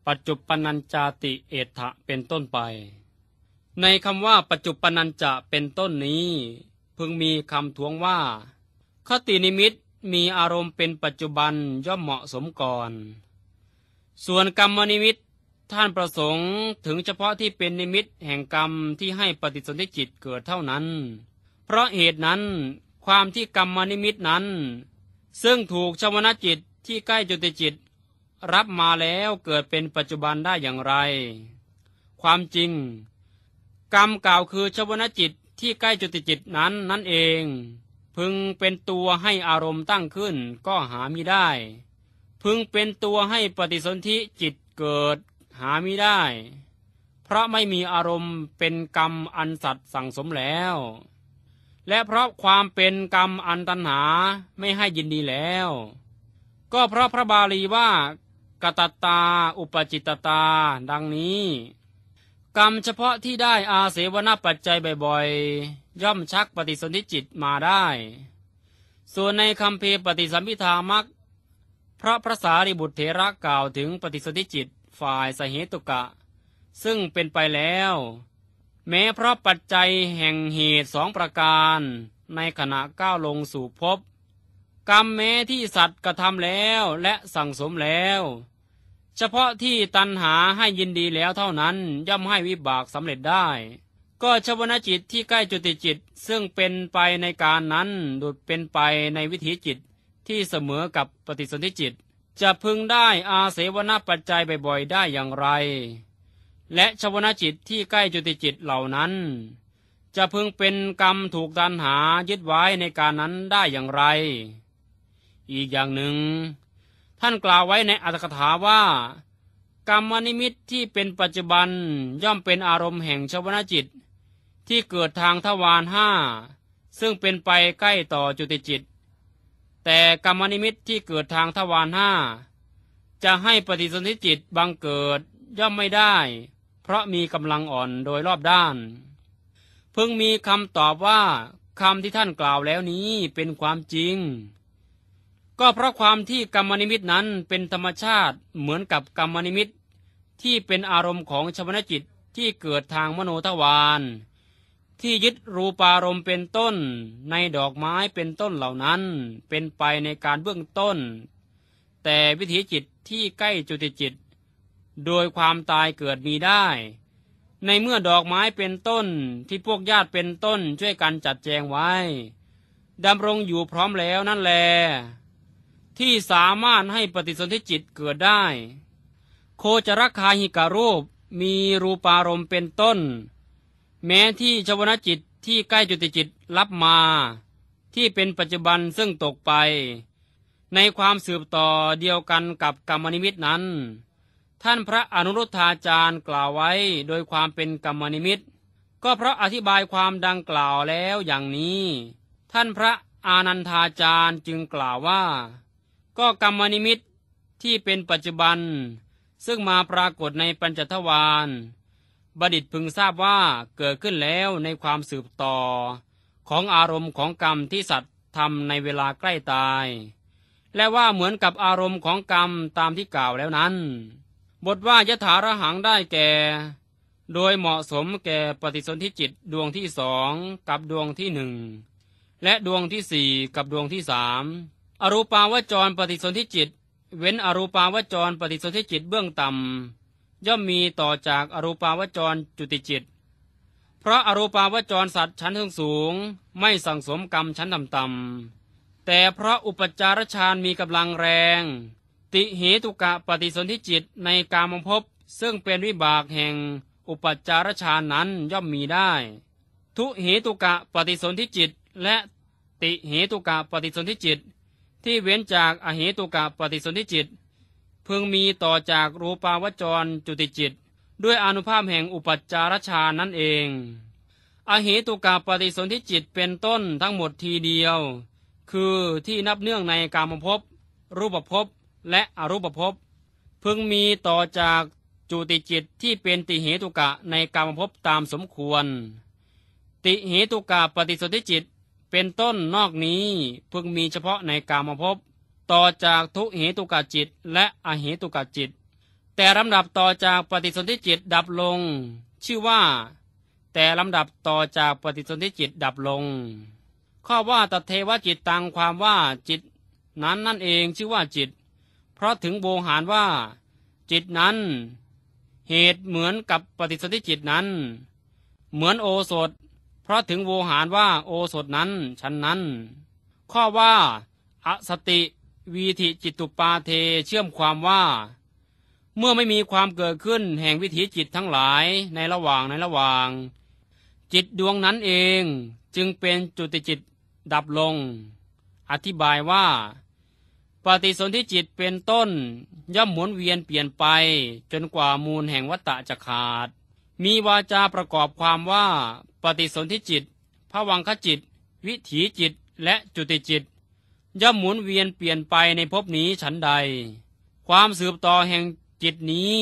ปัจจุปนัญจาติเอถะเป็นต้นไป ในคำว่าปัจจุปนัญจะเป็นต้นนี้ พึงมีคำทวงว่าคตินิมิตมีอารมณ์เป็นปัจจุบันย่อมเหมาะสมก่อน ส่วนกรรมนิมิต ท่านประสงค์ถึงเฉพาะที่เป็นนิมิตแห่งกรรมที่ให้ปฏิสนธิจิตเกิดเท่านั้น เพราะเหตุนั้นความที่กรรมนิมิตนั้น ซึ่งถูกชวนาจิตที่ใกล้จุติจิตรับมาแล้วเกิดเป็นปัจจุบันได้อย่างไร ความจริง กรรมกล่าวคือชวนจิตที่ใกล้จุติจิตนั้นนั่นเอง พึงเป็นตัวให้อารมณ์ตั้งขึ้นก็หามิได้ พึงเป็นตัวให้ปฏิสนธิจิตเกิด หามิได้ เพราะไม่มีอารมณ์เป็นกรรมอันสัตว์สั่งสมแล้ว และเพราะความเป็นกรรมอันตัณหาไม่ให้ยินดีแล้ว ก็เพราะพระบาลีว่ากตตาอุปจิตตาดังนี้ กรรมเฉพาะที่ได้อาเสวนปัจจัยบ่อย ๆ ย่อมชักปฏิสนธิจิตมาได้ ส่วนในคำเพีปฏิสัมพิธามักพระพระสารีบุตรเถระกล่าวถึงปฏิสนธิจิตฝ่ายสเหตุกะ ซึ่งเป็นไปแล้ว แม้เพราะปัจจัยแห่งเหตุสองประการ ในขณะก้าวลงสู่ภพกรรมแม้ที่สัตว์กระทำแล้วและสั่งสมแล้ว เฉพาะที่ตันหาให้ยินดีแล้วเท่านั้นย่อมให้วิบากสำเร็จได้ ก็ชวนาจิตที่ใกล้จุติจิตซึ่งเป็นไปในการนั้น ดูดเป็นไปในวิถีจิตที่เสมอกับปฏิสนธิจิต จะพึงได้อาเสวนาปัจจัยบ่อย ๆ ได้อย่างไร และชวนาจิตที่ใกล้จุติจิตเหล่านั้น จะพึงเป็นกรรมถูกตันหายึดไว้ในการนั้นได้อย่างไรอีกอย่างหนึ่ง ท่านกล่าวไว้ในอัตถกถาว่า กรรมนิมิตที่เป็นปัจจุบันย่อมเป็นอารมณ์แห่งชวนาจิต ที่เกิดทางทวารห้า ซึ่งเป็นไปใกล้ต่อจุติจิต แต่กรรมนิมิตที่เกิดทางทวารห้าจะให้ปฏิสนธิจิตบังเกิดย่อมไม่ได้ เพราะมีกำลังอ่อนโดยรอบด้านเพิ่งมีคำตอบว่าคำที่ท่านกล่าวแล้วนี้เป็นความจริงก็เพราะความที่กรรมนิมิตนั้นเป็นธรรมชาติเหมือนกับกรรมนิมิต ที่เป็นอารมณ์ของชวนาจิตที่เกิดทางมโนทวารที่ยึดรูปารมณ์เป็นต้น ในดอกไม้เป็นต้นเหล่านั้นเป็นไปในการเบื้องต้น แต่วิถีจิตที่ใกล้จุติจิต โดยความตายเกิดมีได้ ในเมื่อดอกไม้เป็นต้นที่พวกญาติเป็นต้นช่วยกันจัดแจงไว้ ดำรงอยู่พร้อมแล้วนั่นแลที่สามารถให้ปฏิสนธิจิตเกิดได้ โคจรคาหิการูปมีรูปารมณ์เป็นต้น แม้ที่ชวนาจิตที่ใกล้จุติจิตรับมา ที่เป็นปัจจุบันซึ่งตกไป ในความสืบต่อเดียวกันกับกรรมนิมิตนั้น ท่านพระอนุรุทธาจารย์กล่าวไว้โดยความเป็นกรรมนิมิตก็เพราะอธิบายความดังกล่าวแล้วอย่างนี้ ท่านพระอานันทาจารย์จึงกล่าวว่าก็กรรมนิมิตที่เป็นปัจจุบัน ซึ่งมาปรากฏในปัญจทวารบดิตพึงทราบว่าเกิดขึ้นแล้วในความสืบต่อ ของอารมณ์ของกรรมที่สัตว์ทำในเวลาใกล้ตาย และว่าเหมือนกับอารมณ์ของกรรมตามที่กล่าวแล้วนั้น บทว่ายถาระหังได้แก่ โดยเหมาะสมแก่ปฏิสนธิจิตดวงที่สองกับดวงที่หนึ่งและดวงที่สี่กับดวงที่สามอรูปาวจรปฏิสนธิจิต เว้นอรูปาวจรปฏิสนธิจิตเบื้องต่ำย่อมมีต่อจากอรูปาวจรจุติจิต เพราะอรูปาวจรสัตว์ชั้นสูงไม่สั่งสมกรรมชั้นต่ำๆแต่เพราะอุปจารชานมีกำลังแรง ติเหตุกะปฏิสนธิจิตในกามภพซึ่งเป็นวิบากแห่งอุปจารชาญนั้นย่อมมีได้ ทุเหตุกะปฏิสนธิจิต และติเหตุกะปฏิสนธิจิตที่เว้นจากอเหตุกะปฏิสนธิจิต พึงมีต่อจากรูปาวจรจุติจิต ด้วยอนุภาพแห่งอุปจารชานั่นเองอหิตุกะปฏิสนธิจิตเป็นต้นทั้งหมดทีเดียว คือที่นับเนื่องในกามภพรูปภพและอรูปภพพึงมีต่อจากจุติจิตที่เป็นติเหตุกะในกามภพตามสมควร ติเหตุกะปฏิสนธิจิตเป็นต้นนอกนี้เพิ่งมีเฉพาะในกามภพต่อจากทุเหตุกจิตและอเหตุกจิต แต่ลำดับต่อจากปฏิสนธิจิตดับลง ชื่อว่า แต่ลำดับต่อจากปฏิสนธิจิตดับลง ข้อว่าตเทวจิตตังความว่าจิต นั้นนั่นเองชื่อว่าจิต เพราะถึงโบหารว่า จิตนั้น เหตุเหมือนกับปฏิสนธิจิตนั้น เหมือนโอสถเพราะถึงโวหารว่าโอสถนั้น ชั้นนั้น ข้อว่า อสติวีธิจิตุปาเทเชื่อมความว่า เมื่อไม่มีความเกิดขึ้นแห่งวิถีจิตทั้งหลายในระหว่างในระหว่าง จิตดวงนั้นเองจึงเป็นจุติจิตดับลง อธิบายว่า ปฏิสนธิจิตเป็นต้นย่อมหมุนเวียนเปลี่ยนไปจนกว่ามูลแห่งวัตตะจะขาด มีวาจาประกอบความว่าปฏิสนธิจิตผวังคจิต วิถีจิต และจุติจิต ย่อมหมุนเวียนเปลี่ยนไปในภพนี้ฉันใด ความสืบต่อแห่งจิตนี้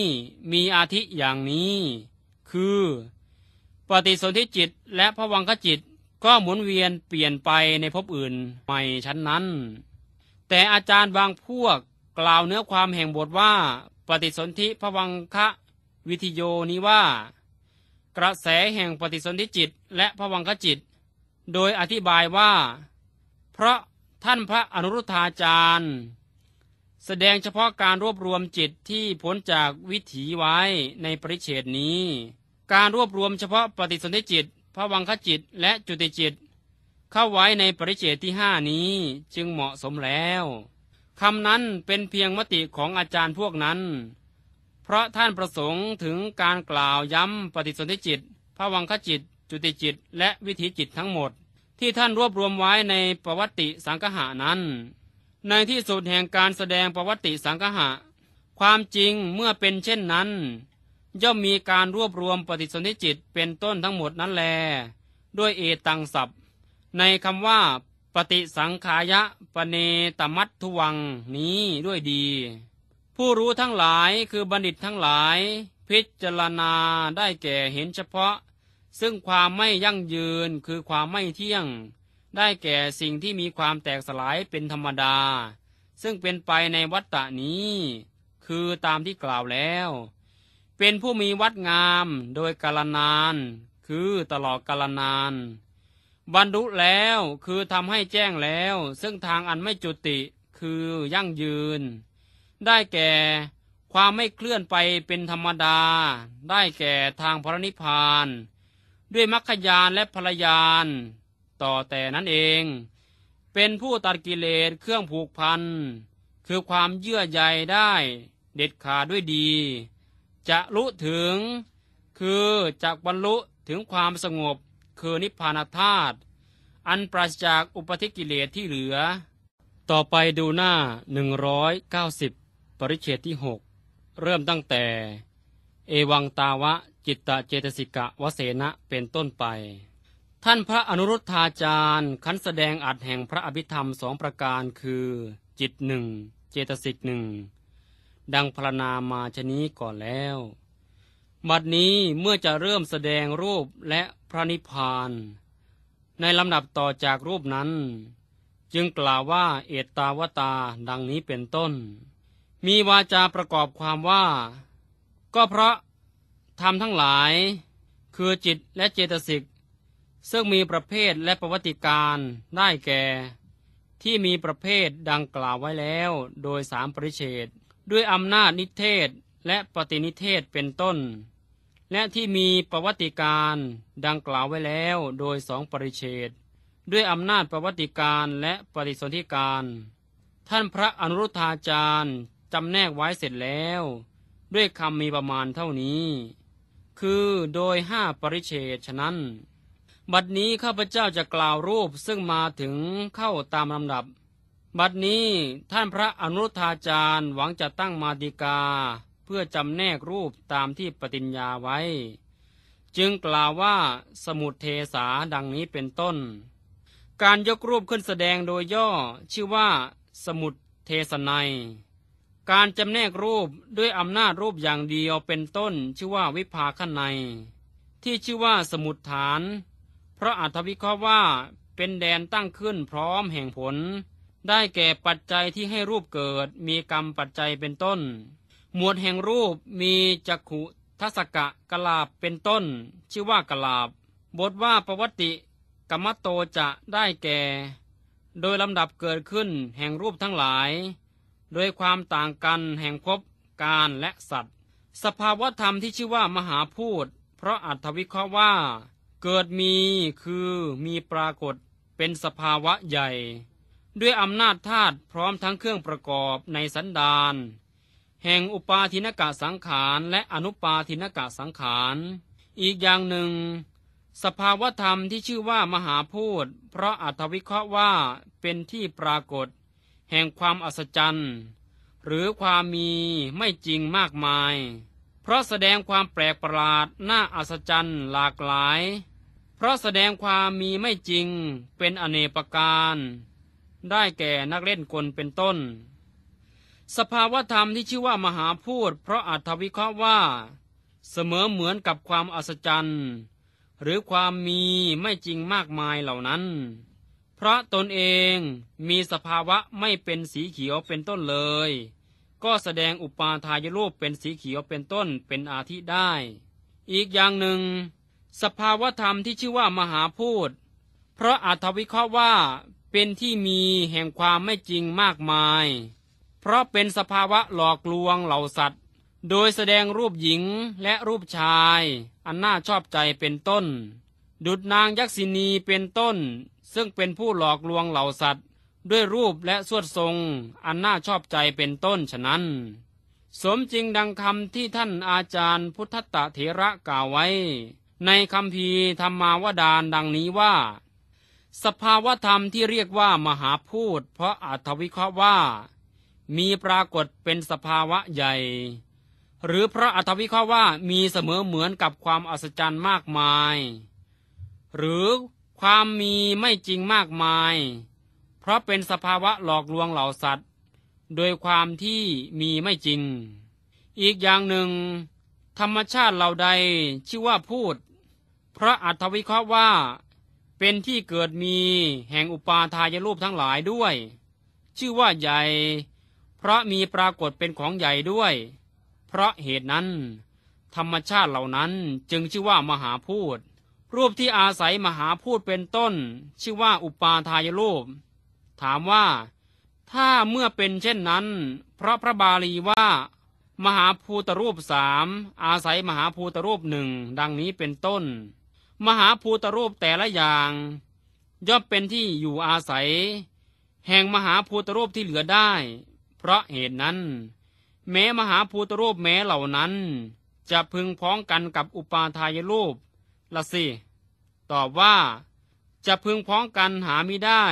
มีอาทิอย่างนี้ คือ ปฏิสนธิจิตและผวังคจิตก็หมุนเวียนเปลี่ยนไปในภพอื่นใหม่ชั้นนั้น แต่อาจารย์บางพวกกล่าวเนื้อความแห่งบทว่า ปฏิสนธิผวังคะวิทโยนี้ว่ากระแสแห่งปฏิสนธิจิตและพระวังคจิต โดยอธิบายว่า เพราะท่านพระอนุรุทธาจารย์ แสดงเฉพาะการรวบรวมจิตที่พ้นจากวิถีไว้ในปริเฉดนี้ การรวบรวมเฉพาะปฏิสนธิจิตพระวังคจิตและจุติจิต เข้าไว้ในปริเฉดที่ห้านี้จึงเหมาะสมแล้วคำนั้นเป็นเพียงมติของอาจารย์พวกนั้นเพราะท่านประสงค์ถึงการกล่าวย้ำปฏิสนธิจิตพระวังคจิต จุติจิต และวิถีจิตทั้งหมด ที่ท่านรวบรวมไว้ในประวัติสังคหานั้น ในที่สุดแห่งการแสดงประวัติสังคหะความจริงเมื่อเป็นเช่นนั้นย่อมมีการรวบรวมปฏิสนธิจิต เป็นต้นทั้งหมดนั้นแล ด้วยเอตังสับในคำว่า ปฏิสังขายะปเนตมัตทุวังนี้ด้วยดีผู้รู้ทั้งหลายคือบัณฑิตทั้งหลาย พิจารณาได้แก่เห็นเฉพาะ ซึ่งความไม่ยั่งยืนคือความไม่เที่ยง ได้แก่สิ่งที่มีความแตกสลายเป็นธรรมดา ซึ่งเป็นไปในวัฏฏะนี้ คือตามที่กล่าวแล้ว เป็นผู้มีวัดงามโดยกาลนานคือตลอดกาลนานบรรลุแล้วคือทำให้แจ้งแล้ว ซึ่งทางอันไม่จุติคือยั่งยืนได้แก่ความไม่เคลื่อนไปเป็นธรรมดา ได้แก่ทางพระนิพพาน ด้วยมรรคยานและรรยาน ต่อแต่นั้นเองเป็นผู้ตัดกิเลสเครื่องผูกพัน คือความเยื่อใยได้เด็ดขาดด้วยดี จะรู้ถึงคือจะกบรรลุถึงความสงบคือนิพพานธาตุอันปราศจากอุปธิกิเลสที่เหลือ ต่อไปดูหน้า 190ปริเฉตที่หกเริ่มตั้งแต่ เอวังตาวะ จิตตเจตสิกะวเสนะ เป็นต้นไป ท่านพระอนุรุทธาจารย์คันแสดงอัดแห่งพระอภิธรรมสองประการคือ จิตหนึ่งเจตสิกหนึ่ง ดังพรนามาชนี้ก่อนแล้ว บัดนี้เมื่อจะเริ่มแสดงรูปและพระนิพพาน ในลำดับต่อจากรูปนั้น จึงกล่าวว่าเอตตาวตาดังนี้เป็นต้นมีวาจาประกอบความว่า ก็เพราะทำทั้งหลาย คือจิตและเจตสิกซึ่งมีประเภทและประวัติการได้แก่ ที่มีประเภทดังกล่าวไว้แล้วโดยสามปริเชตด้วยอำนาจนิเทศและปฏินิเทศเป็นต้น และที่มีประวัติการดังกล่าวไว้แล้วโดยสองปริเชตด้วยอำนาจประวัติการและปฏิสนธิการ ท่านพระอนุรุทธาจารย์จำแนกไว้เสร็จแล้ว ด้วยคำมีประมาณเท่านี้ คือโดยห้าปริเชตฉะนั้นบัดนี้ข้าพเจ้าจะกล่าวรูปซึ่งมาถึงเข้าตามลำดับ บัดนี้ท่านพระอนุทาจารย์ หวังจะตั้งมาติกา เพื่อจำแนกรูปตามที่ปฏิญญาไว้ จึงกล่าวว่าสมุดเทสาดังนี้เป็นต้น การยกรูปขึ้นแสดงโดยย่อชื่อว่า สมุดเทสนัยการจำแนกรูปด้วยอำนาจรูปอย่างเดียวเป็นต้นชื่อว่าวิภาคในที่ชื่อว่าสมุดฐาน เพราะอัธวิเคราะห์ว่าเป็นแดนตั้งขึ้นพร้อมแห่งผล ได้แก่ปัจจัยที่ให้รูปเกิดมีกรรมปัจจัยเป็นต้น หมวดแห่งรูปมีจักขุทัศกะกลาบเป็นต้น ชื่อว่ากลาบบทว่าประวัติกรรมโตจะได้แก่ โดยลำดับเกิดขึ้นแห่งรูปทั้งหลายโดยความต่างกันแห่งภพการและสัตว์ สภาวธรรมที่ชื่อว่ามหาพูดเพราะอัตวิเคราะห์ว่า เกิดมีคือมีปรากฏเป็นสภาวะใหญ่ ด้วยอำนาจธาตุพร้อมทั้งเครื่องประกอบในสันดานแห่งอุปาทินกะสังขารและอนุปาทินกะสังขาร อีกอย่างหนึ่ง สภาวธรรมที่ชื่อว่ามหาพูดเพราะอัตวิเคราะห์ว่าเป็นที่ปรากฏแห่งความอัศจรรย์หรือความมีไม่จริงมากมาย เพราะแสดงความแปลกประหลาดน่าอัศจรรย์หลากหลาย เพราะแสดงความมีไม่จริงเป็นอเนปการ ได้แก่นักเล่นกลเป็นต้น สภาวธรรมที่ชื่อว่ามหาพูด เพราะอัตวิเคราะห์ว่า เสมอเหมือนกับความอัศจรรย์หรือความมีไม่จริงมากมายเหล่านั้นเพราะตนเองมีสภาวะไม่เป็นสีเขียวเป็นต้นเลย ก็แสดงอุปาทายรูปเป็นสีเขียวเป็นต้นเป็นอาทิได้ อีกอย่างหนึ่ง สภาวะธรรมที่ชื่อว่ามหาพูด เพราะอาทวิเคราะห์ว่าเป็นที่มีแห่งความไม่จริงมากมาย เพราะเป็นสภาวะหลอกลวงเหล่าสัตว์ โดยแสดงรูปหญิงและรูปชาย อันน่าชอบใจเป็นต้น ดุดนางยักษินีเป็นต้นซึ่งเป็นผู้หลอกลวงเหล่าสัตว์ด้วยรูปและสวดทรงอันน่าชอบใจเป็นต้นฉะนั้น สมจริงดังคำที่ท่านอาจารย์พุทธตะเถระกล่าวไว้ ในคำพีธรรมาวดานดังนี้ว่า สภาวธรรมที่เรียกว่ามหาพูด เพราะอัตวิเคราะห์ว่า มีปรากฏเป็นสภาวะใหญ่ หรือพระอัตวิเคราะห์ว่ามีเสมอเหมือนกับความอัศจรรย์มากมาย หรือความมีไม่จริงมากมาย เพราะเป็นสภาวะหลอกลวงเหล่าสัตว์ โดยความที่มีไม่จริง อีกอย่างหนึ่ง ธรรมชาติเหล่าใดชื่อว่าพูด พระอัตวิเคราะห์ว่า เป็นที่เกิดมีแห่งอุปาทายรูปทั้งหลายด้วย ชื่อว่าใหญ่ เพราะมีปรากฏเป็นของใหญ่ด้วย เพราะเหตุนั้น ธรรมชาติเหล่านั้นจึงชื่อว่ามหาพูดรูปที่อาศัยมหาพูดเป็นต้น ชื่อว่าอุปาทายรูปถามว่า ถ้าเมื่อเป็นเช่นนั้น เพราะพระบาลีว่า มหาภูตรูปสามอาศัยมหาภูตรูปหนึ่งดังนี้เป็นต้น มหาภูตรูปแต่ละอย่างย่อมเป็นที่อยู่อาศัย แห่งมหาภูตรูปที่เหลือได้ เพราะเหตุนั้น แม้มหาภูตรูปแม้เหล่านั้น จะพึงพ้องกันกับอุปาทายรูปละสิตอบว่าจะพึงพ้องกันหาไม่ได้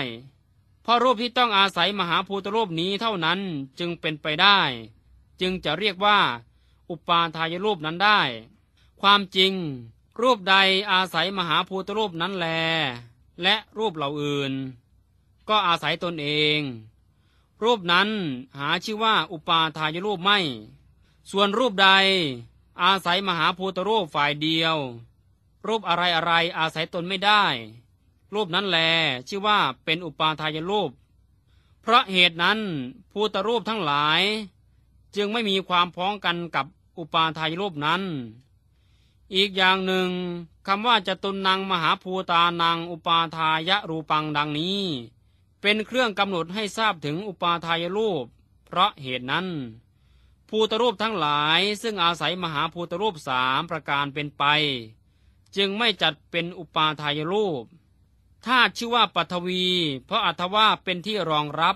เพราะรูปที่ต้องอาศัยมหาภูตรูปนี้เท่านั้นจึงเป็นไปได้ จึงจะเรียกว่า อุปาทายรูปนั้นได้ ความจริงรูปใดอาศัยมหาภูตรูปนั้นแล และรูปเหล่าอื่น ก็อาศัยตนเอง รูปนั้นหาชื่อว่าอุปาทายรูปไม่ ส่วนรูปใดอาศัยมหาภูตรูปฝ่ายเดียวรูปอะไรอะไรอาศัยตนไม่ได้ รูปนั้นแลชื่อว่าเป็นอุปาทายรูป เพราะเหตุนั้นภูตรูปทั้งหลาย จึงไม่มีความพ้องกันกับอุปาทายรูปนั้น อีกอย่างหนึ่งคำว่าจตุนนางมหาภูตานางอุปาทายรูปังดังนี้ เป็นเครื่องกำหนดให้ทราบถึงอุปาทายรูป เพราะเหตุนั้น ภูตรูปทั้งหลายซึ่งอาศัยมหาภูตรูปสามประการเป็นไปจึงไม่จัดเป็นอุปาทายรูป ธาตุชื่อว่าปฐวี เพราะอัตว่าเป็นที่รองรับ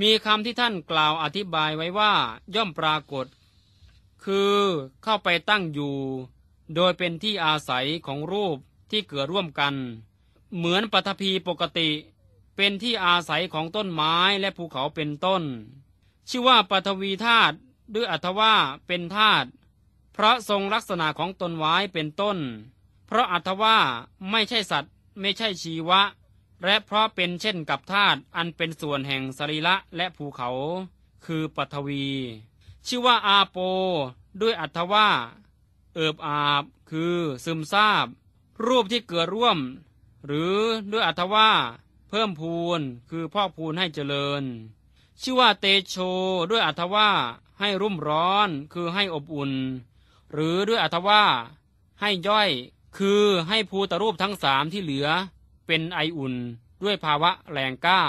มีคำที่ท่านกล่าวอธิบายไว้ว่าย่อมปรากฏ คือเข้าไปตั้งอยู่ โดยเป็นที่อาศัยของรูปที่เกิดร่วมกัน เหมือนปฐพีปกติ เป็นที่อาศัยของต้นไม้และภูเขาเป็นต้น ชื่อว่าปฐวีธาตุ ด้วยอัตว่าเป็นธาตุเพราะทรงลักษณะของตนไว้เป็นต้นเพราะอัตว่า ไม่ใช่สัตว์ไม่ใช่ชีวะ และเพราะเป็นเช่นกับธาตุอันเป็นส่วนแห่งสรีระและภูเขา คือปฐวี ชื่อว่าอาโป ด้วยอัตว่าเอิบอาบ คือซึมซาบ รูปที่เกิดร่วม หรือด้วยอัตว่า เพิ่มพูนคือพ่อพูนให้เจริญ ชื่อว่าเตโช ด้วยอัตว่าให้รุ่มร้อนคือให้อบอุ่น หรือด้วยอัตว่าให้ย่อยคือให้ภูตรูปทั้งสามที่เหลือ เป็นไออุ่น ด้วยภาวะแรงกล้า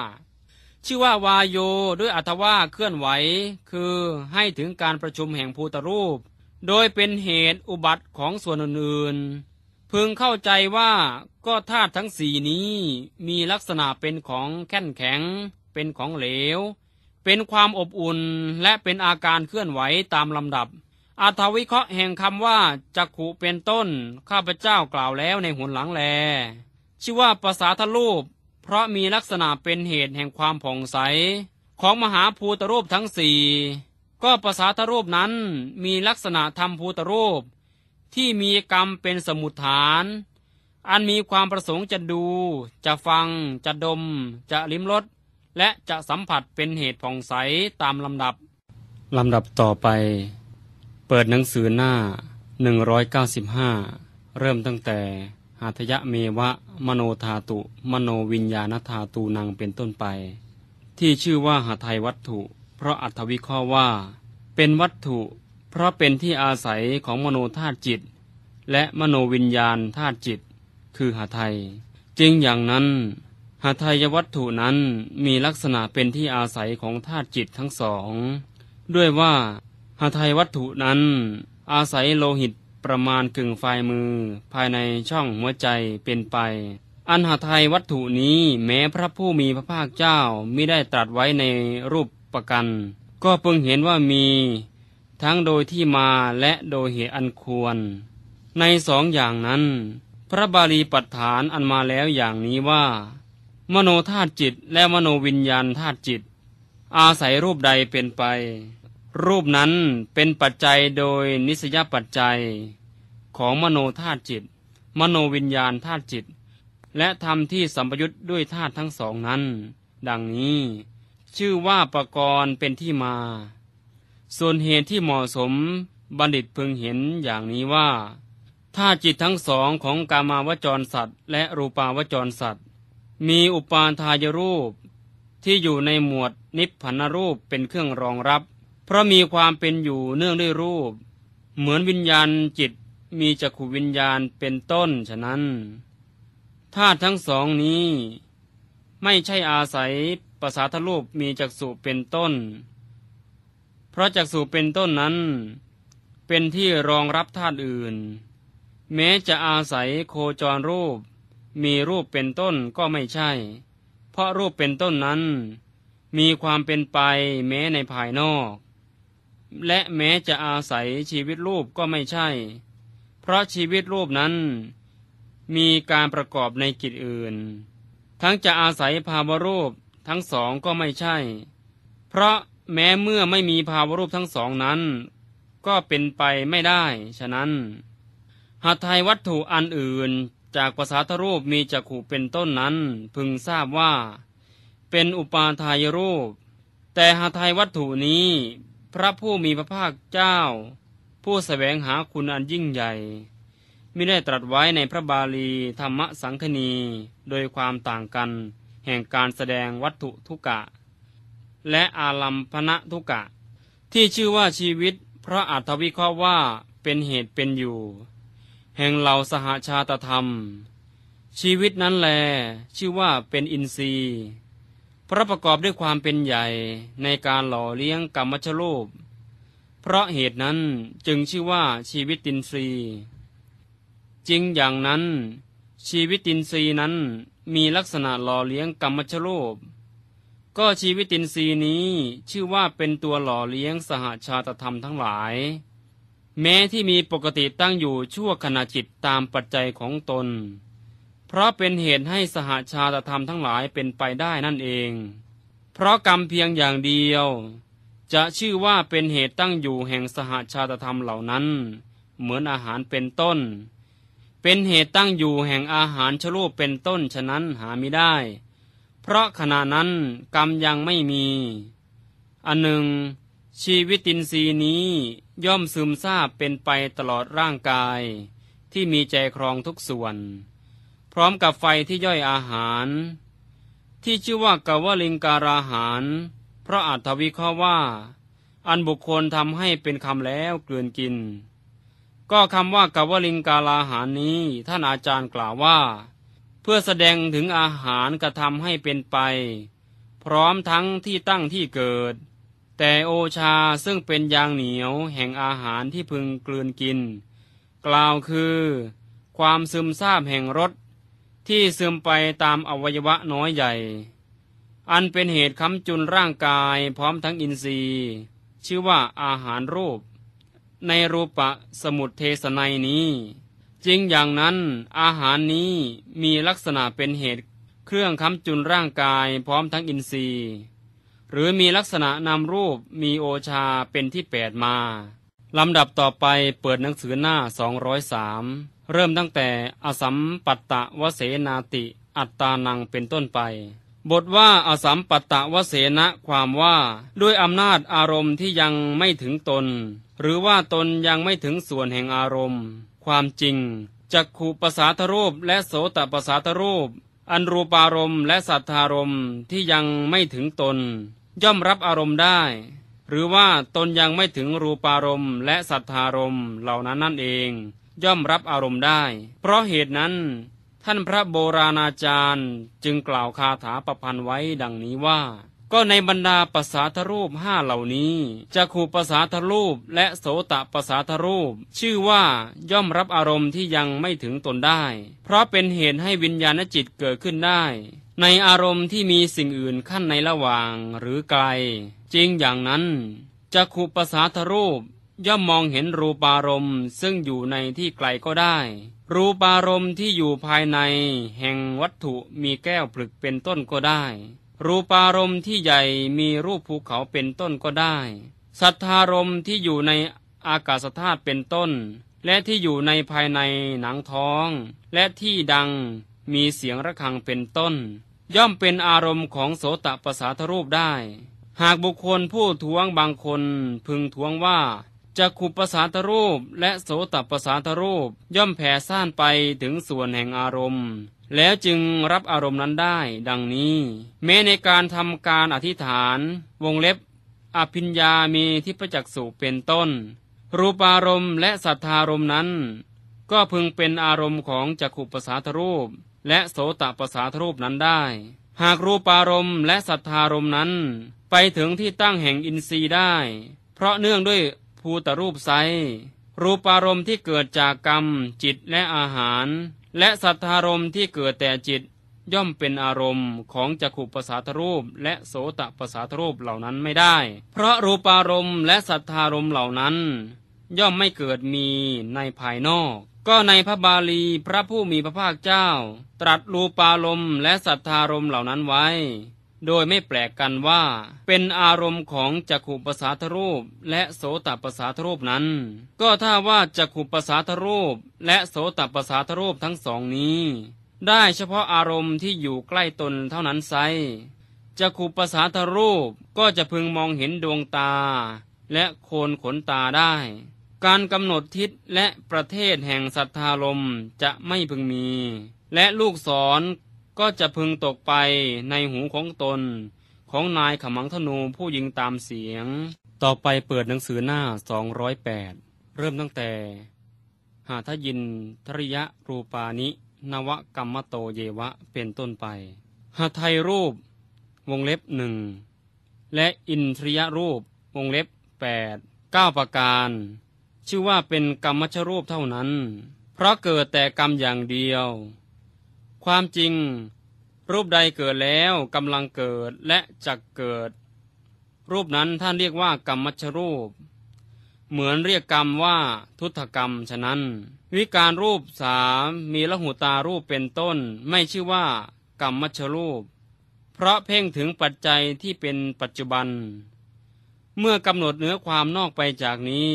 ชื่อว่าวาโยด้วยอัตว่าเคลื่อนไหว คือให้ถึงการประชุมแห่งภูตรูป โดยเป็นเหตุอุบัติของส่วนอื่นๆพึงเข้าใจว่าก็ธาตุทั้งสี่นี้มีลักษณะเป็นของแข็งแข็ง เป็นของเหลว เป็นความอบอุ่นและเป็นอาการเคลื่อนไหวตามลำดับอาทวิเคราะห์แห่งคำว่าจักขุเป็นต้นข้าพเจ้ากล่าวแล้วในหุนหลังแล ชื่อว่าภาษาทรูป เพราะมีลักษณะเป็นเหตุแห่งความผ่องใสของมหาภูตรูปทั้งสี่ก็ภาษาทรูปนั้นมีลักษณะธรรมภูตรูป ที่มีกรรมเป็นสมุทฐาน อันมีความประสงค์จะดู จะฟัง จะดม จะลิ้มรสและจะสัมผัสเป็นเหตุผ่องใสตามลำดับลำดับต่อไปเปิดหนังสือหน้า195เริ่มตั้งแต่หาทยะเมวะมโนธาตุมโนวิญญาณธาตูนางเป็นต้นไป ที่ชื่อว่าหาไทยวัตถุ เพราะอัตวิข้อว่า เป็นวัตถุ เพราะเป็นที่อาศัยของมโนธาตุจิต และมโนวิญญาณธาตุจิต คือหาไทยจริงอย่างนั้น หาไทยวัตถุนั้นมีลักษณะเป็นที่อาศัยของธาตุจิตทั้งสอง ด้วยว่าหาไทยวัตถุนั้น อาศัยโลหิตประมาณกึ่งฝ่ายมือภายในช่องหัวใจเป็นไป อันหาไทยวัตถุนี้แม้พระผู้มีพระภาคเจ้าไม่ได้ตรัสไว้ในรูปประกัน ก็เพิ่งเห็นว่ามี ทั้งโดยที่มาและโดยเหตุอันควร ในสองอย่างนั้น พระบาลีปัฏฐานอันมาแล้วอย่างนี้ว่า มโนธาตุจิตและมโนวิญญาณธาตุจิต อาศัยรูปใดเป็นไปรูปนั้นเป็นปัจจัยโดยนิสยปัจจัย ของมโนธาตุจิต มโนวิญญาณธาตุจิต และธรรมที่สัมปยุทธ์ด้วยธาตุทั้งสองนั้น ดังนี้ ชื่อว่าประกรณ์เป็นที่มา ส่วนเหตุที่เหมาะสมบัณฑิตพึงเห็นอย่างนี้ว่าธาตุจิตทั้งสองของกามาวจรสัตว์ และรูปาวจรสัตว์ มีอุปาทายรูป ที่อยู่ในหมวดนิพพานรูปเป็นเครื่องรองรับเพราะมีความเป็นอยู่เนื่องด้วยรูป เหมือนวิญญาณจิตมีจักขูวิญญาณเป็นต้นฉะนั้นธาตุทั้งสองนี้ ไม่ใช่อาศัยภาษาทรูปมีจักษุเป็นต้น เพราะจักษุเป็นต้นนั้น เป็นที่รองรับธาตุอื่น แม้จะอาศัยโคจรรูปมีรูปเป็นต้นก็ไม่ใช่ เพราะรูปเป็นต้นนั้น มีความเป็นไปแม้ในภายนอกและแม้จะอาศัยชีวิตรูปก็ไม่ใช่ เพราะชีวิตรูปนั้น มีการประกอบในกิจอื่น ทั้งจะอาศัยภาวรูปทั้งสองก็ไม่ใช่ เพราะแม้เมื่อไม่มีภาวรูปทั้งสองนั้น ก็เป็นไปไม่ได้ ฉะนั้นหาไทยวัตถุอันอื่นจากภาษาทรูปมีจักขู่เป็นต้นนั้น พึงทราบว่า เป็นอุปาทายรูป แต่หาไทยวัตถุนี้พระผู้มีพระภาคเจ้า ผู้สแสวงหาคุณอันยิ่งใหญ่ ไม่ได้ตรัสไว้ในพระบาลีธรรมสังคณีโดยความต่างกัน แห่งการแสดงวัตถุทุกะ และอารัมพนะทุกะ ที่ชื่อว่าชีวิตพระอัทวิเคราะห์ว่าเป็นเหตุเป็นอยู่ แห่งเหล่าสหาชาตธรรม ชีวิตนั้นแล ชื่อว่าเป็นอินทรีย์เพราะประกอบด้วยความเป็นใหญ่ในการหล่อเลี้ยงกรรมชโลภเพราะเหตุนั้นจึงชื่อว่าชีวิตตินทรีย์จริงอย่างนั้น ชีวิตตินทรีย์นั้นมีลักษณะหล่อเลี้ยงกรรมชโลภก็ชีวิตินทรีย์นี้ชื่อว่าเป็นตัวหล่อเลี้ยงสหาชาตธรรมทั้งหลาย แม้ที่มีปกติตั้งอยู่ชั่วขณะจิตตามปัจจัยของตนเพราะเป็นเหตุให้สหาชาตธรรมทั้งหลายเป็นไปได้นั่นเอง เพราะกรรมเพียงอย่างเดียว จะชื่อว่าเป็นเหตุตั้งอยู่แห่งสหาชาตธรรมเหล่านั้น เหมือนอาหารเป็นต้น เป็นเหตุตั้งอยู่แห่งอาหารชโูปเป็นต้นฉะนั้นหาไม่ได้ เพราะขณะนั้นกรรมยังไม่มี อันหนึ่ง ชีวิตินทรีย์นี้ย่อมซึมซาบเป็นไปตลอดร่างกาย ที่มีใจครองทุกส่วนร้อมกับไฟที่ย่อยอาหาร ที่ชื่อว่ากวลิงการาหาร พระอัฏฐวิเคราะห์ว่า อันบุคคลทำให้เป็นคำแล้วเกลื่อนกิน ก็คำว่ากวลิงการาหารนี้ ท่านอาจารย์กล่าวว่า เพื่อแสดงถึงอาหารกระทำให้เป็นไป พร้อมทั้งที่ตั้งที่เกิด แต่โอชาซึ่งเป็นยางเหนียวแห่งอาหารที่พึงกลืนกิน กล่าวคือ ความซึมซาบแห่งรสที่ซึมไปตามอวัยวะน้อยใหญ่ อันเป็นเหตุค้ำจุนร่างกายพร้อมทั้งอินทรีย์ ชื่อว่าอาหารรูป ในรูปะสมุดเทสนัยนี้จริงอย่างนั้นอาหารนี้มีลักษณะเป็นเหตุเครื่องค้ำจุนร่างกายพร้อมทั้งอินทรีย์ หรือมีลักษณะนำรูปมีโอชาเป็นที่แปดมาลำดับต่อไปเปิดหนังสือหน้า203เริ่มตั้งแต่อสัมปัตตะวเสนาติ อัตตานังเป็นต้นไป บทว่าอสัมปัตตะวเสนะความว่าด้วยอำนาจอารมณ์ที่ยังไม่ถึงตน หรือว่าตนยังไม่ถึงส่วนแห่งอารมณ์ ความจริงจักขูปสาทรูปและโสตปสาทรูปอันรูปารมณ์และสัทธารมณ์ที่ยังไม่ถึงตน ย่อมรับอารมณ์ได้ หรือว่าตนยังไม่ถึงรูปารมณ์และสัทธารมณ์เหล่านั้นนั่นเองย่อมรับอารมณ์ได้ เพราะเหตุนั้น ท่านพระโบราณอาจารย์จึงกล่าวคาถาประพันธ์ไว้ ดังนี้ว่า ก็ในบรรดาภาษาทรูปห้าเหล่านี้จะขู่ภาษาทรูปและโสตภาษาทรูป ชื่อว่าย่อมรับอารมณ์ที่ยังไม่ถึงตนได้ เพราะเป็นเหตุให้วิญญาณจิตเกิดขึ้นได้ ในอารมณ์ที่มีสิ่งอื่นขั้นในระหว่างหรือไกล จริงอย่างนั้นจะขู่ภาษาทรูปย่อมมองเห็นรูปารมณ์ซึ่งอยู่ในที่ไกลก็ได้ รูปารมณ์ที่อยู่ภายในแห่งวัตถุมีแก้วผลึกเป็นต้นก็ได้ รูปารมณ์ที่ใหญ่มีรูปภูเขาเป็นต้นก็ได้ สัทธารมณ์ที่อยู่ในอากาศธาตุเป็นต้น และที่อยู่ในภายในหนังท้อง และที่ดังมีเสียงระฆังเป็นต้น ย่อมเป็นอารมณ์ของโสตประสาทรูปได้ หากบุคคลผู้ทวงบางคนพึงทวงว่าจักขุประสาทรูปและโสตประสาทรูปย่อมแผ่ซ่านไปถึงส่วนแห่งอารมณ์แล้วจึงรับอารมณ์นั้นได้ดังนี้แม้ในการทำการอธิษฐานวงเล็บอภิญญามีทิพจักษุเป็นต้นรูปอารมณ์และสัทธารมณ์นั้นก็พึงเป็นอารมณ์ของจักขุปสาทรูปและโสตประสาทรูปนั้นได้หากรูปอารมณ์และสัทธารมณ์นั้นไปถึงที่ตั้งแห่งอินทรีย์ได้เพราะเนื่องด้วยภูตรูปไซรูปารมณ์ที่เกิดจากกรรม จิตและอาหาร และสัทธารมณ์ที่เกิดแต่จิตย่อมเป็นอารมณ์ของจักขุปสาทรูปและโสตปสาทรูปเหล่านั้นไม่ได้ เพราะรูปารมณ์และสัทธารมณ์เหล่านั้น ย่อมไม่เกิดมีในภายนอก ก็ในพระบาลีพระผู้มีพระภาคเจ้า ตรัสรูปารมณ์และสัทธารมณ์เหล่านั้นไว้โดยไม่แปลกกันว่า เป็นอารมณ์ของจักขุปสาทรูป และโสตปสาทรูปนั้น ก็ถ้าว่าจักขุปสาทรูป และโสตปสาทรูปทั้งสองนี้ ได้เฉพาะอารมณ์ที่อยู่ใกล้ตนเท่านั้นไซจักขุปสาทรูปก็จะพึงมองเห็นดวงตา และโคนขนตาได้ การกำหนดทิศและประเทศแห่งสัทธาลมจะไม่พึงมี และลูกศรก็จะพึงตกไปในหูของตนของนายขมังธนูผู้ยิงตามเสียง ต่อไปเปิดหนังสือหน้า 208 เริ่มตั้งแต่ หาทยินทริยะรูปานิ นวกรรมโตเยวะเป็นต้นไป หาไทยรูป วงเล็บหนึ่ง และอินทริยรูปวงเล็บ 8 9 ประการ ชื่อว่าเป็นกรรมชรูปเท่านั้น เพราะเกิดแต่กรรมอย่างเดียวความจริง รูปใดเกิดแล้วกำลังเกิดและจะเกิด รูปนั้นท่านเรียกว่ากรรมมัชรูป เหมือนเรียกกรรมว่าทุตกรรมฉะนั้น วิการรูปสามมีละหูตารูปเป็นต้นไม่ชื่อว่า กรรมมัชรูป เพราะเพ่งถึงปัจจัยที่เป็นปัจจุบัน เมื่อกำหนดเนื้อความนอกไปจากนี้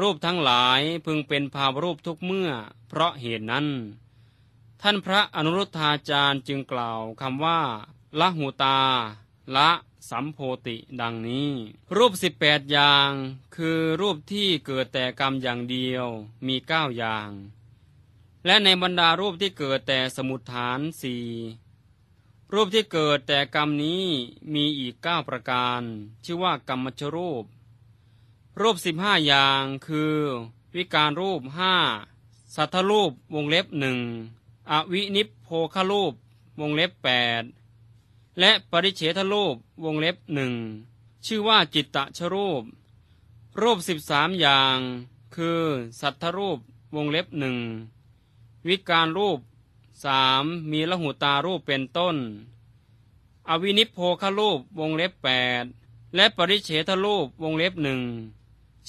รูปทั้งหลายพึงเป็นภาวรูปทุกเมื่อ เพราะเหตุนั้นท่านพระอนุรุทธาจารย์จึงกล่าวคำว่าละหูตาละสัมโพติ ดังนี้ รูป18อย่างคือรูปที่เกิดแต่กรรมอย่างเดียวมี9อย่างและในบรรดารูปที่เกิดแต่สมุทฐานสี่รูปที่เกิดแต่กรรมนี้มีอีก 9 ประการ ชื่อว่ากรรมชรูป รูป15อย่างคือ วิการรูปห้าสัทธรูปวงเล็บหนึ่งอวินิพโพครูปวงเล็บแปดและปริเฉทรูปวงเล็บหนึ่งชื่อว่าจิตตะชรูป รูปสิบสามอย่าง คือ สัทธรูปวงเล็บหนึ่งวิการรูปสามมีละหูตารูปเป็นต้น อวินิพโพครูปวงเล็บแปดและปริเฉทรูปวงเล็บหนึ่ง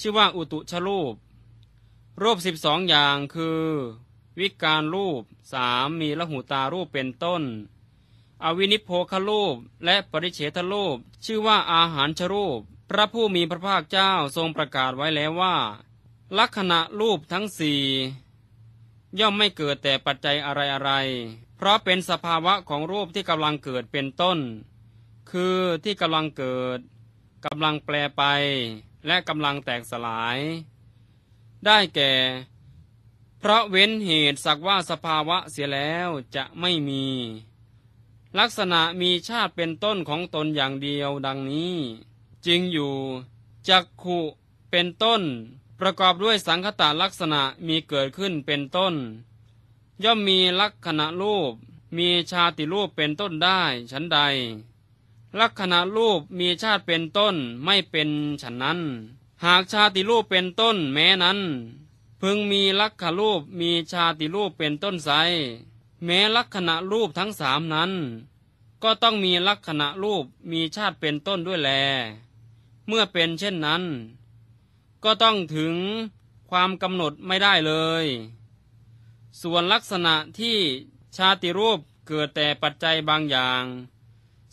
ชื่อว่าอุตุชรูป รูปสิบสองอย่างคือวิการรูปสามมีละหูตารูปเป็นต้น อวินิโพครูปและปริเฉทรูป ชื่อว่าอาหารชรูป พระผู้มีพระภาคเจ้าทรงประกาศไว้แล้วว่า ลักษณะรูปทั้งสี่ย่อมไม่เกิดแต่ปัจจัยอะไร อะไร เพราะเป็นสภาวะของรูปที่กำลังเกิดเป็นต้น คือที่กำลังเกิดกำลังแปลไป และกำลังแตกสลาย ได้แก่เพราะเว้นเหตุสักว่าสภาวะเสียแล้วจะไม่มี ลักษณะมีชาติเป็นต้นของตนอย่างเดียวดังนี้จริงอยู่ จักขุเป็นต้นประกอบด้วยสังคตาลักษณะมีเกิดขึ้นเป็นต้น ย่อมมีลักษณะรูปมีชาติรูปเป็นต้นได้ชั้นใด ลักษณะรูปมีชาติเป็นต้นไม่เป็นฉันนั้น หากชาติรูปเป็นต้นแม้นั้นพึงมีลักขรูปมีชาติรูปเป็นต้นไซแม้ลักษณะรูปทั้งสามนั้น ก็ต้องมีลักษณะรูปมีชาติเป็นต้นด้วยแล เมื่อเป็นเช่นนั้นก็ต้องถึงความกำหนดไม่ได้เลย ส่วนลักษณะที่ชาติรูปเกิดแต่ปัจจัยบางอย่าง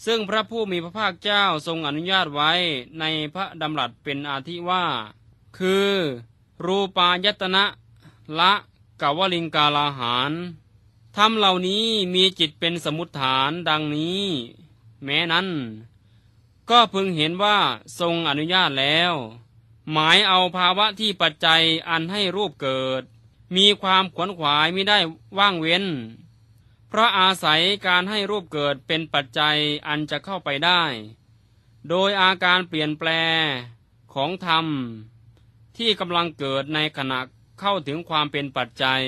ซึ่งพระผู้มีพระภาคเจ้าทรงอนุญาตไว้ในพระดำรัสเป็นอาทิว่า คือรูปายตนะ ละกวลิงกาลาหารทำเหล่านี้มีจิตเป็นสมุทฐานดังนี้ แม้นั้น ก็พึงเห็นว่าทรงอนุญาตแล้ว หมายเอาภาวะที่ปัจจัยอันให้รูปเกิด มีความขวนขวายไม่ได้ว่างเว้นเพราะอาศัยการให้รูปเกิดเป็นปัจจัยอันจะเข้าไปได้ โดยอาการเปลี่ยนแปลงของธรรมที่กำลังเกิดในขณะเข้าถึงความเป็นปัจจัย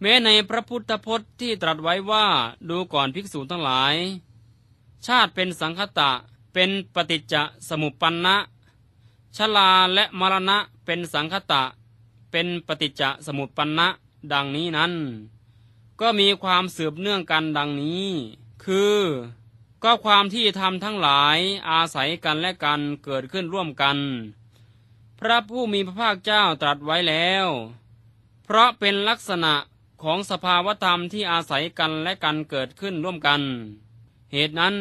แม้ในพระพุทธพจน์ที่ตรัสไว้ว่าดูก่อน ภิกษุทั้งหลาย ชาติเป็นสังคตะ เป็นปฏิจจสมุปปนะชลาและมรณะเป็นสังคตะ เป็นปฏิจจสมุปปนะดังนี้นั้น ก็มีความสืบเนื่องกันดังนี้ คือก็ความที่ทำทั้งหลายอาศัยกันและกันเกิดขึ้นร่วมกันพระผู้มีพระภาคเจ้าตรัสไว้แล้ว เพราะเป็นลักษณะของสภาวธรรมที่อาศัยกันและกันเกิดขึ้นร่วมกัน เหตุนั้น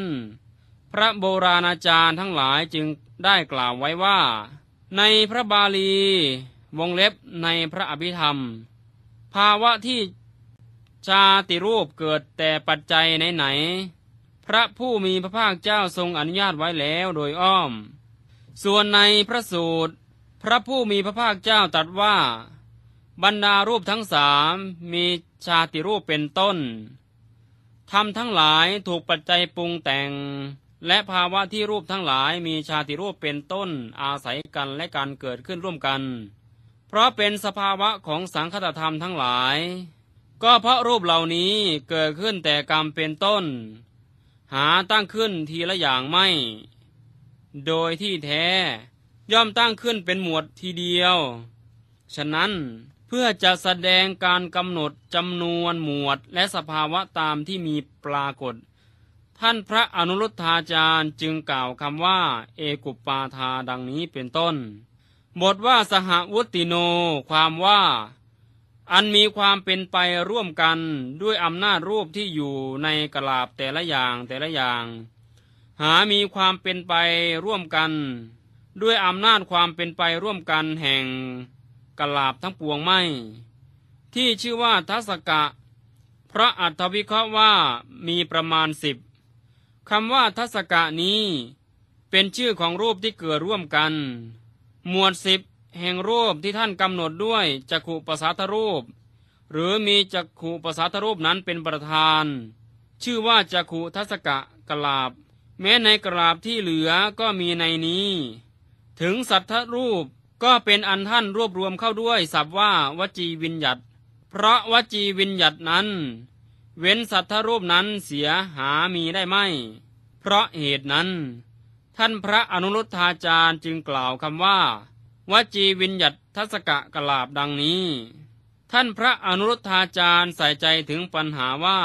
พระโบราณอาจารย์ทั้งหลายจึงได้กล่าวไว้ว่า ในพระบาลีวงเล็บในพระอภิธรรม ภาวะที่ชาติรูปเกิดแต่ปัจจัยไหนๆพระผู้มีพระภาคเจ้าทรงอนุญาตไว้แล้วโดยอ้อม ส่วนในพระสูตรพระผู้มีพระภาคเจ้าตรัสว่า บรรดารูปทั้งสามมีชาติรูปเป็นต้นทำทั้งหลายถูกปัจจัยปรุงแต่ง และภาวะที่รูปทั้งหลายมีชาติรูปเป็นต้น อาศัยกันและการเกิดขึ้นร่วมกัน เพราะเป็นสภาวะของสังคตธรรมทั้งหลาย ก็เพราะรูปเหล่านี้เกิดขึ้นแต่กรรมเป็นต้น หาตั้งขึ้นทีละอย่างไม่ โดยที่แท้ย่อมตั้งขึ้นเป็นหมวดทีเดียว ฉะนั้นเพื่อจะแสดงการกำหนดจำนวนหมวดและสภาวะตามที่มีปรากฏ ท่านพระอนุรุทธาจารย์จึงกล่าวคำว่า เอกุปปาทาดังนี้เป็นต้น บทว่าสหวุติโนความว่า อันมีความเป็นไปร่วมกันด้วยอำนาจรูปที่อยู่ในกลาบแต่ละอย่างแต่ละอย่าง หา มีความเป็นไปร่วมกันด้วยอำนาจความเป็นไปร่วมกันแห่งกลาบทั้งปวงไม่ที่ชื่อว่าทัศกะ พระอัฐวิเคราะห์ว่า มีประมาณสิบคำว่าทัศกะนี้ เป็นชื่อของรูปที่เกิดร่วมกัน หมวดสิบแห่งรูปที่ท่านกำหนดด้วยจักขุปสาทรูป หรือมีจักขุปสาทรูปนั้นเป็นประธาน ชื่อว่าจักขุทัศกะกลาบ แม้ในกลาบที่เหลือก็มีในนี้ถึงสัทธรูปก็เป็นอันท่านรวบรวมเข้าด้วยศัพท์ว่าวจีวิญญัตเพราะวจีวิญญัตนั้น เว้นสัทธรูปนั้นเสียหามีได้ไหม เพราะเหตุนั้น ท่านพระอนุรุทธาจารย์จึงกล่าวคำว่า วจีวิญญัตทัศกะกลาบดังนี้ ท่านพระอนุรุทธาจารย์ใส่ใจถึงปัญหาว่า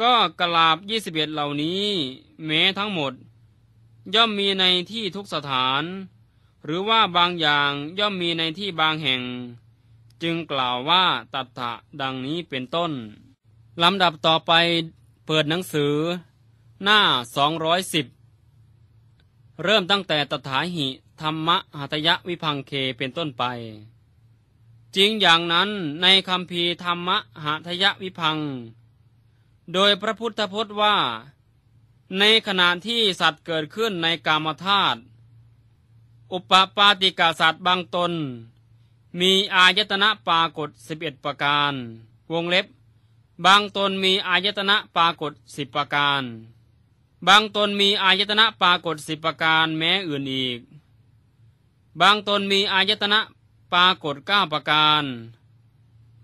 ก็กลาบยี่สิบเอ็ดเหล่านี้ แม้ทั้งหมด ย่อมมีในที่ทุกสถานหรือว่าบางอย่างย่อมมีในที่บางแห่ง จึงกล่าวว่าตัฐะดังนี้เป็นต้นลำดับต่อไปเปิดหนังสือหน้า 210 เริ่มตั้งแต่ตถาหิธรรมะหัตยะวิพังเคเป็นต้นไป จริงอย่างนั้นในคำพีธรรมะหัตยะวิพัง โดยพระพุทธพจน์ว่า ในขณะที่สัตว์เกิดขึ้นในกามธาตุอุปปาติกาสัตว์บางตน มีอายตนะปรากฏสิบเอ็ดประการวงเล็บ บางตนมีอายตนะปรากฏสิบประการ บางตนมีอายตนะปรากฏสิบประการแม้อื่นอีก บางตนมีอายตนะปรากฏเก้าประการ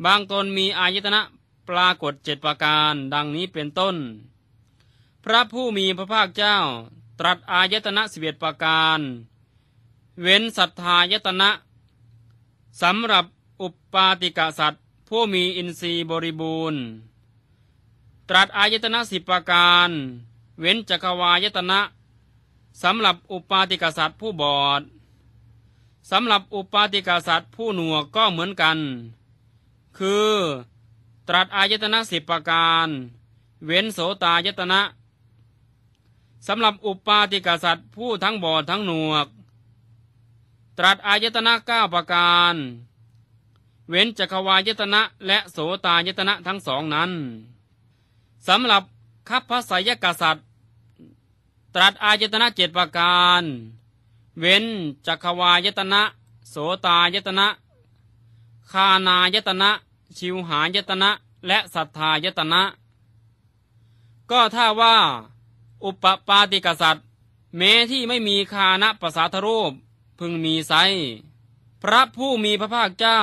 บางตนมีอายตนะปรากฏเจ็ดประการ ดังนี้เป็นต้น พระผู้มีพระภาคเจ้า ตรัสอายตนะสิบเอ็ดประการเว้นศรัทธายตนะสำหรับอุปปาติกสัตว์ผู้มีอินทรีย์บริบูรณ์ ตรัสอายตนะสิบประการเว้นจักวายตนะสำหรับอุปาติกสัตว์ผู้บอดสำหรับอุปาติกสัตว์ผู้หนวกก็เหมือนกัน คือ ตรัสอายตนะสิบประการเว้นโสตายตนะสำหรับอุปาติกสัตว์ผู้ทั้งบอดทั้งหนวกตรัสอายตนะเก้าประการ เว้นจักรวายตนะและโสตายตนะทั้งสองนั้นสำหรับขับพระสยกษัตริย์ตรัสอายตนะเจ็ดประการ เว้นจักรวายตนะโสตายตนะคานายตนะ ชิวหายตนะ และสัทธายตนะ ก็ถ้าว่าอุปปาติกษัตริย์แม้ที่ไม่มีคานะภาษาทรูปพึงมีไซพระผู้มีพระภาคเจ้า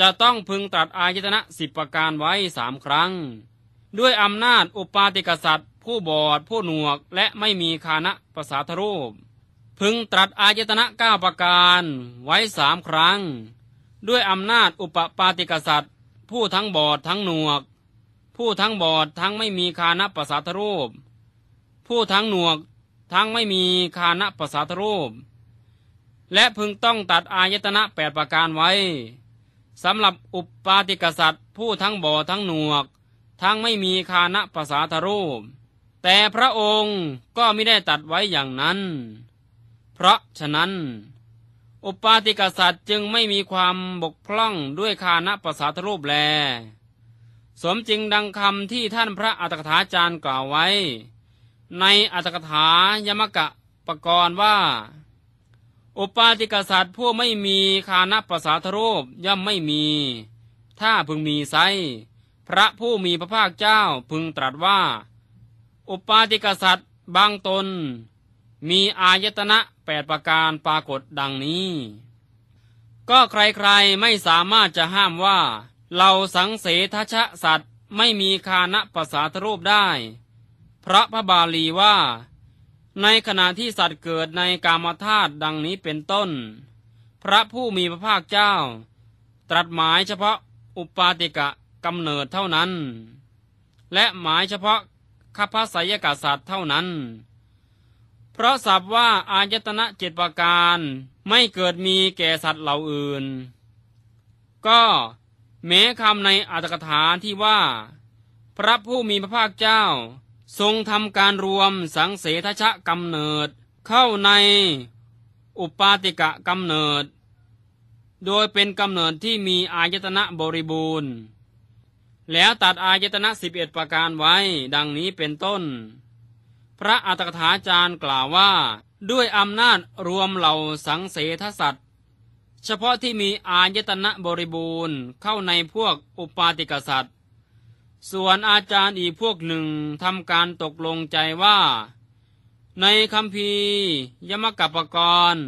จะต้องพึงตรัสอายตนะสิบประการไว้สามครั้ง ด้วยอำนาจอุปาติกษัตริย์ผู้บอดผู้หนวกและไม่มีคานะภาษาทรูปพึงตรัสอายตนะเก้าประการไว้สามครั้ง ด้วยอำนาจอุปปาติกษัตริย์ผู้ทั้งบอดทั้งหนวก ผู้ทั้งบอดทั้งไม่มีคานะภาษาทรูปผู้ทั้งหนวกทั้งไม่มีคานะภาษาทรูปและพึงต้องตัด อายตนะแปดประการไว้ สำหรับอุปปาติกษัตริย์ผู้ทั้งบ่อทั้งหนวกทั้งไม่มีคานะภาษาทรูป แต่พระองค์ก็ไม่ได้ตัดไว้อย่างนั้น เพราะฉะนั้น อุปปาติกษัตริย์จึงไม่มีความบกพร่องด้วยคานะภาษาทรูปแล สมจริงดังคำที่ท่านพระอัตถกถาจารย์กล่าวไว้ ในอัตถกถายมกะปรกรณ์ว่าอุปาติกษัตริย์ผู้ไม่มีคานาภาษาทรูปย่อมไม่มี ถ้าพึงมีไซพระผู้มีพระภาคเจ้าพึงตรัสว่า อุปาติกษัตริย์บางตน มีอายตนะแปดประการปรากฏดังนี้ ก็ใครๆไม่สามารถจะห้ามว่า เราสังเสทชะสัตว์ไม่มีคานะภาษาทรูปได้พระพระบาลีว่าในขณะที่สัตว์เกิดในกามธาตุดังนี้เป็นต้น พระผู้มีพระภาคเจ้า ตรัสหมายเฉพาะอุปาติกะกำเนิดเท่านั้น และหมายเฉพาะข้าพสยกาสตร์เท่านั้น เพราะสับว่าอายตนะเจ็ดประการไม่เกิดมีแก่สัตว์เหล่าอื่น ก็แม้คำในอัตถกถาที่ว่าพระผู้มีพระภาคเจ้าทรงทำการรวมสังเสทชะกำเนิดเข้าในอุปาติกะกำเนิด โดยเป็นกำเนิดที่มีอายตนะบริบูรณ์ แล้วตัดอายตนะสิบเอ็ดประการไว้ดังนี้เป็นต้น พระอัตถกถาจารย์กล่าวว่า ด้วยอำนาจรวมเหล่าสังเสทสัตว์ เฉพาะที่มีอายตนะบริบูรณ์เข้าในพวกอุปาติกสัตว์ส่วนอาจารย์อีกพวกหนึ่งทำการตกลงใจว่าในคำพียมกัปปกรณ์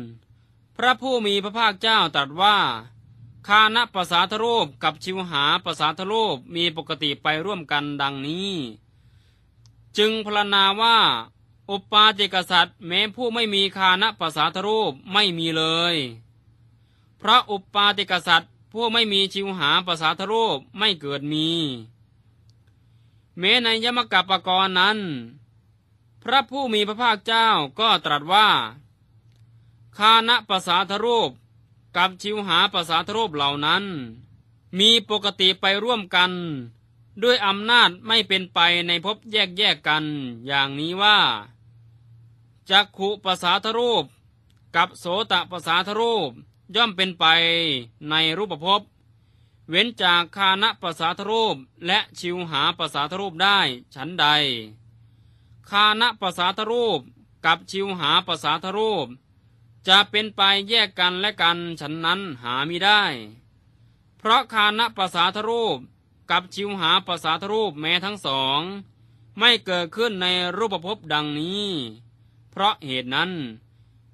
พระผู้มีพระภาคเจ้าตรัสว่าคานะภาษาทรูปกับชิวหาภาษาทรูปมีปกติไปร่วมกันดังนี้ จึงพรณนาว่า อุปาจิกษัตริย์แม้ผู้ไม่มีคานะภาษาทรูปไม่มีเลยเพราะอุปาติกษัตริย์ผู้ไม่มีชิวหาภาษาทรูปไม่เกิดมีแม้ในยมกับปกรณ์นั้น พระผู้มีพระภาคเจ้าก็ตรัสว่าคานะภาษาทรูป กับชิวหาภาษาทรูปเหล่านั้น มีปกติไปร่วมกัน ด้วยอำนาจไม่เป็นไปในภพแยกแยกกันอย่างนี้ว่าจักขุภาษาทรูป กับโสตภาษาทรูป ย่อมเป็นไปในรูปภพเว้นจากคานะภาษาทรูปและชิวหาภาษาทรูปได้ชั้นใด คานะภาษาทรูปกับชิวหาภาษาทรูป จะเป็นไปแยกกันและกันฉันนั้นหาไม่ได้ เพราะคานะภาษาทรูปกับชิวหาภาษาทรูปแม้ทั้งสอง ไม่เกิดขึ้นในรูปภพดังนี้ เพราะเหตุนั้น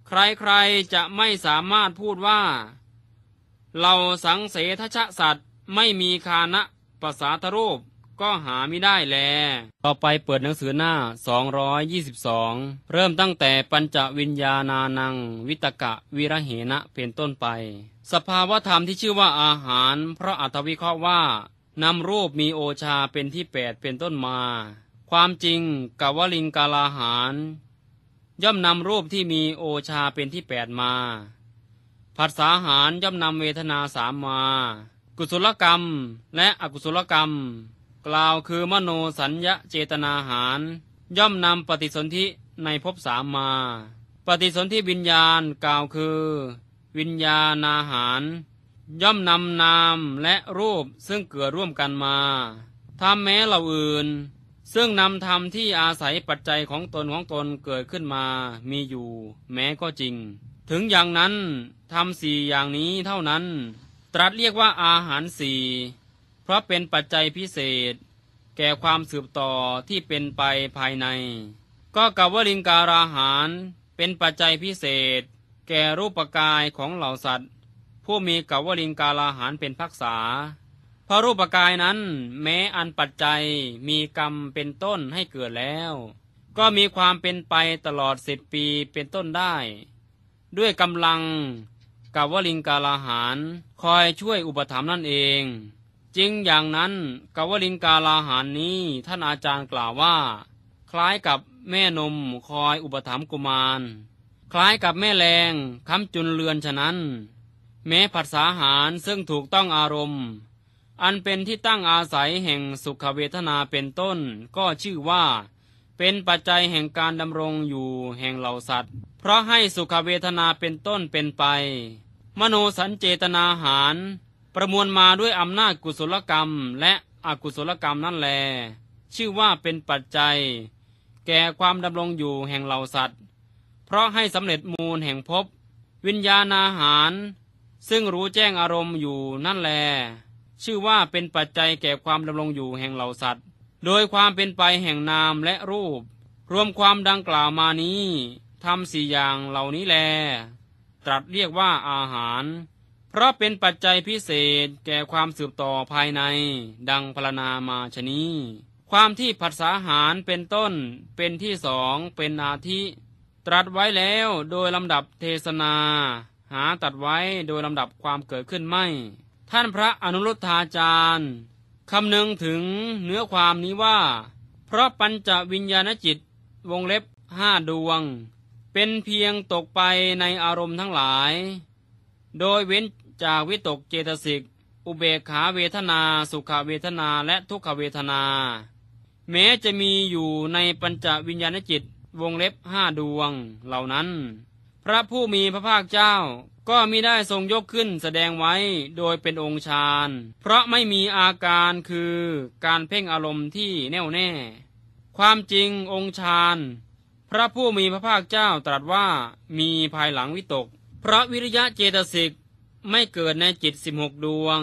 ใครๆจะไม่สามารถพูดว่าเราสังเสทชะสัตว์ไม่มีคานะภาษาทรูป ก็หาไม่ได้แล ต่อไปเปิดหนังสือหน้า 222 เริ่มตั้งแต่ปัญจวิญญาณานัง วิตกะวิระเหนะเป็นต้นไป สภาวธรรมที่ชื่อว่าอาหารเพราะอัตวิเคราะห์ว่า นำรูปมีโอชาเป็นที่แปดเป็นต้นมา ความจริงกวลิงกาลาหาร ย่อมนำรูปที่มีโอชาเป็นที่แปดมาผัสสาหารย่อมนำเวทนาสามมา กุศลกรรมและอกุศลกรรม กล่าวคือมโนสัญญะเจตนาหารย่อมนำปฏิสนธิในภพสามมา ปฏิสนธิวิญญาณกล่าวคือ วิญญาณาหารย่อมนำนามและรูปซึ่งเกิดร่วมกันมาทำแม้เหล่าอื่นซึ่งนำธรรมที่อาศัยปัจจัยของตนของตนเกิดขึ้นมามีอยู่แม้ก็จริงถึงอย่างนั้นทำสี่อย่างนี้เท่านั้น ตรัสเรียกว่าอาหารสี่ เพราะเป็นปัจจัยพิเศษ แก่ความสืบต่อที่เป็นไปภายใน ก็กับวลิงการาหาร เป็นปัจจัยพิเศษ แก่รูปกายของเหล่าสัตว์ ผู้มีกับวลิงการาหารเป็นพักษา เพราะรูปกายนั้นแม้อันปัจจัยมีกรรมเป็นต้นให้เกิดแล้ว ก็มีความเป็นไปตลอดสิบปีเป็นต้นได้ด้วยกำลังกับวลิงกาลาหารคอยช่วยอุปถัมภ์นั่นเองจริงอย่างนั้นกับวลิงกาลาหารนี้ท่านอาจารย์กล่าวว่า คล้ายกับแม่นมคอยอุปถัมภ์กุมาร คล้ายกับแม่แรงค้ำจุนเรือนฉะนั้น แม้ผัสสาหารซึ่งถูกต้องอารมณ์ อันเป็นที่ตั้งอาศัยแห่งสุขเวทนาเป็นต้นก็ชื่อว่าเป็นปัจจัยแห่งการดำรงอยู่แห่งเหล่าสัตว์ เพราะให้สุขเวทนาเป็นต้นเป็นไปมโนสัญเจตนาหาร ประมวลมาด้วยอำนาจกุศลกรรมและอกุศลกรรมนั่นแล ชื่อว่าเป็นปัจจัย แก่ความดำรงอยู่แห่งเหล่าสัตว์ เพราะให้สำเร็จมูลแห่งพบวิญญาณอาหาร ซึ่งรู้แจ้งอารมณ์อยู่นั่นแลชื่อว่าเป็นปัจจัยแก่ความดำรงอยู่แห่งเหล่าสัตว์โดยความเป็นไปแห่งนามและรูป รวมความดังกล่าวมานี้ทำสี่อย่างเหล่านี้แล ตรัสเรียกว่าอาหาร เพราะเป็นปัจจัยพิเศษแก่ความสืบต่อภายใน ดังพรณนามาชนีความที่ผัสสาหารเป็นต้น เป็นที่สองเป็นอาทิตรัสไว้แล้วโดยลำดับเทศนา หาตัดไว้โดยลำดับความเกิดขึ้นไม่ ท่านพระอนุรุทธาจารย์คำนึงถึงเนื้อความนี้ว่า เพราะปัญจวิญญาณจิตวงเล็บห้าดวงเป็นเพียงตกไปในอารมณ์ทั้งหลาย โดยเว้นจากวิตกเจตสิกอุเบกขาเวทนาสุขเวทนาและทุกขเวทนา แม้จะมีอยู่ในปัญจวิญญาณจิตวงเล็บห้าดวงเหล่านั้น พระผู้มีพระภาคเจ้าก็มิได้ทรงยกขึ้นแสดงไว้โดยเป็นองค์ฌานเพราะไม่มีอาการคือการเพ่งอารมณ์ที่แน่วแน่ ความจริงองค์ฌานพระผู้มีพระภาคเจ้าตรัสว่ามีภายหลังวิตก เพราะวิริยะเจตสิกไม่เกิดในจิตสิบหกดวง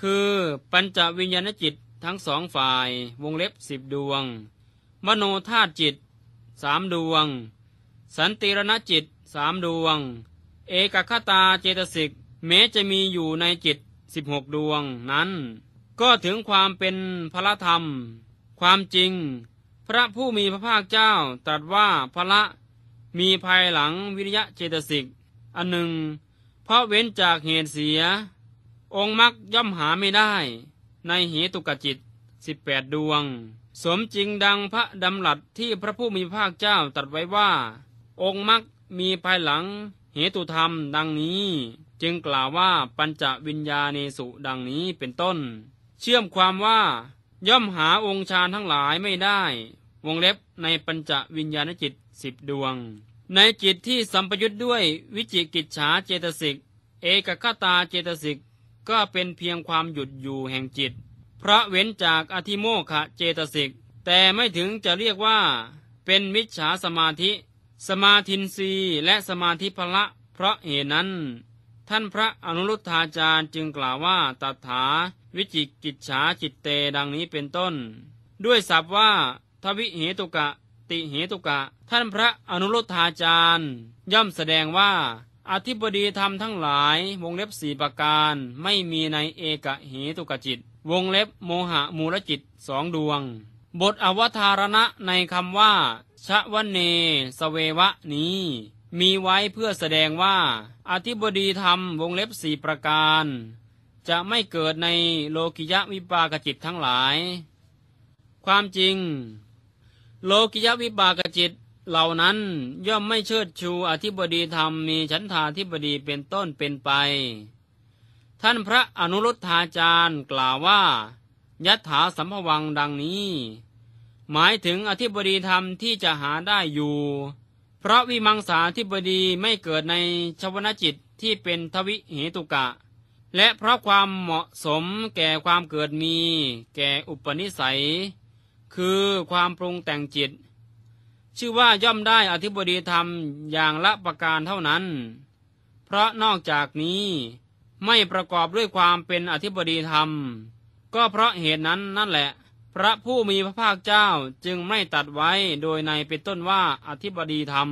คือปัญจวิญญาณจิต ทั้งสองฝ่ายวงเล็บสิบดวง มโนธาตุจิตสามดวง สันติรณจิตสามดวงเอกคตาเจตสิกแม้จะมีอยู่ในจิตสิบหกดวง นั้น ก็ถึงความเป็นพระธรรม ความจริง พระผู้มีพระภาคเจ้าตรัสว่าพระมีภายหลังวิริยะเจตสิกอันหนึ่งเพราะเว้นจากเหตุเสีย องค์มรรคย่อมหาไม่ได้ ในเหตุกจิตสิบแปดดวง สมจริงดังพระดำรัสที่พระผู้มีพระภาคเจ้าตรัสไว้ว่า องค์มรรคมีภายหลังเหตุธรรมดังนี้จึงกล่าวว่าปัญจวิญญาเนสุดังนี้เป็นต้น เชื่อมความว่าย่อมหาองค์ฌานทั้งหลายไม่ได้ วงเล็บในปัญจวิญญาณจิตสิบดวง ในจิตที่สัมปยุทธ์ด้วยวิจิกิจฉาเจตสิกเอกคตาเจตสิกก็เป็นเพียงความหยุดอยู่แห่งจิต เพราะเว้นจากอธิโมขะเจตสิกแต่ไม่ถึงจะเรียกว่าเป็นมิจฉาสมาธิสมาธินรีและสมาธิพละ เพราะเหตุนั้น ท่านพระอนุรุทธาจารย์จึงกล่าวว่าตถาวิจิกิจฉาจิตเตดังนี้เป็นต้น ด้วยศัพท์ว่า ทวิเหตุกะติเหตุกะ ท่านพระอนุรุทธาจารย์ย่อมแสดงว่า อธิบดีธรรมทั้งหลายวงเล็บสี่ประการไม่มีในเอกเหตุกจิต วงเล็บโมหะมูลจิตสองดวงบทอวทารณะในคำว่าชะวเนสเววะนี้ มีไว้เพื่อแสดงว่า อธิบดีธรรมวงเล็บสี่ประการ จะไม่เกิดในโลกิยะวิปากจิตทั้งหลาย ความจริง โลกิยะวิปากจิตเหล่านั้นย่อมไม่เชิดชูอธิบดีธรรมมีชันทาธิบดีเป็นต้นเป็นไป ท่านพระอนุรุทธาจารย์กล่าวว่ายัตถาสัมภวังดังนี้ หมายถึงอธิบดีธรรมที่จะหาได้อยู่ เพราะวิมังสาธิบดีไม่เกิดในชวนาจิตที่เป็นทวิเหตุกะ และเพราะความเหมาะสมแก่ความเกิดมี แก่อุปนิสัย คือความปรุงแต่งจิต ชื่อว่าย่อมได้อธิบดีธรรมอย่างละประการเท่านั้น เพราะนอกจากนี้ไม่ประกอบด้วยความเป็นอธิบดีธรรมก็เพราะเหตุนั้นนั่นแหละ พระผู้มีพระภาคเจ้าจึงไม่ตัดไว้โดยในเป็นต้นว่าอธิบดีธรรม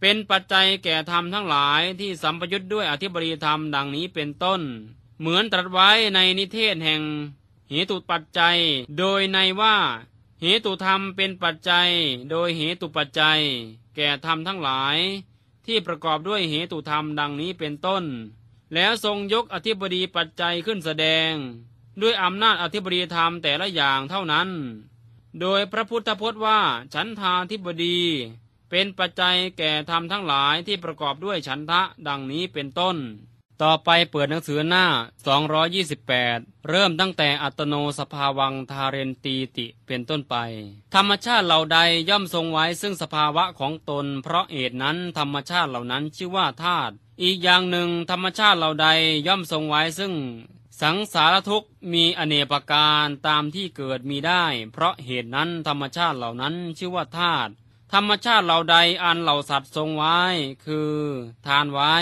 เป็นปัจจัยแก่ธรรมทั้งหลายที่สัมปยุทธ์ด้วยอธิบดีธรรมดังนี้เป็นต้น เหมือนตรัสไว้ในนิเทศแห่ง เหตุปัจจัยโดยในว่า เหตุธรรมเป็นปัจจัย โดย เหตุปัจจัย แก่ธรรมทั้งหลาย ที่ประกอบด้วยเหตุธรรมดังนี้เป็นต้น แล้วทรงยกอธิบดีปัจจัยขึ้นแสดงด้วยอำนาจอธิบดีธรรมแต่ละอย่างเท่านั้น โดยพระพุทธพจน์ว่า ฉันทาธิบดี เป็นปัจจัยแก่ธรรมทั้งหลายที่ประกอบด้วยฉันทะดังนี้เป็นต้น ต่อไปเปิดหนังสือหน้า228เริ่มตั้งแต่อัตโนสภาวังทาเรนตีติเป็นต้นไป ธรรมชาติเหล่าใดย่อมทรงไว้ซึ่งสภาวะของตน เพราะเอตนั้นธรรมชาติเหล่านั้นชื่อว่าธาตุอีกอย่างหนึ่งธรรมชาติเหล่าใดย่อมทรงไว้ซึ่งสังสารทุกมีอเนปการตามที่เกิดมีได้ เพราะเหตุนั้นธรรมชาติเหล่านั้นชื่อว่าธาตุธรรมชาติเหล่าใดอันเหล่าสัตว์ทรงไว้ คือทานไว้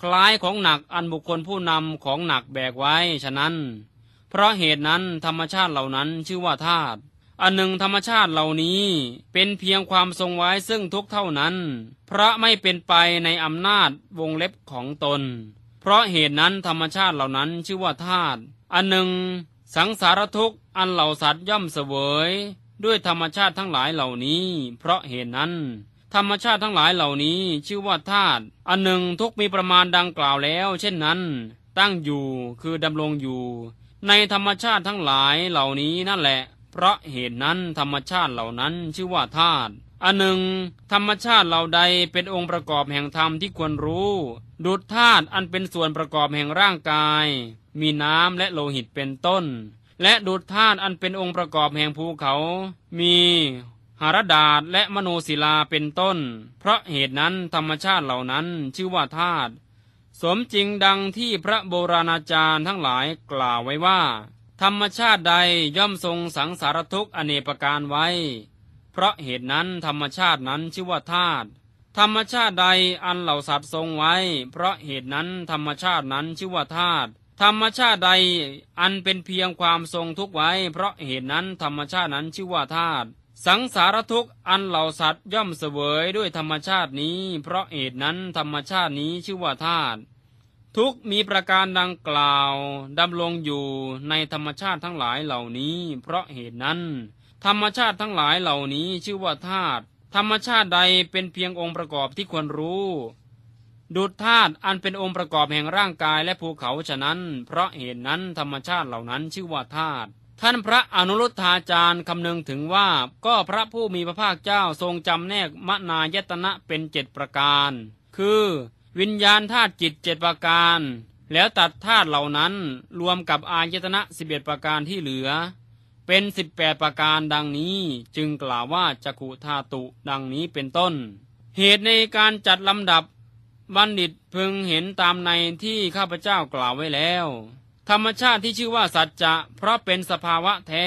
คล้ายของหนักอันบุคคลผู้นำของหนักแบกไว้ฉะนั้น เพราะเหตุนั้นธรรมชาติเหล่านั้นชื่อว่าธาตุอันหนึ่งธรรมชาติเหล่านี้เป็นเพียงความทรงไว้ซึ่งทุกเท่านั้นพระไม่เป็นไปในอำนาจวงเล็บของตนเพราะเหตุนั้นธรรมชาติเหล่านั้นชื่อว่าธาตุอันหนึ่ง สังสารทุกข์อันเหล่าสัตว์ย่อมเสวย ด้วยธรรมชาติทั้งหลายเหล่านี้เพราะเหตุนั้น ธรรมชาติทั้งหลายเหล่านี้ชื่อว่าธาตุอันหนึ่งทุกมีประมาณดังกล่าวแล้ว เช่นนั้นตั้งอยู่คือดำรงอยู่ ในธรรมชาติทั้งหลายเหล่านี้นั่นแหละ เพราะเหตุนั้นธรรมชาติเหล่านั้นชื่อว่าธาตุอันหนึ่งธรรมชาติเหล่าใดเป็นองค์ประกอบแห่งธรรมที่ควรรู้ดูดธาตุอันเป็นส่วนประกอบแห่งร่างกาย มีน้ำและโลหิตเป็นต้น และดูดธาตุอันเป็นองค์ประกอบแห่งภูเขา มีหารดาษและมโนศิลาเป็นต้น เพราะเหตุนั้นธรรมชาติเหล่านั้นชื่อว่าธาตุสมจริงดังที่พระโบราณอาจารย์ทั้งหลายกล่าวไว้ว่า ธรรมชาติใดย่อมทรงสังสารทุกข์อเนปการไว้ เพราะเหตุนั้นธรรมชาตินั้นชื่อว่าธาตุธรรมชาติใด อันเหล่าสัตว์ทรงไว้ เพราะเหตุนั้นธรรมชาตินั้นชื่อว่าธาตุธรรมชาติใดอันเป็นเพียงความทรงทุกไว้ เพราะเหตุนั้นธรรมชาตินั้นชื่อว่าธาตุสังสารทุกข์อันเหล่าสัตว์ย่อมเสวยด้วยธรรมชาตินี้ เพราะเหตุนั้นธรรมชาตินี้ชื่อว่าธาตุทุกมีประการดังกล่าวดำรงอยู่ในธรรมชาติทั้งหลายเหล่านี้ เพราะเหตุนั้น ธรรมชาติทั้งหลายเหล่านี้ชื่อว่าธาตุธรรมชาติใดเป็นเพียงองค์ประกอบที่ควรรู้ ดุดธาตุอันเป็นองค์ประกอบแห่งร่างกายและภูเขาฉะนั้นเพราะเหตุนั้นธรรมชาติเหล่านั้นชื่อว่าธาตุท่านพระอนุรุทธาจารย์คำนึงถึงว่าก็พระผู้มีพระภาคเจ้าทรงจำแนกมนายตนะเป็นเจ็ดประการ คือวิญญาณธาตุจิตเจ็ดประการ แล้วตัดธาตุเหล่านั้นรวมกับอายตนะสิบเอ็ดประการที่เหลือเป็นสิบแปดประการดังนี้จึงกล่าวว่าจักุธาตุดังนี้เป็นต้น เหตุในการจัดลำดับบัณฑิตพึงเห็นตามในที่ข้าพเจ้ากล่าวไว้แล้ว ธรรมชาติที่ชื่อว่าสัจจะเพราะเป็นสภาวะแท้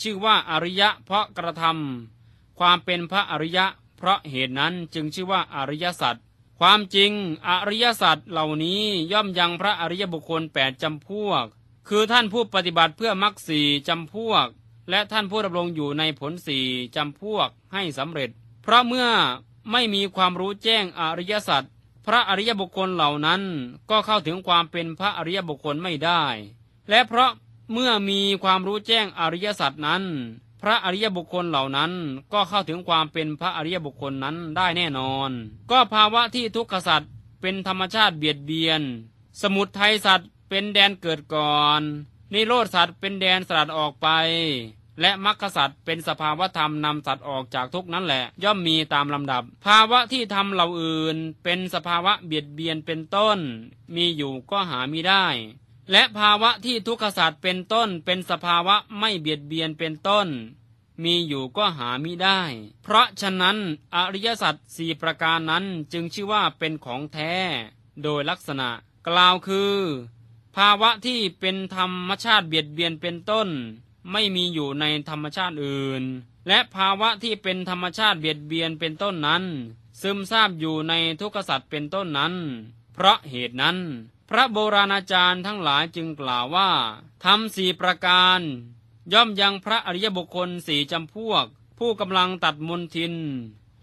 ชื่อว่าอริยะ เพราะกระทำความเป็นพระอริยะ เพราะเหตุนั้นจึงชื่อว่าอริยสัจความจริงอริยสัจเหล่านี้ย่อมยังพระอริยบุคคลแปดจำพวกคือท่านผู้ปฏิบัติเพื่อมรรคสี่จำพวกและท่านผู้ดำรงอยู่ในผลสี่จำพวกให้สำเร็จ เพราะเมื่อไม่มีความรู้แจ้งอริยสัจ พระอริยบุคคลเหล่านั้นก็เข้าถึงความเป็นพระอริยบุคคลไม่ได้ และเพราะเมื่อมีความรู้แจ้งอริยสัจนั้น พระอริยบุคคลเหล่านั้นก็เข้าถึงความเป็นพระอริยบุคคลนั้นได้แน่นอน ก็ภาวะที่ทุกขสัตว์เป็นธรรมชาติเบียดเบียน สมุทัยสัตว์เป็นแดนเกิดก่อน นิโรธสัตว์เป็นแดนสลัดออกไปและมรรคสัตว์เป็นสภาวธรรม นำสัตว์ออกจากทุกนั้นแหละ ย่อมมีตามลำดับ ภาวะที่ทำเราอื่นเป็นสภาวะเบียดเบียนเป็นต้น มีอยู่ก็หามีได้ และภาวะที่ทุกขสัตว์เป็นต้นเป็นสภาวะไม่เบียดเบียนเป็นต้น มีอยู่ก็หามิได้ เพราะฉะนั้นอริยสัจสี่ประการนั้นจึงชื่อว่าเป็นของแท้โดยลักษณะ กล่าวคือ ภาวะที่เป็นธรรมชาติเบียดเบียนเป็นต้นไม่มีอยู่ในธรรมชาติอื่น และภาวะที่เป็นธรรมชาติเบียดเบียนเป็นต้นนั้น ซึมซาบอยู่ในทุกขสัตว์เป็นต้นนั้น เพราะเหตุนั้น พระโบราณอาจารย์ทั้งหลายจึงกล่าวว่าทำสี่ประการ ย่อมยังพระอริยบุคคลสี่จำพวก ผู้กำลังตัดมนทิน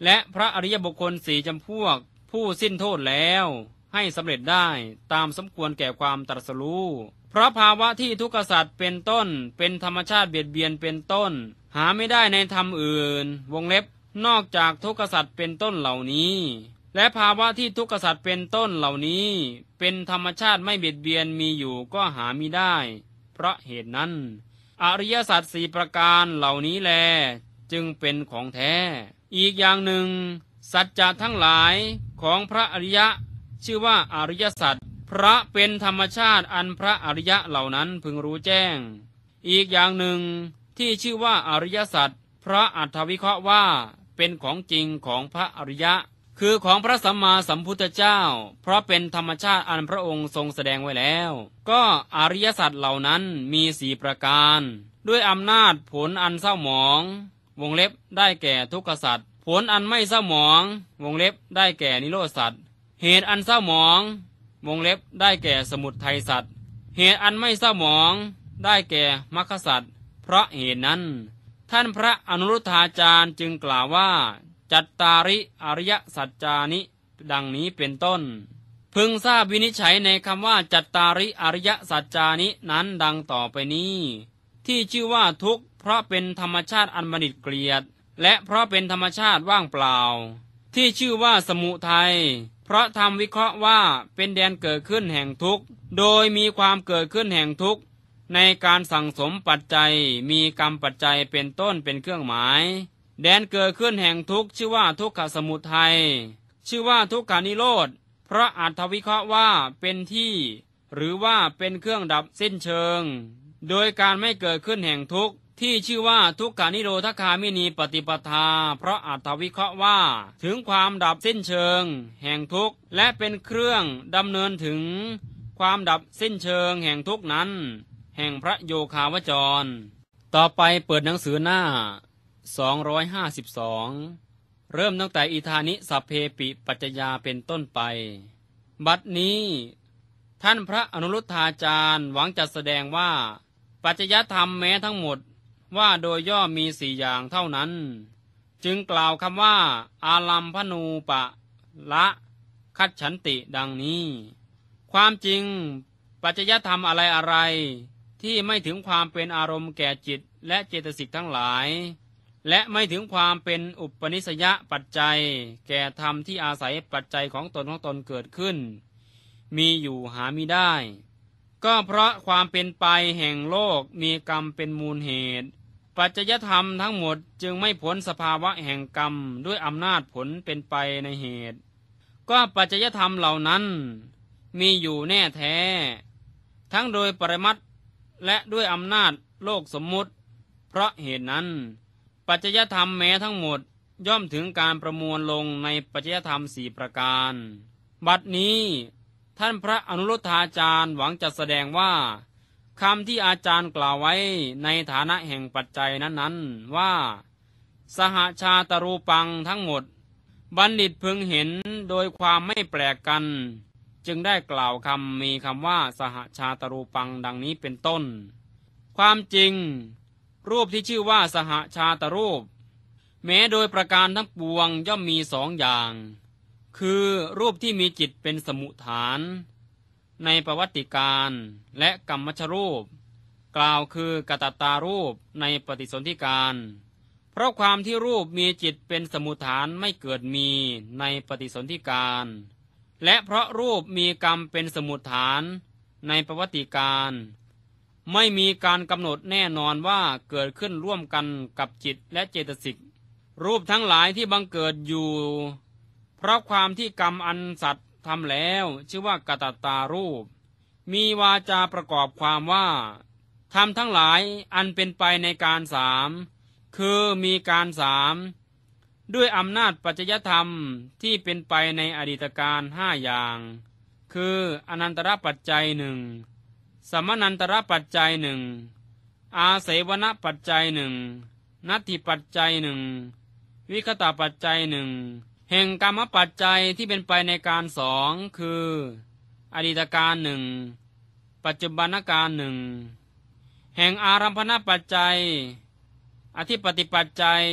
และพระอริยบุคคลสี่จำพวก ผู้สิ้นโทษแล้ว ให้สำเร็จได้ตามสมควรแก่ความตรัสรู้เพราะภาวะที่ทุกขสัตว์เป็นต้นเป็นธรรมชาติเบียดเบียนเป็นต้น หาไม่ได้ในธรรมอื่น วงเล็บนอกจากทุกขสัตว์เป็นต้นเหล่านี้ และภาวะที่ทุกขสัตว์เป็นต้นเหล่านี้ เป็นธรรมชาติไม่เบียดเบียนมีอยู่ก็หาไม่ได้ เพราะเหตุนั้น อริยสัจสี่ประการเหล่านี้แล จึงเป็นของแท้ อีกอย่างหนึ่ง สัจจะทั้งหลายของพระอริยะชื่อว่าอริยสัจพระเป็นธรรมชาติอันพระอริยะเหล่านั้นพึงรู้แจ้ง อีกอย่างหนึ่งที่ชื่อว่าอริยสัจพระอัฏฐวิเคราะห์ว่าเป็นของจริงของพระอริยะ คือของพระสัมมาสัมพุทธเจ้า เพราะเป็นธรรมชาติอันพระองค์ทรงแสดงไว้แล้ว ก็อริยสัจเหล่านั้นมีสีประการ ด้วยอำนาจผลอันเศร้าหมอง วงเล็บได้แก่ทุกขสัจผลอันไม่เศร้าหมอง วงเล็บได้แก่นิโรธสัจเหตุอันเศร้าหมองวงเล็บได้แก่สมุรไทยสัตว์ เหตุอันไม่เศร้าหมอง ได้แก่มรรคสัตว์เพราะเหตุนั้น ท่านพระอนุรุทธาจารย์จึงกล่าวว่าจัตตาริอริยสัจจานิดังนี้เป็นต้น พึงทราบวินิจฉัยในคำว่าจัตตาริอริยสัจจานินั้นดังต่อไปนี้ ที่ชื่อว่าทุกข์เพราะเป็นธรรมชาติอันบัิตเกลียด และเพราะเป็นธรรมชาติว่างเปล่า ที่ชื่อว่าสมุทัยเพราะทำวิเคราะห์ว่าเป็นแดนเกิดขึ้นแห่งทุกข์ โดยมีความเกิดขึ้นแห่งทุกข์ในการสั่งสมปัจจัยมีกรรมปัจจัยเป็นต้นเป็นเครื่องหมาย แดนเกิดขึ้นแห่งทุกข์ชื่อว่าทุกขสมุทัยชื่อว่าทุกขานิโรธเพราะอัจทวิเคราะห์ว่าเป็นที่ หรือว่าเป็นเครื่องดับ สิ้นเชิง โดยการไม่เกิดขึ้นแห่งทุกข์ที่ชื่อว่าทุกขานิโรธคามินีปฏิปทา เพราะอัตวิเคราะห์ว่าถึงความดับสิ้นเชิง แห่งทุกข์ และเป็นเครื่อง ดำเนินถึงความดับสิ้นเชิง แห่งทุกข์ นั้น แห่งพระโยคาวจร ต่อไปเปิดหนังสือหน้า 252 เริ่ม ตั้งแต่อิธานิ สัพเพปิปัจจยา เป็นต้นไป บัดนี้ ท่านพระอนุรุทธาจารย์หวังจะแสดงว่า ปัจจยธรรมแม้ทั้งหมดว่าโดยย่อมีสี่อย่างเท่านั้น จึงกล่าวคำว่า อาลัมพนูปะละคัดฉันติ ดังนี้ ความจริงปัจจยธรรมอะไรอะไร ที่ไม่ถึงความเป็นอารมณ์แก่จิตและเจตสิกทั้งหลาย และไม่ถึงความเป็นอุปนิสยปัจจัย แก่ธรรมที่อาศัยปัจจัยของตนของ ตนเกิดขึ้น มีอยู่หาไม่ได้ ก็เพราะความเป็นไปแห่งโลกมีกรรมเป็นมูลเหตุปัจจยธรรมทั้งหมดจึงไม่ผลสภาวะแห่งกรรมด้วยอำนาจผลเป็นไปในเหตุ ก็ปัจจยธรรมเหล่านั้น มีอยู่แน่แท้ ทั้งโดยปรมัตและด้วยอำนาจโลกสมมุติ เพราะเหตุนั้น ปัจจยธรรมแม้ทั้งหมดย่อมถึงการประมวลลงในปัจจยธรรมสี่ประการ บัดนี้ ท่านพระอนุรุทธาจารย์หวังจะแสดงว่าคำที่อาจารย์กล่าวไว้ในฐานะแห่งปัจจัยนั้นๆว่า สหาชาตรูปังทั้งหมด บัณฑิตพึงเห็นโดยความไม่แปลกกัน จึงได้กล่าวคำมีคำว่า สหาชาตรูปังดังนี้เป็นต้น ความจริง รูปที่ชื่อว่า สหาชาตรูป แม้โดยประการทั้งปวงย่อมมีสองอย่าง คือรูปที่มีจิตเป็นสมุฐานในประวัติการและกรรมชรูป กล่าวคือกตัตตารูปในปฏิสนธิการ เพราะความที่รูปมีจิตเป็นสมุทฐานไม่เกิดมีในปฏิสนธิการ และเพราะรูปมีกรรมเป็นสมุทฐาน ในประวัติการไม่มีการกำหนดแน่นอนว่าเกิดขึ้นร่วมกันกับจิตและเจตสิกรูปทั้งหลายที่บังเกิดอยู่ เพราะความที่กรรมอันสัตวทำแล้วชื่อว่ากตัตตารูป มีวาจาประกอบความว่าทำทั้งหลายอันเป็นไปในการสามคือมีการสามด้วยอำนาจปัจจยธรรมที่เป็นไปในอดีตการห้าอย่าง คืออนันตรปัจจัยหนึ่งสมนันตรปัจจัยหนึ่ง อาเสวนปัจจัยหนึ่งนัตถิปัจจัยหนึ่งวิคตาปัจจัยหนึ่งแห่งกรรมปัจจัยที่เป็นไปในการสองคือ อดีตการหนึ่งปัจจุบันการหนึ่งแห่งอารัมพนปัจจัย อธิปฏิปัจจัย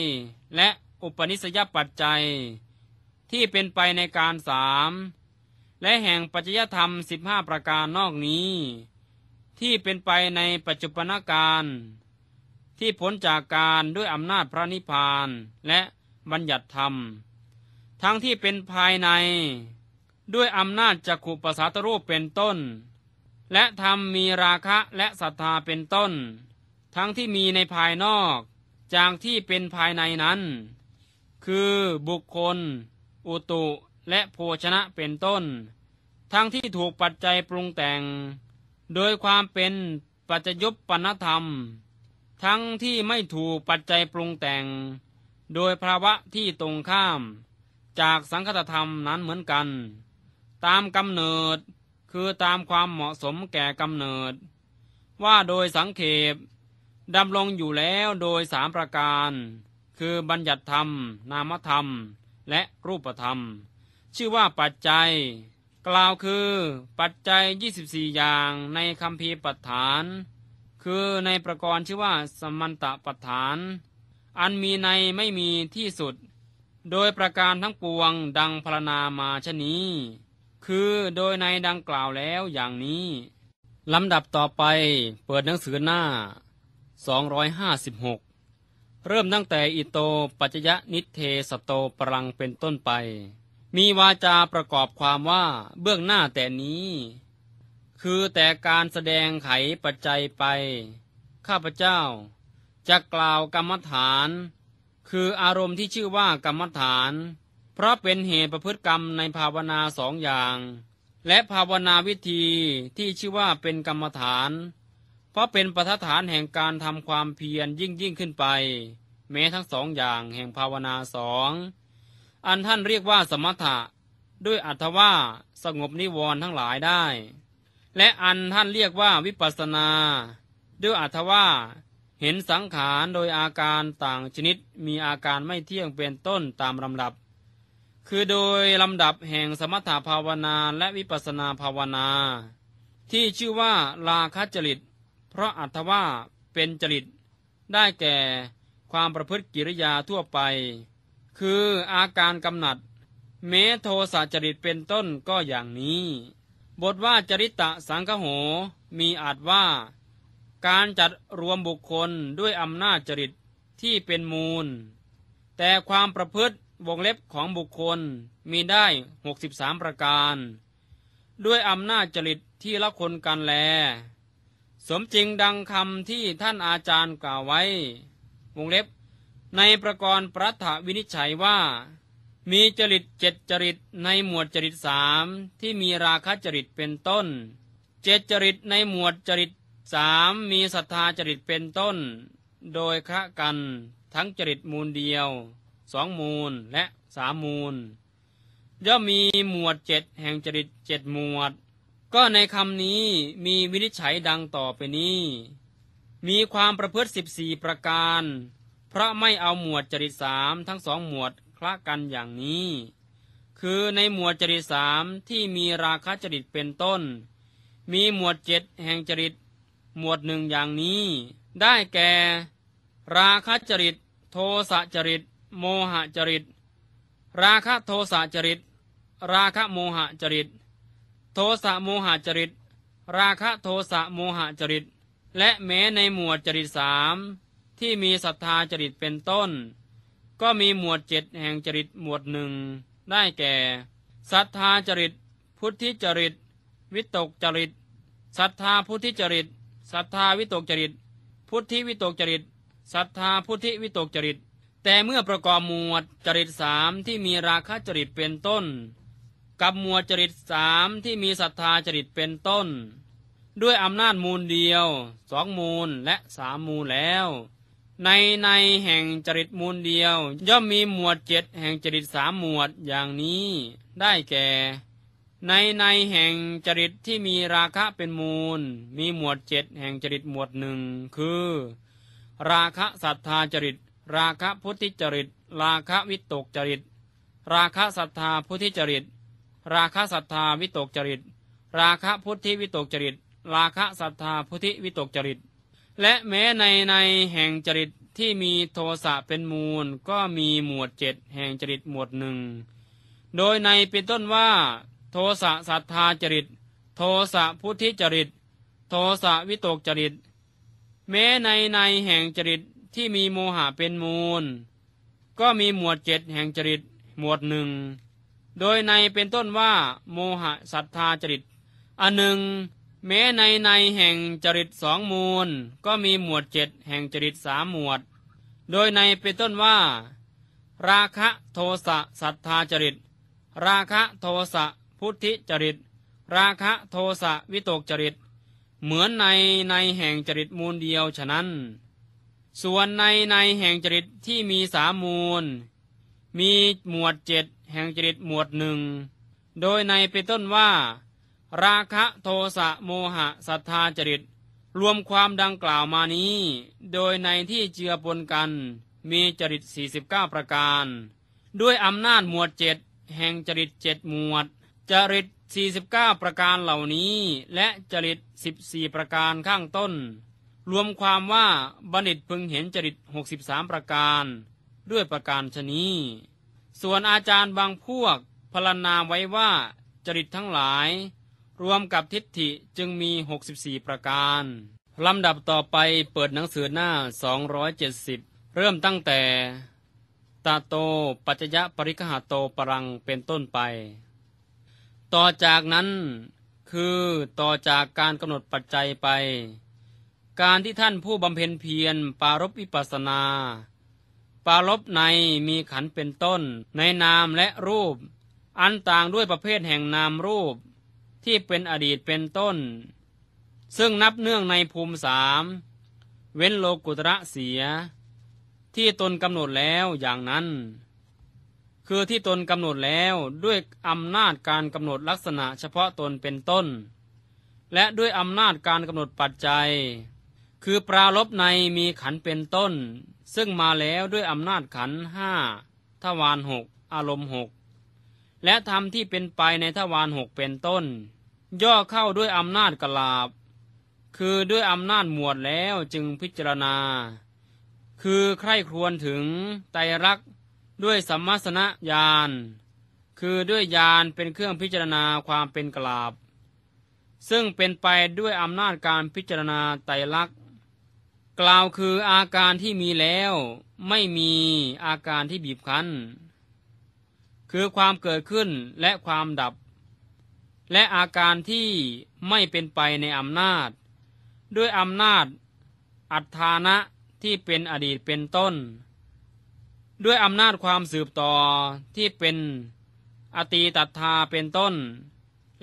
และอุปนิสยปัจจัย ที่เป็นไปในการสามและแห่งปัจจยธรรมสิบห้าประการนอกนี้ ที่เป็นไปในปัจจุบันการที่ผลจากการด้วยอำนาจพระนิพพานและบัญญัติธรรมทั้งที่เป็นภายในด้วยอำนาจจักขุปสาตรูปเป็นต้น และทำมีราคะและศรัทธาเป็นต้น ทั้งที่มีในภายนอกจากที่เป็นภายในนั้น คือบุคคล อุตุและโภชนะเป็นต้น ทั้งที่ถูกปัจจัยปรุงแต่ง โดยความเป็นปัจจยุปณธรรม ทั้งที่ไม่ถูกปัจจัยปรุงแต่ง โดยภาวะที่ตรงข้ามจากสังคตธรรมนั้นเหมือนกัน ตามกำเนิดคือตามความเหมาะสมแก่กำเนิด ว่าโดยสังเขปดำรงอยู่แล้วโดยสามประการ คือบัญญัติธรรม นามธรรม และรูปธรรม ชื่อว่าปัจจัย กล่าวคือปัจจัย 24 อย่างในคำพีปัฏฐาน คือในประกรณ์ชื่อว่า สมันตะปัฏฐาน อันมีในไม่มีที่สุดโดยประการทั้งปวงดังพรณนามาชนี้ คือโดยในดังกล่าวแล้วอย่างนี้ลำดับต่อไปเปิดหนังสือหน้า 256 เริ่มตั้งแต่อิโตปัจยะนิเทสโตปรังเป็นต้นไป มีวาจาประกอบความว่าเบื้องหน้าแต่นี้ คือแต่การแสดงไขปัจจัยไป ข้าพเจ้า จะกล่าวกรรมฐานคืออารมณ์ที่ชื่อว่ากรรมฐาน เพราะเป็นเหตุประพฤติกรรมในภาวนาสองอย่าง และภาวนาวิธีที่ชื่อว่าเป็นกรรมฐาน เพราะเป็นประฐานแห่งการทำความเพียรยิ่งยิ่งขึ้นไป แม้ทั้งสองอย่างแห่งภาวนาสอง อันท่านเรียกว่าสมถะด้วยอัตว่าสงบนิวรณ์ทั้งหลายได้ และอันท่านเรียกว่าวิปัสนา ด้วยอัตว่าเห็นสังขารโดยอาการต่างชนิดมีอาการไม่เที่ยงเป็นต้นตามลำดับ คือโดยลำดับแห่งสมถภาวนาและวิปัสนาภาวนา ที่ชื่อว่าลาคจริต เพราะอัตว่าเป็นจริต ได้แก่ความประพฤติกิริยาทั่วไป คืออาการกำหนัดเมโทสจริตเป็นต้นก็อย่างนี้ บทว่าจริตตะสังคโหมีอาจว่าการจัดรวมบุคคลด้วยอำนาจจริตที่เป็นมูล แต่ความประพฤติวงเล็บของบุคคลมีได้63ประการ ด้วยอำนาจจริตที่ละคนกันแล สมจริงดังคำที่ท่านอาจารย์กล่าวไว้ วงเล็บในประกรณ์ ประถวินิจฉัยว่า มีจริตเจ็ดจริตในหมวดจริตสามที่มีราคะจริตเป็นต้นเจ็ดจริตในหมวดจริตสามมีศรัทธาจริตเป็นต้น โดยคะกันทั้งจริตมูลเดียวสองมูลและสามมูลย่อมมีหมวดเจ็ดแห่งจริตเจ็ดหมวด ก็ในคำนี้มีวินิจฉัยดังต่อไปนี้ มีความประพฤติสิบสี่ประการ เพราะไม่เอาหมวดจริตสามทั้งสองหมวดคละกันอย่างนี้ คือในหมวดจริตสามที่มีราคะจริตเป็นต้น มีหมวดเจ็ดแห่งจริตหมวดหนึ่งอย่างนี้ ได้แก่ ราคะจริต โทสะจริต โมหจริต ราคะโทสะจริต ราคะโมหจริตโทสะโมหจริต ราคะโทสะโมหจริต และแม้ในหมวดจริตสามที่มีศรัทธาจริตเป็นต้น ก็มีหมวดเจ็ดแห่ง จริตหมวดหนึ่ง ได้แก่ศรัทธาจริตพุทธิจริตวิตกจริตศรัทธาพุทธิจริตศรัทธาวิตกจริตพุทธิวิตกจริตศรัทธาพุทธิวิตกจริต แต่เมื่อประกอบหมวดจริตสามที่มีราคะจริตเป็นต้น กับหมวดจริตสามที่มีศรัทธาจริตเป็นต้น ด้วยอำนาจมูลเดียวสองมูลและสามมูลแล้ว ในในแห่งจริตมูลเดียว ย่อมมีหมวดเจ็ดแห่งจริตสามหมวดอย่างนี้ได้แก่ในในแห่งจริตที่มีราคะเป็นมูล มีหมวดเจ็ดแห่งจริตหมวดหนึ่งคือ ราคะศรัทธาจริต ราคะพุทธิจริต ราคะวิตกจริต ราคะศรัทธาพุทธิจริต ราคะศรัทธาวิตกจริต ราคะพุทธิวิตกจริต ราคะศรัทธาพุทธิวิตกจริต และแม้ในในแห่งจริตที่มีโทสะเป็นมูล ก็มีหมวดเจ็ดแห่งจริตหมวดหนึ่งโดยในเป็นต้นว่าโทสะศรัทธาจริต โทสะพุทธิจริต โทสะวิตกจริต แม้ในในแห่งจริตที่มีโมหะเป็นมูล ก็มีหมวดเจ็ดแห่งจริตหมวดหนึ่ง โดยในเป็นต้นว่าโมหะศรัทธาจริตอันหนึ่ง แม้ในในแห่งจริตสองมูล ก็มีหมวดเจ็ดแห่งจริตสามหมวด โดยในเป็นต้นว่า ราคะโทสะศรัทธาจริต ราคะโทสะพุทธิจริตราคะโทสะ วิตกจริตเหมือนในในแห่งจริตมูลเดียว ฉะนั้นส่วนในในแห่งจริตที่มีสามมูล มีหมวดเจ็ดแห่งจริตหมวดหนึ่งโดยในเป็นต้นว่า ราคะโทสะโมหะศรัทธาจริตรวมความดังกล่าวมานี้ โดยในที่เจือปน กันมีจริต49ประการ ด้วยอำนาจหมวดเจ็ดแห่งจริตเจ็ดหมวดจริต49 ประการเหล่านี้ และจริต 14 ประการข้างต้น รวมความว่าบัณฑิตพึงเห็นจริต 63 ประการ ด้วยประการชนี ส่วนอาจารย์บางพวก พลนาไว้ว่าจริตทั้งหลาย รวมกับทิฏฐิจึงมี 64 ประการลำดับต่อไปเปิดหนังสือหน้า 270 เริ่มตั้งแต่ตาโต ปัจจยะปริคหาโตปรังเป็นต้นไปต่อจากนั้นคือต่อจากการกำหนดปัจจัยไป การที่ท่านผู้บำเพ็ญเพียรปารบวิปัสนา ปารบในมีขันเป็นต้น ในนามและรูป อันต่างด้วยประเภทแห่งนามรูปที่เป็นอดีตเป็นต้น ซึ่งนับเนื่องในภูมิสามเว้นโลกุตระเสีย ที่ตนกำหนดแล้วอย่างนั้นคือที่ตนกำหนดแล้วด้วยอำนาจการกำหนดลักษณะเฉพาะตนเป็นต้น และด้วยอำนาจการกำหนดปัจจัย คือปราลบในมีขันเป็นต้น ซึ่งมาแล้วด้วยอำนาจขันห้าทวารหกอารมณ์หกและธรรมที่เป็นไปในทวารหกเป็นต้น ย่อเข้าด้วยอำนาจกลาบ คือด้วยอำนาจหมวดแล้วจึงพิจารณา คือใคร่ครวญถึงไตรักด้วยสัมมาสนญาณ คือด้วยญาณเป็นเครื่องพิจารณาความเป็นกลาบ ซึ่งเป็นไปด้วยอำนาจการพิจารณาไตรลักษณ์ กล่าวคืออาการที่มีแล้วไม่มีอาการที่บีบคั้น คือความเกิดขึ้นและความดับ และอาการที่ไม่เป็นไปในอำนาจ ด้วยอำนาจอัฏฐานะที่เป็นอดีตเป็นต้นด้วยอำนาจความสืบต่อที่เป็นอตีตัทาเป็นต้น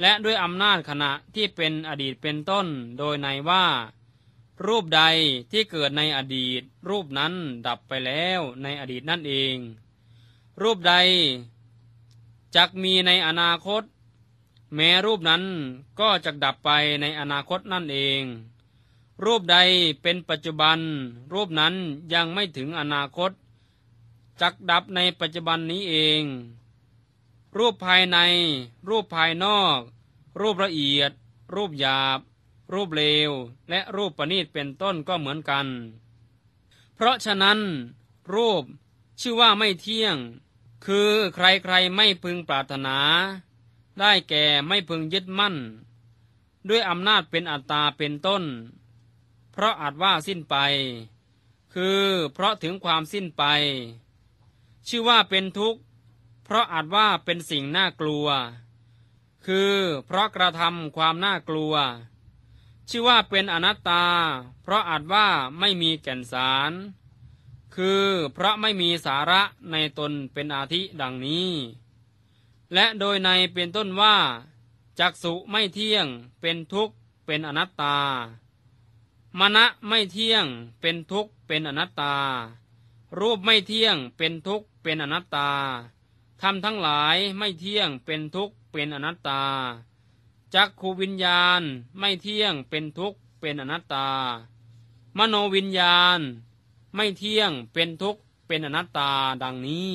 และด้วยอำนาจขณะที่เป็นอดีตเป็นต้น โดยในว่า รูปใดที่เกิดในอดีตรูปนั้นดับไปแล้วในอดีตนั่นเอง รูปใด จักมีในอนาคต แม้รูปนั้นก็จะดับไปในอนาคตนั่นเอง รูปใดเป็นปัจจุบัน รูปนั้นยังไม่ถึงอนาคตจักดับในปัจจุบันนี้เอง รูปภายใน รูปภายนอก รูปละเอียด รูปหยาบ รูปเลวและรูปประณีตเป็นต้นก็เหมือนกัน เพราะฉะนั้นรูปชื่อว่าไม่เที่ยง คือใครๆไม่พึงปรารถนา ได้แก่ไม่พึงยึดมั่น ด้วยอำนาจเป็นอัตตาเป็นต้น เพราะอาจว่าสิ้นไป คือเพราะถึงความสิ้นไปชื่อว่าเป็นทุกข์ เพราะอาจว่าเป็นสิ่งน่ากลัว คือเพราะกระทำความน่ากลัว ชื่อว่าเป็นอนัตตา เพราะอาจว่าไม่มีแก่นสาร คือเพราะไม่มีสาระในตนเป็นอาทิดังนี้ และโดยในเป็นต้นว่าจักสุไม่เที่ยงเป็นทุกข์เป็นอนัตตามณะไม่เที่ยงเป็นทุกข์เป็นอนัตตารูปไม่เที่ยงเป็นทุกข์เป็นอนัตตา ธรรมทั้งหลายไม่เที่ยงเป็นทุกข์เป็นอนัตตา จักขูวิญญาณไม่เที่ยงเป็นทุกข์เป็นอนัตตา มโนวิญญาณ ไม่เที่ยงเป็นทุกข์เป็นอนัตตาดังนี้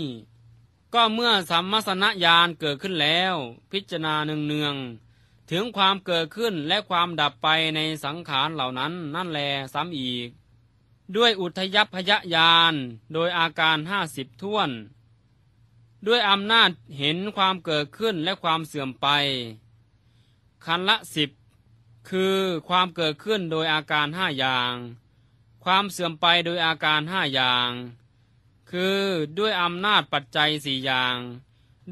ก็เมื่อสัมมสนญาณเกิดขึ้นแล้ว พิจารณาเนืองๆถึงความเกิดขึ้นและความดับไปในสังขารเหล่านั้นนั่นแลซ้ำอีกด้วยอุทยพยญานโดยอาการห้าสิบท่วน ด้วยอำนาจเห็นความเกิดขึ้นและความเสื่อมไปคันละสิบ คือความเกิดขึ้นโดยอาการห้าอย่าง ความเสื่อมไปโดยอาการห้าอย่าง คือด้วยอำนาจปัจจัยสี่อย่าง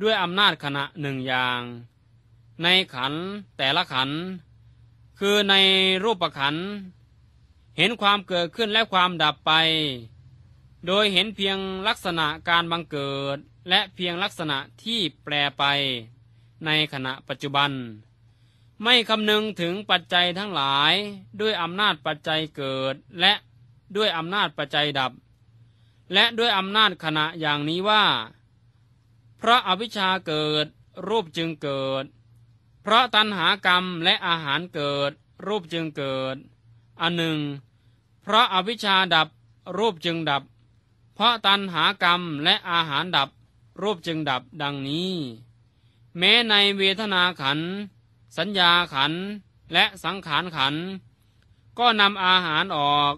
ด้วยอำนาจขณะหนึ่งอย่าง ในขันแต่ละขัน คือในรูปขันเห็นความเกิดขึ้นและความดับไป โดยเห็นเพียงลักษณะการบังเกิดและเพียงลักษณะที่แปรไป ในขณะปัจจุบัน ไม่คำนึงถึงปัจจัยทั้งหลายด้วยอำนาจปัจจัยเกิด และด้วยอำนาจปัจจัยดับ และด้วยอำนาจขณะอย่างนี้ว่า เพราะอวิชชาเกิดรูปจึงเกิด เพราะตัณหากรรมและอาหารเกิดรูปจึงเกิดเอันหนึ่งเพราะอวิชชาดับรูปจึงดับ เพราะตันหากรรมและอาหารดับรูปจึงดับดังนี้ แม้ในเวทนาขัน สัญญาขันและสังขารขัน ก็นำอาหารออก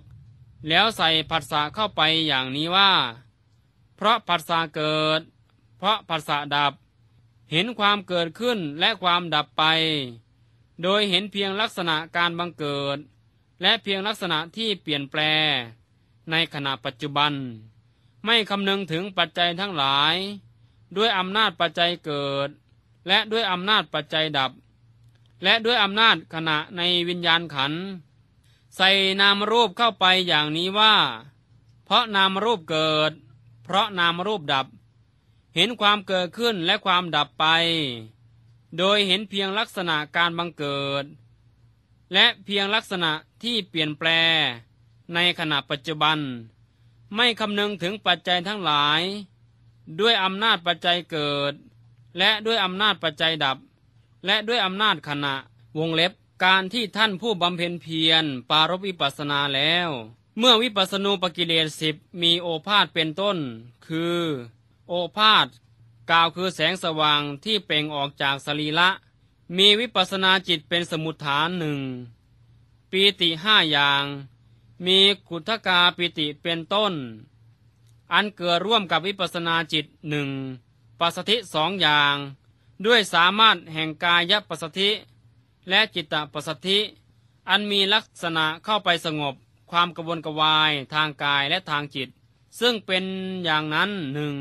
แล้วใส่ผัสสะเข้าไปอย่างนี้ว่า เพราะผัสสะเกิด เพราะผัสสะดับเห็นความเกิดขึ้นและความดับไป โดยเห็นเพียงลักษณะการบังเกิดและเพียงลักษณะที่เปลี่ยนแปลในขณะปัจจุบัน ไม่คำนึงถึงปัจจัยทั้งหลาย ด้วยอำนาจปัจจัยเกิด และด้วยอำนาจปัจจัยดับ และด้วยอำนาจขณะในวิญญาณขัน ใส่นามรูปเข้าไปอย่างนี้ว่า เพราะนามรูปเกิด เพราะนามรูปดับ เห็นความเกิดขึ้นและความดับไป โดยเห็นเพียงลักษณะการบังเกิดและเพียงลักษณะที่เปลี่ยนแปล ในขณะปัจจุบัน ไม่คำนึงถึงปัจจัยทั้งหลาย ด้วยอำนาจปัจจัยเกิด และด้วยอำนาจปัจจัยดับ และด้วยอำนาจขณะวงเล็บการที่ท่านผู้บำเพ็ญเพียรปารบวิปัสนาแล้ว เมื่อวิปัสนูปกิเลสสิบมีโอภาษเป็นต้นคือ โอภาษกล่าวคือแสงสว่างที่เปล่งออกจากสรีละมีวิปัสนาจิตเป็นสมุทฐานหนึ่งปีติห้าอย่าง มีกุทกาปิติเป็นต้น อันเกิดร่วมกับวิปัสนาจิตหนึ่งปัสสธิสองอย่าง ด้วยสามารถแห่งกายปัสสธิและจิตตปัสธิ อันมีลักษณะเข้าไปสงบความกระวนกระวายทางกายและทางจิต ซึ่งเป็นอย่างนั้นหนึ่ง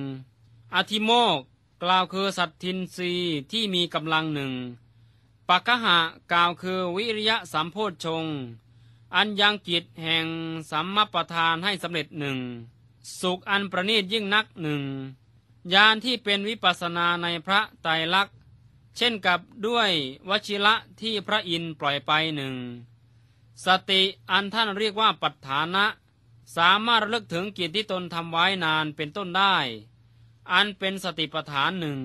อธิโมกกล่าวคือสัตทินรีที่มีกำลังหนึ่งปักหะกล่าวคือวิริยะสัมโพธชง อันยังกิจแห่งสัมมประทานให้สำเร็จหนึ่ง สุขอันประณีตยิ่งนักหนึ่งยานที่เป็นวิปัสนาในพระไตรลักษณ์ เช่นกับด้วยวชิระที่พระอินปล่อยไปหนึ่ง สติอันท่านเรียกว่าปัฏฐานะ สามารถเลึกถึงกิจที่ตนทำไว้นานเป็นต้นได้ อันเป็นสติปัฏฐานหนึ่ง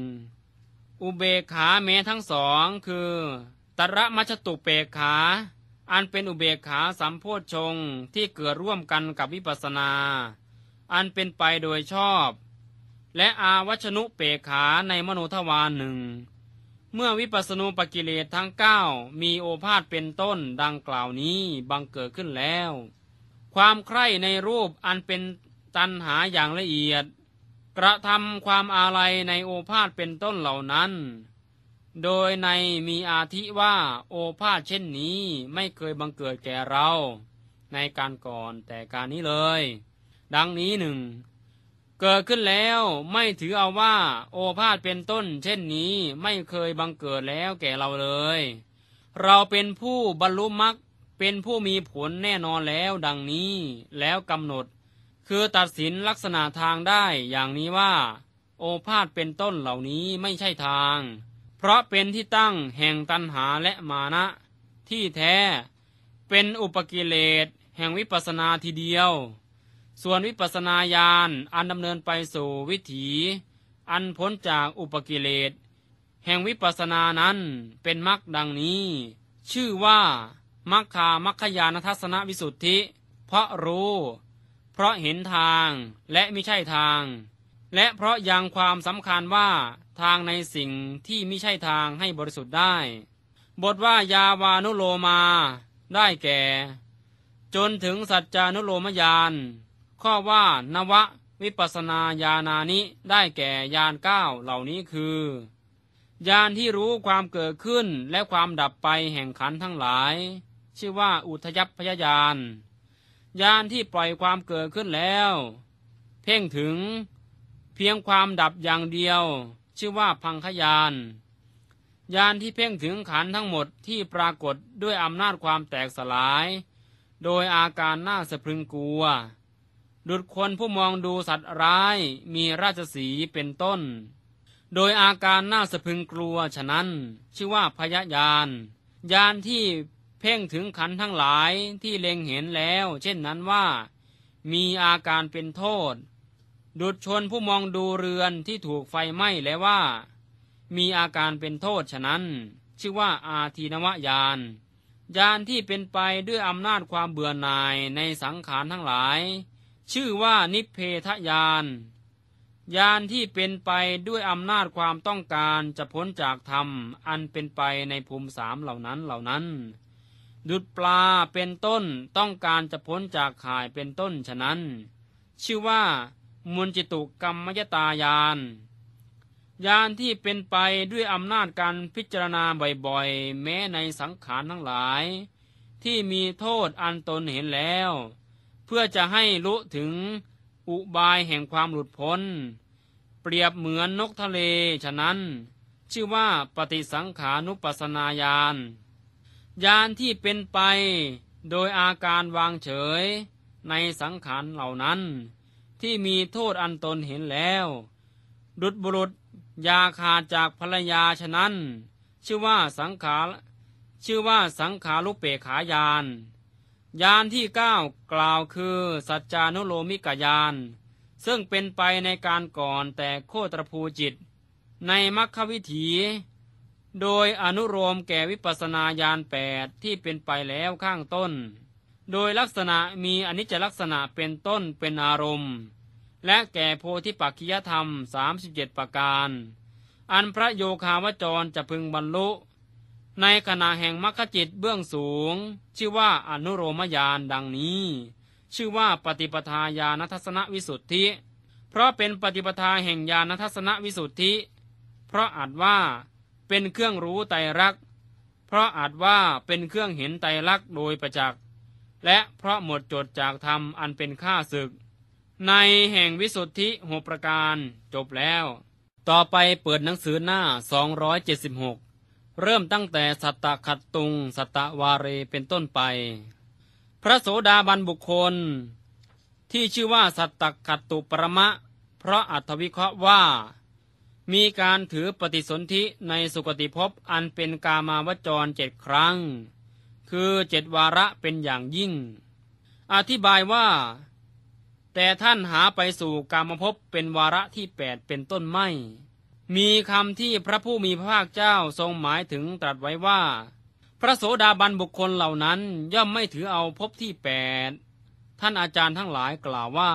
อุเบกขาแม้ทั้งสองคือ ตระมัชตุเปกขา อันเป็นอุเบกขาสัมโพชฌงที่เกิดร่วมกันกับวิปัสนา อันเป็นไปโดยชอบ และอาวัชนุเปกขาในมโนทวารหนึ่ง เมื่อวิปัสณูปกิเลสทั้งเก้ามีโอภาษเป็นต้นดังกล่าวนี้บังเกิดขึ้นแล้ว ความใคร่ในรูปอันเป็นตันหาอย่างละเอียดกระทำความอาลัยในโอภาษเป็นต้นเหล่านั้น โดยในมีอาธิว่าโอภาษเช่นนี้ไม่เคยบังเกิดแก่เรา ในการก่อนแต่การนี้เลย ดังนี้หนึ่ง เกิดขึ้นแล้วไม่ถือเอาว่าโอภาษเป็นต้นเช่นนี้ ไม่เคยบังเกิดแล้วแก่เราเลย เราเป็นผู้บรรลุมรรคเป็นผู้มีผลแน่นอนแล้วดังนี้แล้วกำหนดคือตัดสินลักษณะทางได้อย่างนี้ว่า โอภาษเป็นต้นเหล่านี้ไม่ใช่ทาง เพราะเป็นที่ตั้งแห่งตัณหาและมานะ ที่แท้เป็นอุปกิเลส แห่งวิปัสนาทีเดียว ส่วนวิปัสนาญาณอันดำเนินไปสู่วิถี อันพ้นจากอุปกิเลส แห่งวิปัสนานั้นเป็นมรรคดังนี้ ชื่อว่า มัคคามัคคยานทัศนวิสุทธิ เพราะรู้เพราะเห็นทางและไม่ใช่ทาง และเพราะยังความสำคัญว่า ทางในสิ่งที่ไม่ใช่ทางให้บริสุทธิ์ได้ บทว่ายาวานุโลมาได้แก่ จนถึงสัจจานุโลมยาน ข้อว่านวะวิปัสนาญาณานิได้แก่ญาณเก้าเหล่านี้คือญาณที่รู้ความเกิดขึ้นและความดับไปแห่งขันทั้งหลาย ชื่อว่าอุทยพยญาณยานที่ปล่อยความเกิดขึ้นแล้ว เพ่งถึงเพียงความดับอย่างเดียว ชื่อว่าพังคยาน ยานที่เพ่งถึงขันทั้งหมดที่ปรากฏด้วยอำนาจความแตกสลาย โดยอาการน่าสะพรึงกลัว ดุดคนผู้มองดูสัตว์ร้ายมีราชสีเป็นต้น โดยอาการน่าสะพึงกลัวฉะนั้นชื่อว่าพยายานยานที่เพ่งถึงขันทั้งหลายที่เล็งเห็นแล้ว เช่นนั้นว่า มีอาการเป็นโทษ ดุดชนผู้มองดูเรือนที่ถูกไฟไหม้แล้วว่า มีอาการเป็นโทษฉะนั้น ชื่อว่าอาทีนวญาณญาณที่เป็นไปด้วย อำนาจความเบื่อหน่ายในสังขารทั้งหลาย ชื่อว่านิเพทญาณญาณที่เป็นไปด้วย อำนาจความต้องการจะพ้นจากธรรม อันเป็นไปในภูมิสามเหล่านั้นเหล่านั้นดุดปลาเป็นต้นต้องการจะพ้นจากข่ายเป็นต้นฉะนั้น ชื่อว่ามุนจิตุกรรมมยตายานยานที่เป็นไปด้วยอำนาจการพิจารณาบ่อยๆแม้ในสังขารทั้งหลาย ที่มีโทษอันตนเห็นแล้ว เพื่อจะให้รู้ถึงอุบายแห่งความหลุดพ้น เปรียบเหมือนนกทะเลฉะนั้น ชื่อว่าปฏิสังขานุปัสนาญาณยานที่เป็นไปโดยอาการวางเฉยในสังขารเหล่านั้น ที่มีโทษอันตนเห็นแล้ว ดุดบุรุษยาขาดจากภรรยาฉะนั้น ชื่อว่าสังขารชื่อว่าสังขารุเปขายานยานที่เก้ากล่าวคือสัจจานุโลมิกายานซึ่งเป็นไปในการก่อนแต่โคตรภูจิต ในมัคควิถีโดยอนุโลมแก่วิปัสนาญาณแปดที่เป็นไปแล้วข้างต้น โดยลักษณะมีอนิจจลักษณะเป็นต้นเป็นอารมณ์ และแก่โพธิปัจขิยธรรม 37 ประการ อันพระโยคาวจรจะพึงบรรลุ ในขณะแห่งมรรคจิตเบื้องสูง ชื่อว่าอนุโรมยานดังนี้ ชื่อว่าปฏิปทาญาณทัศนวิสุทธิ เพราะเป็นปฏิปทาแห่งญาณทัศนวิสุทธิ เพราะอาจว่าเป็นเครื่องรู้ไตรักษ์เพราะอาจว่าเป็นเครื่องเห็นไตรักษ์โดยประจักษ์ และเพราะหมดจดจากธรรมอันเป็นข้าศึก ในแห่งวิสุทธิหกประการจบแล้ว ต่อไปเปิดหนังสือหน้า276เริ่มตั้งแต่สัตตะขัดตุงสัตตะวารรเป็นต้นไป พระโสดาบันบุคคล ที่ชื่อว่าสัตตะขัดตุปรมะ เพราะอัตวิเคราะห์ว่ามีการถือปฏิสนธิในสุคติภพอันเป็นกามาวจรเจ็ดครั้ง คือเจ็ดวาระเป็นอย่างยิ่ง อธิบายว่า แต่ท่านหาไปสู่กามภพเป็นวาระที่แปดเป็นต้นไม่ มีคำที่พระผู้มีพระภาคเจ้าทรงหมายถึงตรัสไว้ว่า พระโสดาบันบุคคลเหล่านั้นย่อมไม่ถือเอาภพที่แปด ท่านอาจารย์ทั้งหลายกล่าวว่า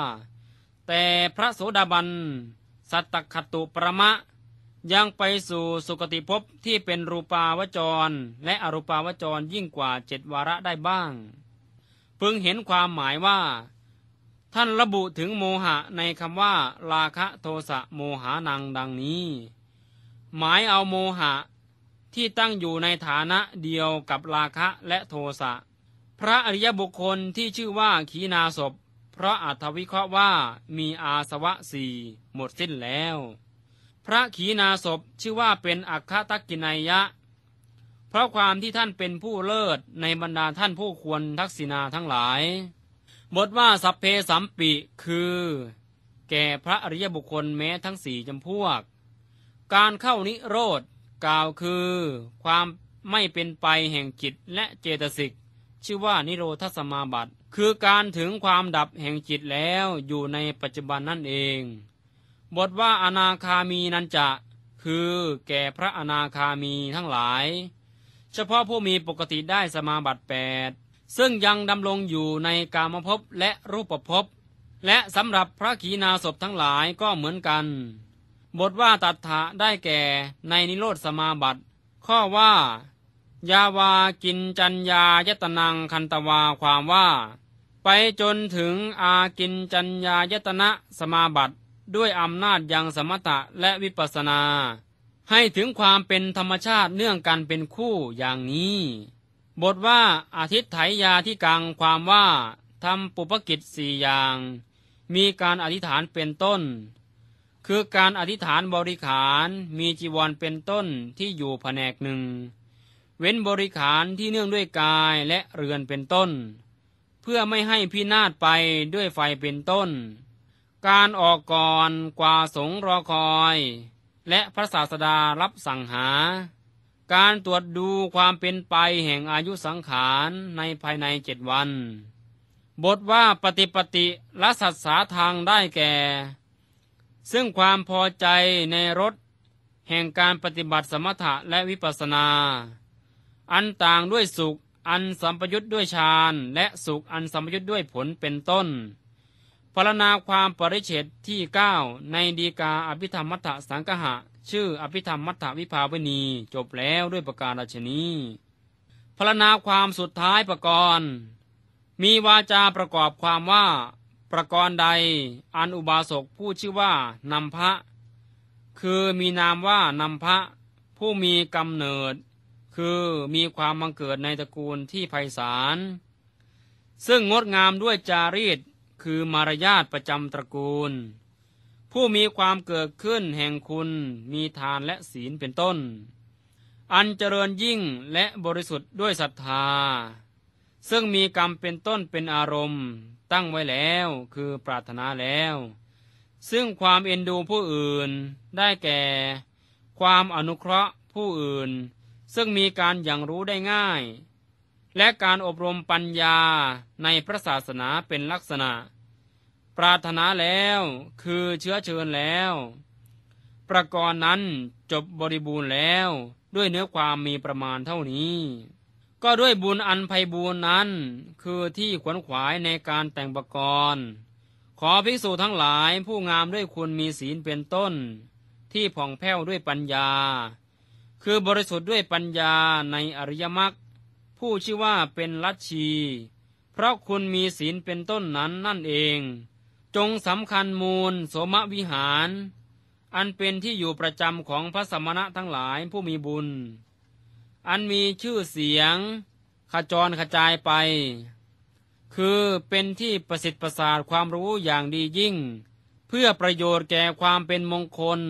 แต่พระโสดาบันสัตตคตุประมะ ยังไปสู่สุคติภพที่เป็นรูปาวจรและอรูปาวจรยิ่งกว่าเจ็ดวาระได้บ้าง พึงเห็นความหมายว่า ท่านระบุถึงโมหะในคำว่า ราคะโทสะโมหานังดังนี้ หมายเอาโมหะที่ตั้งอยู่ในฐานะเดียวกับราคะและโทสะพระอริยบุคคลที่ชื่อว่า ขีนาศพเพราะอัตวิเคราะห์ว่ามีอาสวะสี่หมดสิ้นแล้ว พระขีณาสพชื่อว่าเป็นอัคคตักกินัยยะ เพราะความที่ท่านเป็นผู้เลิศในบรรดาท่านผู้ควรทักษิณาทั้งหลาย บทว่าสัพเพสัมปิ คือ แก่พระอริยบุคคลแม้ทั้งสี่จำพวก การเข้านิโรธกล่าวคือ ความไม่เป็นไปแห่งจิตและเจตสิกชื่อว่านิโรธสมาบัติคือการถึงความดับแห่งจิตแล้วอยู่ในปัจจุบันนั่นเอง บทว่าอนาคามีนั้นจะ คือแก่พระอนาคามีทั้งหลาย เฉพาะผู้มีปกติได้สมาบัติแปดซึ่งยังดำรงอยู่ในกามภพและรูปภพ และสำหรับพระขีณาสพทั้งหลายก็เหมือนกัน บทว่าตัทธะได้แก่ในนิโรธสมาบัติ ข้อว่า ยาวากินจัญญายตนังคันตวาความว่าไปจนถึงอากินจัญญายตนะ สมาบัติด้วย อำนาจยังสมถะและวิปัสนา ให้ ถึงความเป็นธรรมชาติเนื่อง กัน เป็นคู่อย่างนี้บทว่าอาทิตไถยาที่กลางความว่าทำปุพกิจสี่อย่าง มีการอธิษฐานเป็นต้น คือการอธิษฐานบริขารมีจีวรเป็นต้นที่อยู่แผนกหนึ่งเว้นบริขารที่เนื่องด้วยกายและเรือนเป็นต้นเพื่อไม่ให้พินาศไปด้วยไฟเป็นต้น การออกก่อนกว่าสงรอคอย และพระศาสดารับสั่งหา การตรวจดูความเป็นไปแห่งอายุสังขารในภายในเจ็ดวัน บทว่าปฏิปฏิละศัตสาทางได้แก่ ซึ่งความพอใจในรถ แห่งการปฏิบัติสมถะและวิปัสนา อันต่างด้วยสุขอันสัมปยุทธ์ด้วยฌานและ สุขอันสัมปยุทธ์ด้วยผลเป็นต้น พรณนาความปริเฉดที่ 9 ในดีกาอภิธรรมมัทธสังกหะชื่ออภิธรรมมัทธวิภาวณีจบแล้วด้วยประการฉนี้พรณนาความสุดท้ายประกรณ์มีวาจาประกอบความว่าประกรณ์ใดอันอุบาสกผู้ชื่อว่านำพระคือมีนามว่านำพระผู้มีกำเนิดคือมีความบังเกิดในตระกูลที่ไพศาล ซึ่งงดงามด้วยจารีต คือมารยาทประจำตระกูล ผู้มีความเกิดขึ้นแห่งคุณ มีทานและศีลเป็นต้น อันเจริญยิ่งและบริสุทธิ์ด้วยศรัทธา ซึ่งมีกรรมเป็นต้นเป็นอารมณ์ ตั้งไว้แล้วคือปรารถนาแล้ว ซึ่งความเอ็นดูผู้อื่น ได้แก่ ความอนุเคราะห์ผู้อื่นซึ่งมีการอย่างรู้ได้ง่ายและการอบรมปัญญาในพระศาสนาเป็นลักษณะ ปรารถนาแล้วคือเชื้อเชิญแล้ว ประกรณ์นั้นจบบริบูรณ์แล้วด้วยเนื้อความมีประมาณเท่านี้ ก็ด้วยบุญอันไพบูรณ์นั้นคือที่ขวนขวายในการแต่งประกรณ์ ขอภิกษุทั้งหลายผู้งามด้วยคุณมีศีลเป็นต้นที่ผ่องแผ้วด้วยปัญญาคือบริสุทธิ์ด้วยปัญญาในอริยมรรคผู้ชื่อว่าเป็นลัทธิเพราะคุณมีศีลเป็นต้นนั้นนั่นเอง จงสำคัญมูลโสมวิหาร อันเป็นที่อยู่ประจำของพระสมณะทั้งหลายผู้มีบุญ อันมีชื่อเสียง ขจรขจายไป คือเป็นที่ประสิทธิ์ประสาทความรู้อย่างดียิ่ง เพื่อประโยชน์แก่ความเป็นมงคล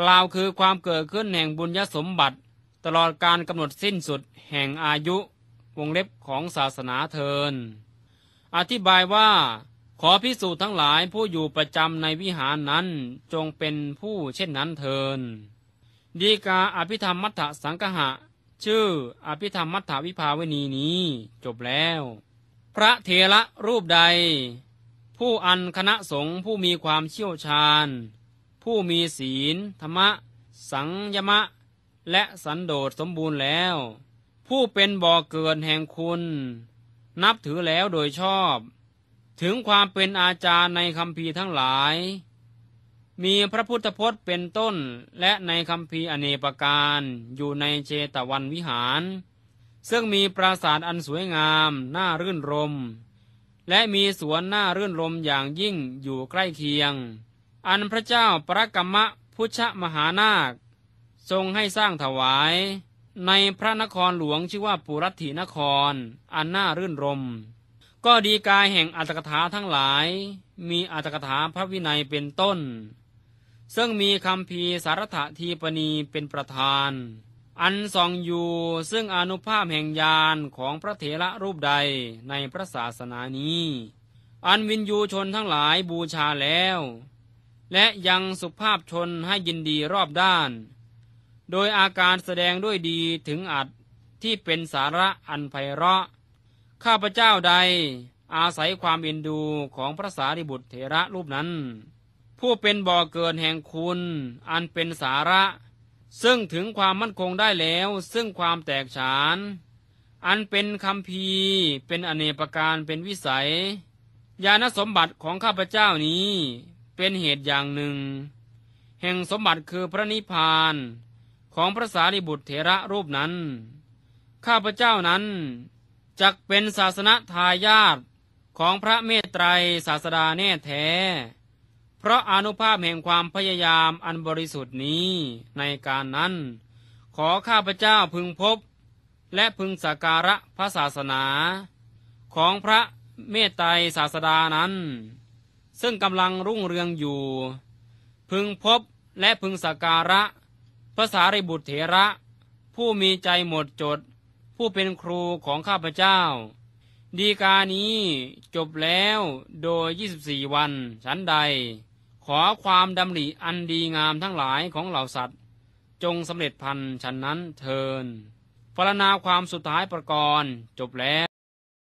กล่าวคือความเกิดขึ้นแห่งบุญญสมบัติ ตลอดการกำหนดสิ้นสุดแห่งอายุวงเล็บของศาสนาเทิน อธิบายว่า ขอพิสูจน์ทั้งหลายผู้อยู่ประจำในวิหารนั้นจงเป็นผู้เช่นนั้นเทินดีกาอภิธรรมมัทธสังกหะ ชื่ออภิธรรมมัทธวิภาวนีนี้ จบแล้ว พระเทระรูปใด ผู้อันคณะสงฆ์ผู้มีความเชี่ยวชาญผู้มีศีลธรรมะ สังยมะ และสันโดษสมบูรณ์แล้ว ผู้เป็นบ่อเกิดแห่งคุณ นับถือแล้วโดยชอบ ถึงความเป็นอาจารย์ในคำพีทั้งหลาย มีพระพุทธพจน์เป็นต้นและในคำพีอเนปการอยู่ในเจตวันวิหาร ซึ่งมีปราสาทอันสวยงาม น่ารื่นรม และมีสวนน่ารื่นรมอย่างยิ่งอยู่ใกล้เคียงอันพระเจ้า ปรกรรมะ พุชมหานาค ทรงให้สร้างถวาย ในพระนครหลวงชื่อว่าปุรัตถินคร อันน่ารื่นรม ก็ดีกายแห่งอัตกถาทั้งหลายมีอัตกถาพระวินัยเป็นต้น ซึ่งมีคำพีสารถทีปณีเป็นประธาน อันสองอยู่ ซึ่งอนุภาพแห่งยานของพระเถระรูปใดในพระศาสนานี้ อันวินยูชนทั้งหลายบูชาแล้วและยังสุภาพชนให้ยินดีรอบด้าน โดยอาการแสดงด้วยดีถึงอัดที่เป็นสาระอันไพเราะ ข้าพเจ้าใดอาศัยความเอ็นดูของพระสารีบุตรเถระรูปนั้น ผู้เป็นบ่อเกินแห่งคุณ อันเป็นสาระ ซึ่งถึงความมั่นคงได้แล้ว ซึ่งความแตกฉาน อันเป็นคำพี เป็นอเนปการ เป็นวิสัย ญาณสมบัติของข้าพเจ้านี้เป็นเหตุอย่างหนึ่ง แห่งสมบัติคือพระนิพพานของพระสารีบุตรเถระรูปนั้น ข้าพเจ้านั้นจักเป็นศาสนทายาทของพระเมตไตรศาสดาแน่แท้เพราะอนุภาพแห่งความพยายามอันบริสุทธิ์นี้ในการนั้น ขอข้าพเจ้าพึงพบ และพึงสักการะพระศาสนาของพระเมตไตรศาสดานั้นซึ่งกำลังรุ่งเรืองอยู่ พึงพบและพึงสักการะภาษาริบุตรเถระ ผู้มีใจหมดจดผู้เป็นครูของข้าพเจ้า ดีกานี้จบแล้วโดย 24 วันชั้นใด ขอความดำริอันดีงามทั้งหลายของเหล่าสัตว์ จงสำเร็จพันชั้นนั้นเทินพรณนาความสุดท้ายประกรณ์จบแล้ว